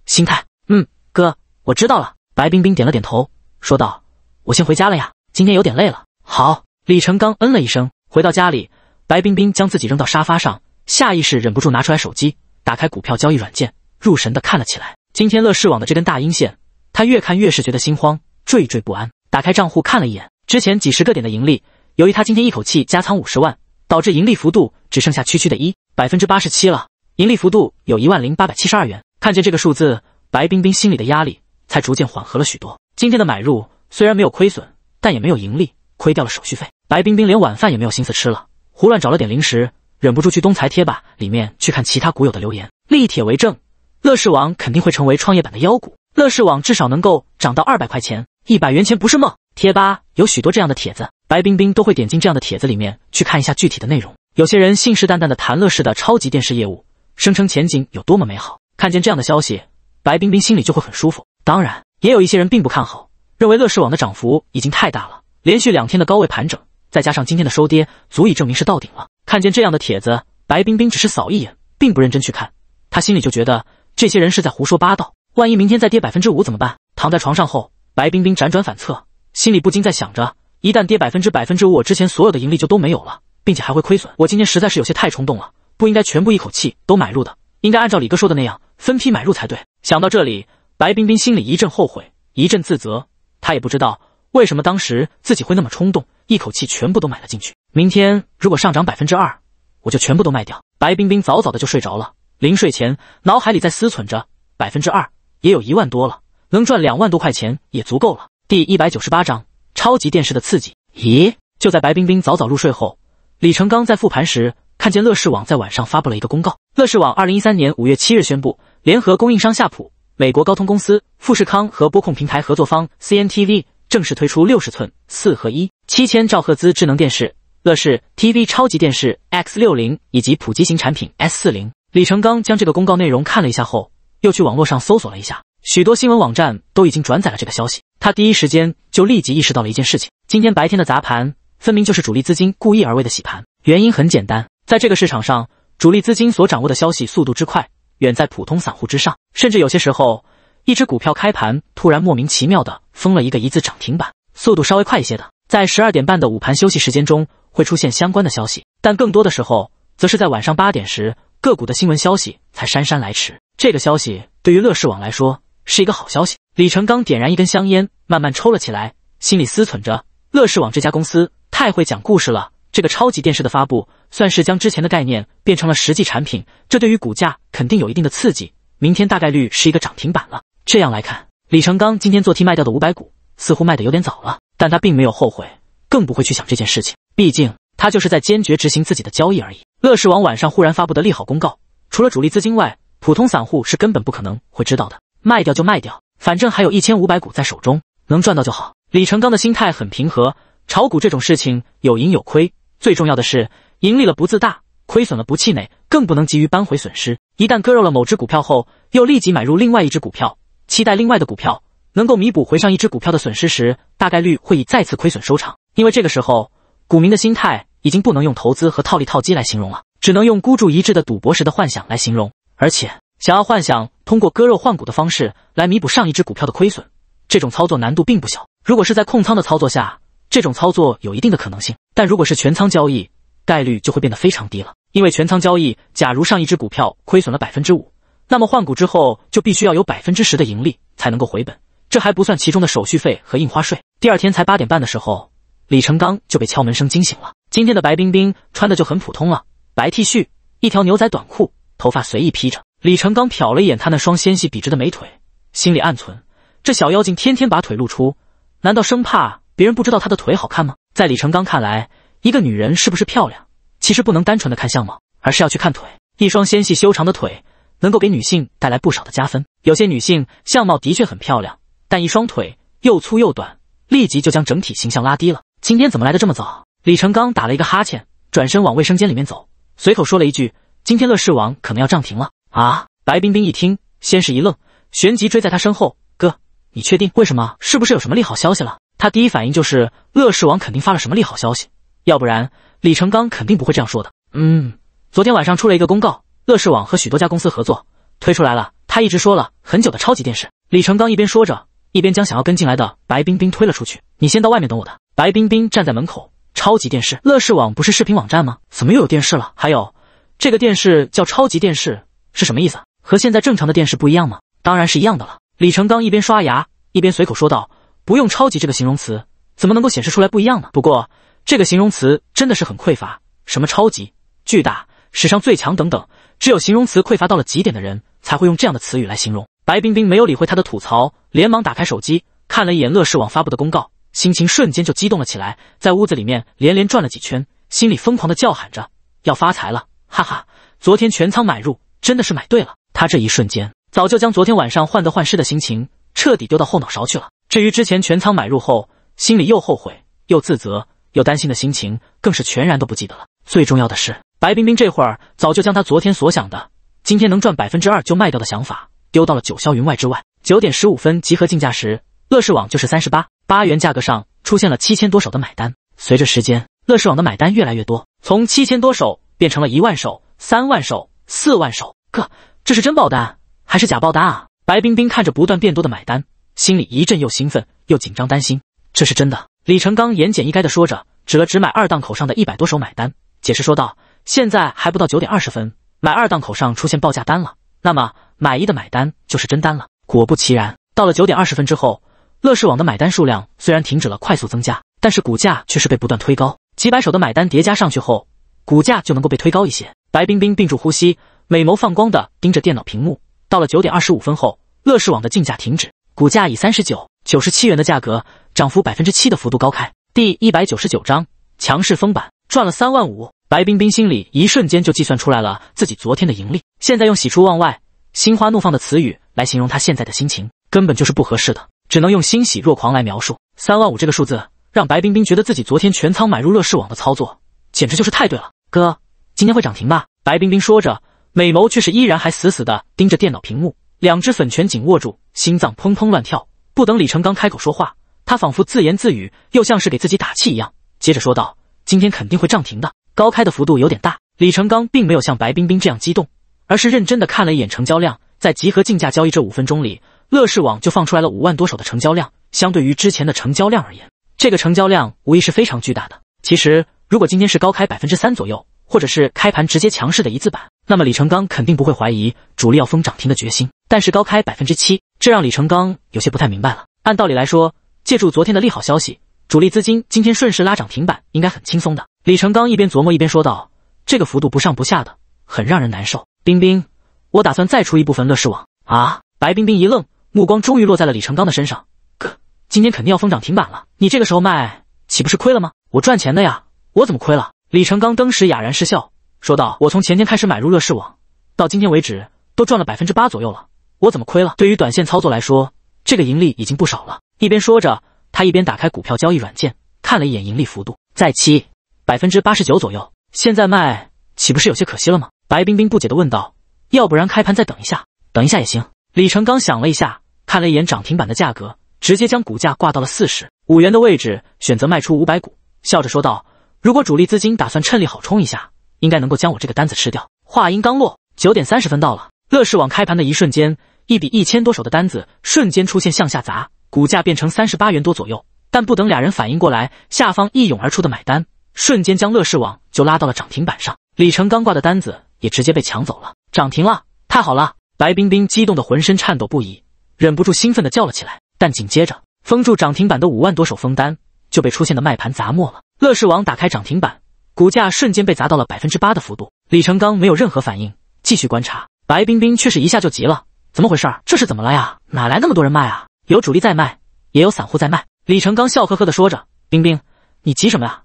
心态。嗯，哥，我知道了。白冰冰点了点头，说道：“我先回家了呀，今天有点累了。”好，李成刚嗯了一声。回到家里，白冰冰将自己扔到沙发上，下意识忍不住拿出来手机，打开股票交易软件，入神的看了起来。今天乐视网的这根大阴线。他越看越是觉得心慌，惴惴不安。打开账户看了一眼，之前几十个点的盈利，由于他今天一口气加仓五十万，导致盈利幅度只剩下区区的一百分之八十七了。盈利幅度有一万零八百七十二元。看见这个数字，白冰冰心里的压力才逐渐缓和了许多。今天的买入虽然没有亏损，但也没有盈利，亏掉了手续费。白冰冰连晚饭也没有心思吃了，胡乱找了点零食，忍不住去东财贴吧里面去看其他股友的留言。立铁为证，乐视网肯定会成为创业板的妖股。乐视网至少能够涨到二百块钱，一百元钱不是梦。贴吧有许多这样的帖子，白冰冰都会点进这样的帖子里面去看一下具体的内容。有些人信誓旦旦的谈乐视的超级电视业务，声称前景有多么美好。看见这样的消息，白冰冰心里就会很舒服。当然，也有一些人并不看好，认为乐视网的涨幅已经太大了，连续两天的高位盘整，再加上今天的收跌，足以证明是到顶了。看见这样的帖子，白冰冰只是扫一眼，并不认真去看，她心里就觉得这些人是在胡说八道。万一明天再跌百分之五怎么办？躺在床上后，白冰冰辗转反侧，心里不禁在想着：一旦跌百分之百分之五，我之前所有的盈利就都没有了，并且还会亏损。我今天实在是有些太冲动了，不应该全部一口气都买入的，应该按照李哥说的那样分批买入才对。想到这里，白冰冰心里一阵后悔，一阵自责。她也不知道为什么当时自己会那么冲动，一口气全部都买了进去。明天如果上涨百分之二，我就全部都卖掉。白冰冰早早的就睡着了，临睡前脑海里在思忖着百分之二。也有一万多了，能赚两万多块钱也足够了。第一百九十八章超级电视的刺激。咦，就在白冰冰早早入睡后，李成刚在复盘时看见乐视网在晚上发布了一个公告：乐视网二零一三年五月七日宣布，联合供应商夏普、美国高通公司、富士康和播控平台合作方 CNTV 正式推出六十寸四合一七千兆赫兹智能电视乐视 TV 超级电视 X 六零以及普及型产品 S 四零。李成刚将这个公告内容看了一下后。又去网络上搜索了一下，许多新闻网站都已经转载了这个消息。他第一时间就立即意识到了一件事情：今天白天的砸盘，分明就是主力资金故意而为的洗盘。原因很简单，在这个市场上，主力资金所掌握的消息速度之快，远在普通散户之上。甚至有些时候，一只股票开盘突然莫名其妙的封了一个一字涨停板，速度稍微快一些的，在十二点半的午盘休息时间中会出现相关的消息，但更多的时候，则是在晚上八点时。个股的新闻消息才姗姗来迟，这个消息对于乐视网来说是一个好消息。李成刚点燃一根香烟，慢慢抽了起来，心里思忖着：乐视网这家公司太会讲故事了。这个超级电视的发布，算是将之前的概念变成了实际产品，这对于股价肯定有一定的刺激。明天大概率是一个涨停板了。这样来看，李成刚今天做 T 卖掉的五百股似乎卖的有点早了，但他并没有后悔，更不会去想这件事情。毕竟他就是在坚决执行自己的交易而已。乐视网晚上忽然发布的利好公告，除了主力资金外，普通散户是根本不可能会知道的。卖掉就卖掉，反正还有一千五百股在手中，能赚到就好。李成刚的心态很平和，炒股这种事情有赢有亏，最重要的是盈利了不自大，亏损了不气馁，更不能急于扳回损失。一旦割肉了某只股票后，又立即买入另外一只股票，期待另外的股票能够弥补回上一只股票的损失时，大概率会以再次亏损收场，因为这个时候股民的心态。已经不能用投资和套利套机来形容了，只能用孤注一掷的赌博时的幻想来形容。而且，想要幻想通过割肉换股的方式来弥补上一只股票的亏损，这种操作难度并不小。如果是在控仓的操作下，这种操作有一定的可能性；但如果是全仓交易，概率就会变得非常低了。因为全仓交易，假如上一只股票亏损了百分之五，那么换股之后就必须要有百分之十的盈利才能够回本，这还不算其中的手续费和印花税。第二天才八点半的时候。李成刚就被敲门声惊醒了。今天的白冰冰穿的就很普通了，白 T 恤，一条牛仔短裤，头发随意披着。李成刚瞟了一眼她那双纤细笔直的美腿，心里暗存：这小妖精天天把腿露出，难道生怕别人不知道她的腿好看吗？在李成刚看来，一个女人是不是漂亮，其实不能单纯的看相貌，而是要去看腿。一双纤细修长的腿能够给女性带来不少的加分。有些女性相貌的确很漂亮，但一双腿又粗又短，立即就将整体形象拉低了。今天怎么来的这么早？李成刚打了一个哈欠，转身往卫生间里面走，随口说了一句：“今天乐视网可能要涨停了啊！”白冰冰一听，先是一愣，旋即追在他身后：“哥，你确定？为什么？是不是有什么利好消息了？”他第一反应就是乐视网肯定发了什么利好消息，要不然李成刚肯定不会这样说的。嗯，昨天晚上出了一个公告，乐视网和许多家公司合作，推出来了他一直说了很久的超级电视。李成刚一边说着，一边将想要跟进来的白冰冰推了出去：“你先到外面等我的。”白冰冰站在门口，超级电视，乐视网不是视频网站吗？怎么又有电视了？还有，这个电视叫超级电视是什么意思？和现在正常的电视不一样吗？当然是一样的了。李成刚一边刷牙一边随口说道：“不用超级这个形容词，怎么能够显示出来不一样呢？不过这个形容词真的是很匮乏，什么超级、巨大、史上最强等等，只有形容词匮乏到了极点的人才会用这样的词语来形容。”白冰冰没有理会他的吐槽，连忙打开手机看了一眼乐视网发布的公告。心情瞬间就激动了起来，在屋子里面连连转了几圈，心里疯狂的叫喊着要发财了，哈哈！昨天全仓买入，真的是买对了。他这一瞬间，早就将昨天晚上患得患失的心情彻底丢到后脑勺去了。至于之前全仓买入后，心里又后悔又自责又担心的心情，更是全然都不记得了。最重要的是，白冰冰这会儿早就将他昨天所想的今天能赚百分之二就卖掉的想法丢到了九霄云外之外。九点十五分集合竞价时，乐视网就是三十八。八元价格上出现了七千多手的买单，随着时间，乐视网的买单越来越多，从七千多手变成了一万手、三万手、四万手。哥，这是真爆单还是假爆单啊？白冰冰看着不断变多的买单，心里一阵又兴奋又紧张，担心这是真的。李成刚言简意赅的说着，指了指买二档口上的一百多手买单，解释说道：“现在还不到九点二十分，买二档口上出现报价单了，那么买一的买单就是真单了。”果不其然，到了九点二十分之后。乐视网的买单数量虽然停止了快速增加，但是股价却是被不断推高。几百手的买单叠加上去后，股价就能够被推高一些。白冰冰屏住呼吸，美眸放光的盯着电脑屏幕。到了九点二十五分后，乐视网的竞价停止，股价以三十九九十七元的价格，涨幅百分之七的幅度高开。第一百九十九章强势封板，赚了三万五。白冰冰心里一瞬间就计算出来了自己昨天的盈利，现在用喜出望外、心花怒放的词语来形容他现在的心情，根本就是不合适的。只能用欣喜若狂来描述。三万五这个数字让白冰冰觉得自己昨天全仓买入乐视网的操作简直就是太对了。哥，今天会涨停吗？白冰冰说着，美眸却是依然还死死的盯着电脑屏幕，两只粉拳紧握住，心脏砰砰乱跳。不等李成刚开口说话，他仿佛自言自语，又像是给自己打气一样，接着说道：“今天肯定会涨停的，高开的幅度有点大。”李成刚并没有像白冰冰这样激动，而是认真的看了一眼成交量，在集合竞价交易这五分钟里。乐视网就放出来了五万多手的成交量，相对于之前的成交量而言，这个成交量无疑是非常巨大的。其实，如果今天是高开百分之三左右，或者是开盘直接强势的一字板，那么李成刚肯定不会怀疑主力要封涨停的决心。但是高开百分之七，这让李成刚有些不太明白了。按道理来说，借助昨天的利好消息，主力资金今天顺势拉涨停板应该很轻松的。李成刚一边琢磨一边说道：“这个幅度不上不下的，很让人难受。”冰冰，我打算再出一部分乐视网啊！”白冰冰一愣。目光终于落在了李成刚的身上。哥，今天肯定要封涨停板了，你这个时候卖，岂不是亏了吗？我赚钱的呀，我怎么亏了？李成刚登时哑然失笑，说道：“我从前天开始买入乐视网，到今天为止都赚了百分之八左右了，我怎么亏了？”对于短线操作来说，这个盈利已经不少了。一边说着，他一边打开股票交易软件，看了一眼盈利幅度，在七百分之八十九左右。现在卖，岂不是有些可惜了吗？白冰冰不解的问道：“要不然开盘再等一下，等一下也行？”李成刚想了一下。看了一眼涨停板的价格，直接将股价挂到了四十五元的位置，选择卖出五百股，笑着说道：“如果主力资金打算趁利好冲一下，应该能够将我这个单子吃掉。”话音刚落，九点三十分到了乐视网开盘的一瞬间，一笔一千多手的单子瞬间出现向下砸，股价变成三十八元多左右。但不等俩人反应过来，下方一涌而出的买单瞬间将乐视网就拉到了涨停板上，李成刚挂的单子也直接被抢走了。涨停了，太好了！白冰冰激动的浑身颤抖不已。忍不住兴奋地叫了起来，但紧接着封住涨停板的五万多手封单就被出现的卖盘砸没了。乐视网打开涨停板，股价瞬间被砸到了百分之八的幅度。李成刚没有任何反应，继续观察。白冰冰却是一下就急了：“怎么回事？这是怎么了呀？哪来那么多人卖啊？有主力在卖，也有散户在卖。”李成刚笑呵呵地说着：“冰冰，你急什么呀？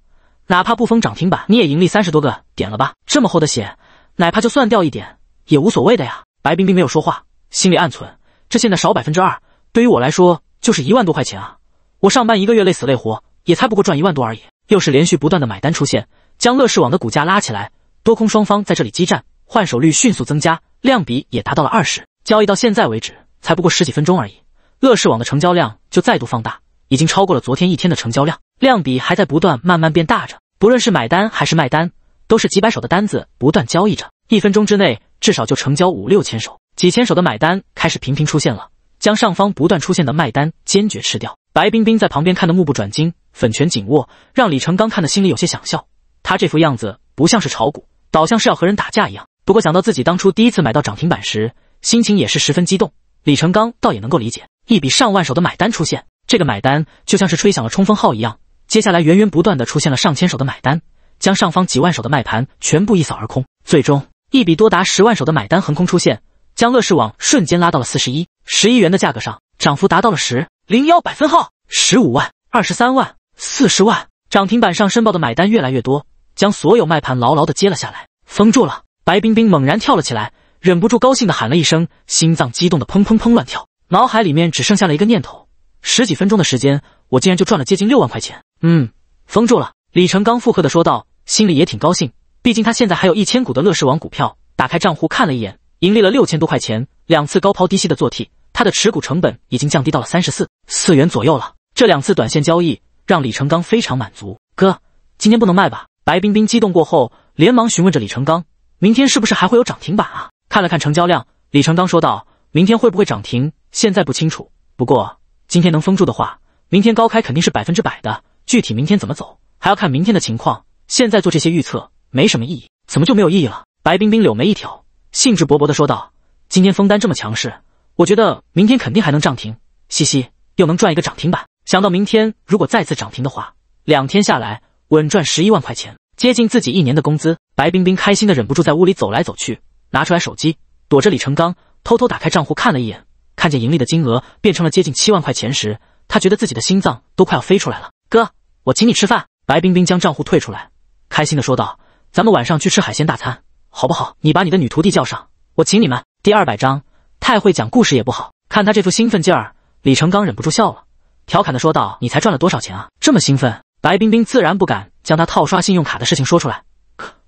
哪怕不封涨停板，你也盈利三十多个点了吧？这么厚的血，哪怕就算掉一点也无所谓的呀。”白冰冰没有说话，心里暗存。这现在少百分之二，对于我来说就是一万多块钱啊！我上班一个月累死累活，也才不过赚一万多而已。又是连续不断的买单出现，将乐视网的股价拉起来。多空双方在这里激战，换手率迅速增加，量比也达到了二十。交易到现在为止，才不过十几分钟而已，乐视网的成交量就再度放大，已经超过了昨天一天的成交量，量比还在不断慢慢变大着。不论是买单还是卖单，都是几百手的单子不断交易着，一分钟之内至少就成交五六千手。几千手的买单开始频频出现了，将上方不断出现的卖单坚决吃掉。白冰冰在旁边看得目不转睛，粉拳紧握，让李成刚看得心里有些想笑。他这副样子不像是炒股，倒像是要和人打架一样。不过想到自己当初第一次买到涨停板时，心情也是十分激动。李成刚倒也能够理解，一笔上万手的买单出现，这个买单就像是吹响了冲锋号一样，接下来源源不断的出现了上千手的买单，将上方几万手的卖盘全部一扫而空。最终，一笔多达十万手的买单横空出现。将乐视网瞬间拉到了四十一十一元的价格上，涨幅达到了十零幺百分号。十五万、二十三万、四十万，涨停板上申报的买单越来越多，将所有卖盘牢牢的接了下来，封住了。白冰冰猛然跳了起来，忍不住高兴的喊了一声，心脏激动的砰砰砰乱跳，脑海里面只剩下了一个念头：十几分钟的时间，我竟然就赚了接近六万块钱。嗯，封住了。李成刚附和的说道，心里也挺高兴，毕竟他现在还有一千股的乐视网股票。打开账户看了一眼。盈利了六千多块钱，两次高抛低吸的做 T，他的持股成本已经降低到了三十四四元左右了。这两次短线交易让李成刚非常满足。哥，今天不能卖吧？白冰冰激动过后，连忙询问着李成刚：“明天是不是还会有涨停板啊？”看了看成交量，李成刚说道：“明天会不会涨停，现在不清楚。不过今天能封住的话，明天高开肯定是百分之百的。具体明天怎么走，还要看明天的情况。现在做这些预测没什么意义，怎么就没有意义了？”白冰冰柳眉一挑。兴致勃勃地说道：“今天封单这么强势，我觉得明天肯定还能涨停，嘻嘻，又能赚一个涨停板。想到明天如果再次涨停的话，两天下来稳赚十一万块钱，接近自己一年的工资。”白冰冰开心的忍不住在屋里走来走去，拿出来手机，躲着李成刚，偷偷打开账户看了一眼，看见盈利的金额变成了接近七万块钱时，他觉得自己的心脏都快要飞出来了。哥，我请你吃饭。白冰冰将账户退出来，开心的说道：“咱们晚上去吃海鲜大餐。”好不好？你把你的女徒弟叫上，我请你们。第二百章太会讲故事也不好看。他这副兴奋劲儿，李成刚忍不住笑了，调侃的说道：“你才赚了多少钱啊？这么兴奋？”白冰冰自然不敢将他套刷信用卡的事情说出来。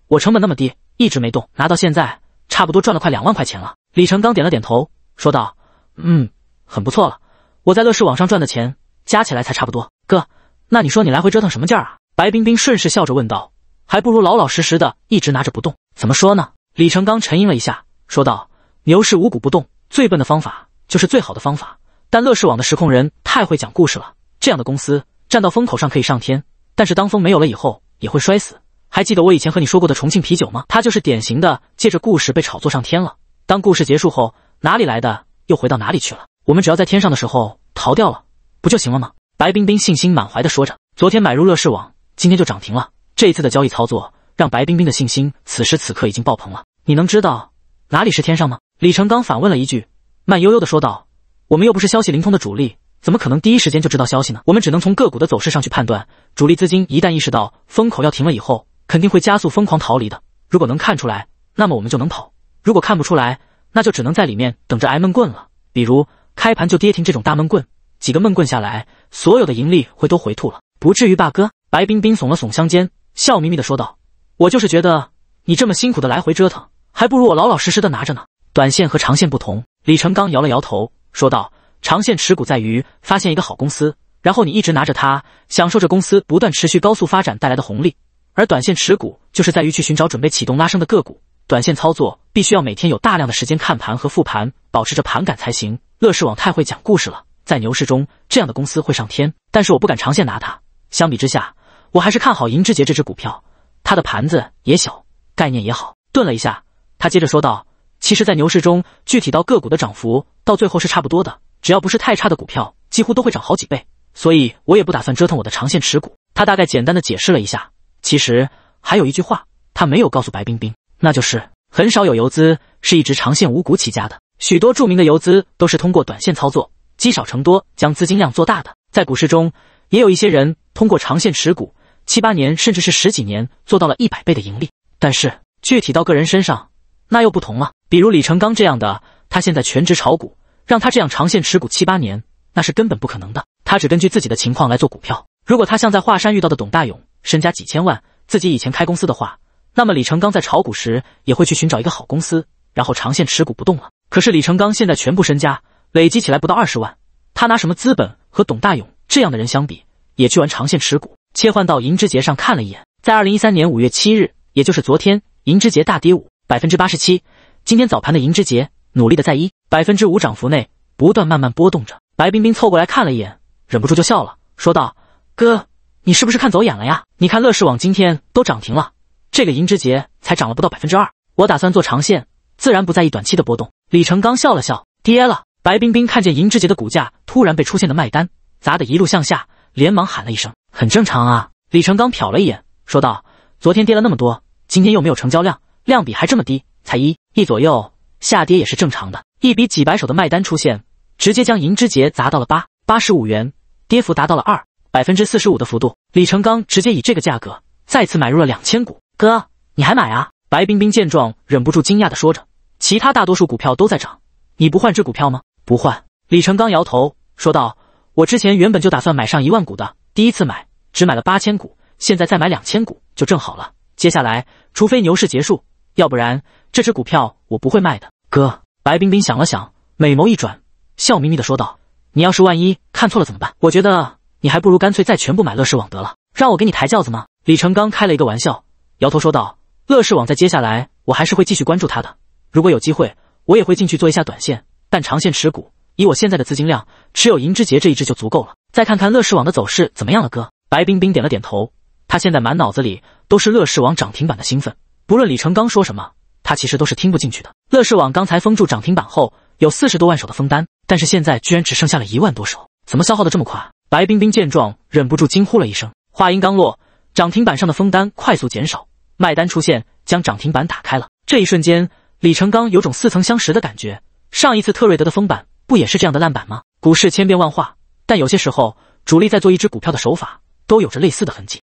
我成本那么低，一直没动，拿到现在，差不多赚了快两万块钱了。李成刚点了点头，说道：“嗯，很不错了。我在乐视网上赚的钱加起来才差不多。哥，那你说你来回折腾什么劲儿啊？”白冰冰顺势笑着问道。还不如老老实实的一直拿着不动。怎么说呢？李成刚沉吟了一下，说道：“牛市无股不动，最笨的方法就是最好的方法。但乐视网的实控人太会讲故事了，这样的公司站到风口上可以上天，但是当风没有了以后也会摔死。还记得我以前和你说过的重庆啤酒吗？它就是典型的借着故事被炒作上天了。当故事结束后，哪里来的又回到哪里去了？我们只要在天上的时候逃掉了，不就行了吗？”白冰冰信心满怀的说着：“昨天买入乐视网，今天就涨停了。”这一次的交易操作让白冰冰的信心此时此刻已经爆棚了。你能知道哪里是天上吗？李成刚反问了一句，慢悠悠的说道：“我们又不是消息灵通的主力，怎么可能第一时间就知道消息呢？我们只能从个股的走势上去判断。主力资金一旦意识到风口要停了以后，肯定会加速疯狂逃离的。如果能看出来，那么我们就能跑；如果看不出来，那就只能在里面等着挨闷棍了。比如开盘就跌停这种大闷棍，几个闷棍下来，所有的盈利会都回吐了，不至于吧，哥？”白冰冰耸了耸香肩。笑眯眯地说道：“我就是觉得你这么辛苦的来回折腾，还不如我老老实实的拿着呢。短线和长线不同。”李成刚摇了摇头，说道：“长线持股在于发现一个好公司，然后你一直拿着它，享受着公司不断持续高速发展带来的红利。而短线持股就是在于去寻找准备启动拉升的个股。短线操作必须要每天有大量的时间看盘和复盘，保持着盘感才行。乐视网太会讲故事了，在牛市中这样的公司会上天，但是我不敢长线拿它。相比之下。”我还是看好银之杰这只股票，它的盘子也小，概念也好。顿了一下，他接着说道：“其实，在牛市中，具体到个股的涨幅，到最后是差不多的。只要不是太差的股票，几乎都会涨好几倍。所以，我也不打算折腾我的长线持股。”他大概简单的解释了一下。其实还有一句话，他没有告诉白冰冰，那就是很少有游资是一直长线无股起家的。许多著名的游资都是通过短线操作，积少成多，将资金量做大的。在股市中，也有一些人通过长线持股。七八年，甚至是十几年，做到了一百倍的盈利。但是具体到个人身上，那又不同了。比如李成刚这样的，他现在全职炒股，让他这样长线持股七八年，那是根本不可能的。他只根据自己的情况来做股票。如果他像在华山遇到的董大勇，身家几千万，自己以前开公司的话，那么李成刚在炒股时也会去寻找一个好公司，然后长线持股不动了。可是李成刚现在全部身家累积起来不到二十万，他拿什么资本和董大勇这样的人相比，也去玩长线持股？切换到银之杰上看了一眼，在二零一三年五月七日，也就是昨天，银之杰大跌五百分之八十七。今天早盘的银之杰努力的在一百分之五涨幅内不断慢慢波动着。白冰冰凑过来看了一眼，忍不住就笑了，说道：“哥，你是不是看走眼了呀？你看乐视网今天都涨停了，这个银之杰才涨了不到百分之二。我打算做长线，自然不在意短期的波动。”李成刚笑了笑，跌了。白冰冰看见银之杰的股价突然被出现的卖单砸得一路向下。连忙喊了一声：“很正常啊！”李成刚瞟了一眼，说道：“昨天跌了那么多，今天又没有成交量，量比还这么低，才一亿左右，下跌也是正常的。一笔几百手的卖单出现，直接将银之杰砸到了八八十五元，跌幅达到了二百分之四十五的幅度。李成刚直接以这个价格再次买入了两千股。哥，你还买啊？”白冰冰见状，忍不住惊讶的说着：“其他大多数股票都在涨，你不换只股票吗？”“不换。”李成刚摇头说道。我之前原本就打算买上一万股的，第一次买只买了八千股，现在再买两千股就正好了。接下来，除非牛市结束，要不然这只股票我不会卖的。哥，白冰冰想了想，美眸一转，笑眯眯的说道：“你要是万一看错了怎么办？我觉得你还不如干脆再全部买乐视网得了，让我给你抬轿子吗？”李成刚开了一个玩笑，摇头说道：“乐视网在接下来我还是会继续关注它的，如果有机会，我也会进去做一下短线，但长线持股。”以我现在的资金量，持有银之杰这一只就足够了。再看看乐视网的走势怎么样了？哥，白冰冰点了点头。他现在满脑子里都是乐视网涨停板的兴奋。不论李成刚说什么，他其实都是听不进去的。乐视网刚才封住涨停板后，有四十多万手的封单，但是现在居然只剩下了一万多手，怎么消耗的这么快？白冰冰见状，忍不住惊呼了一声。话音刚落，涨停板上的封单快速减少，卖单出现，将涨停板打开了。这一瞬间，李成刚有种似曾相识的感觉。上一次特瑞德的封板。不也是这样的烂板吗？股市千变万化，但有些时候主力在做一只股票的手法都有着类似的痕迹。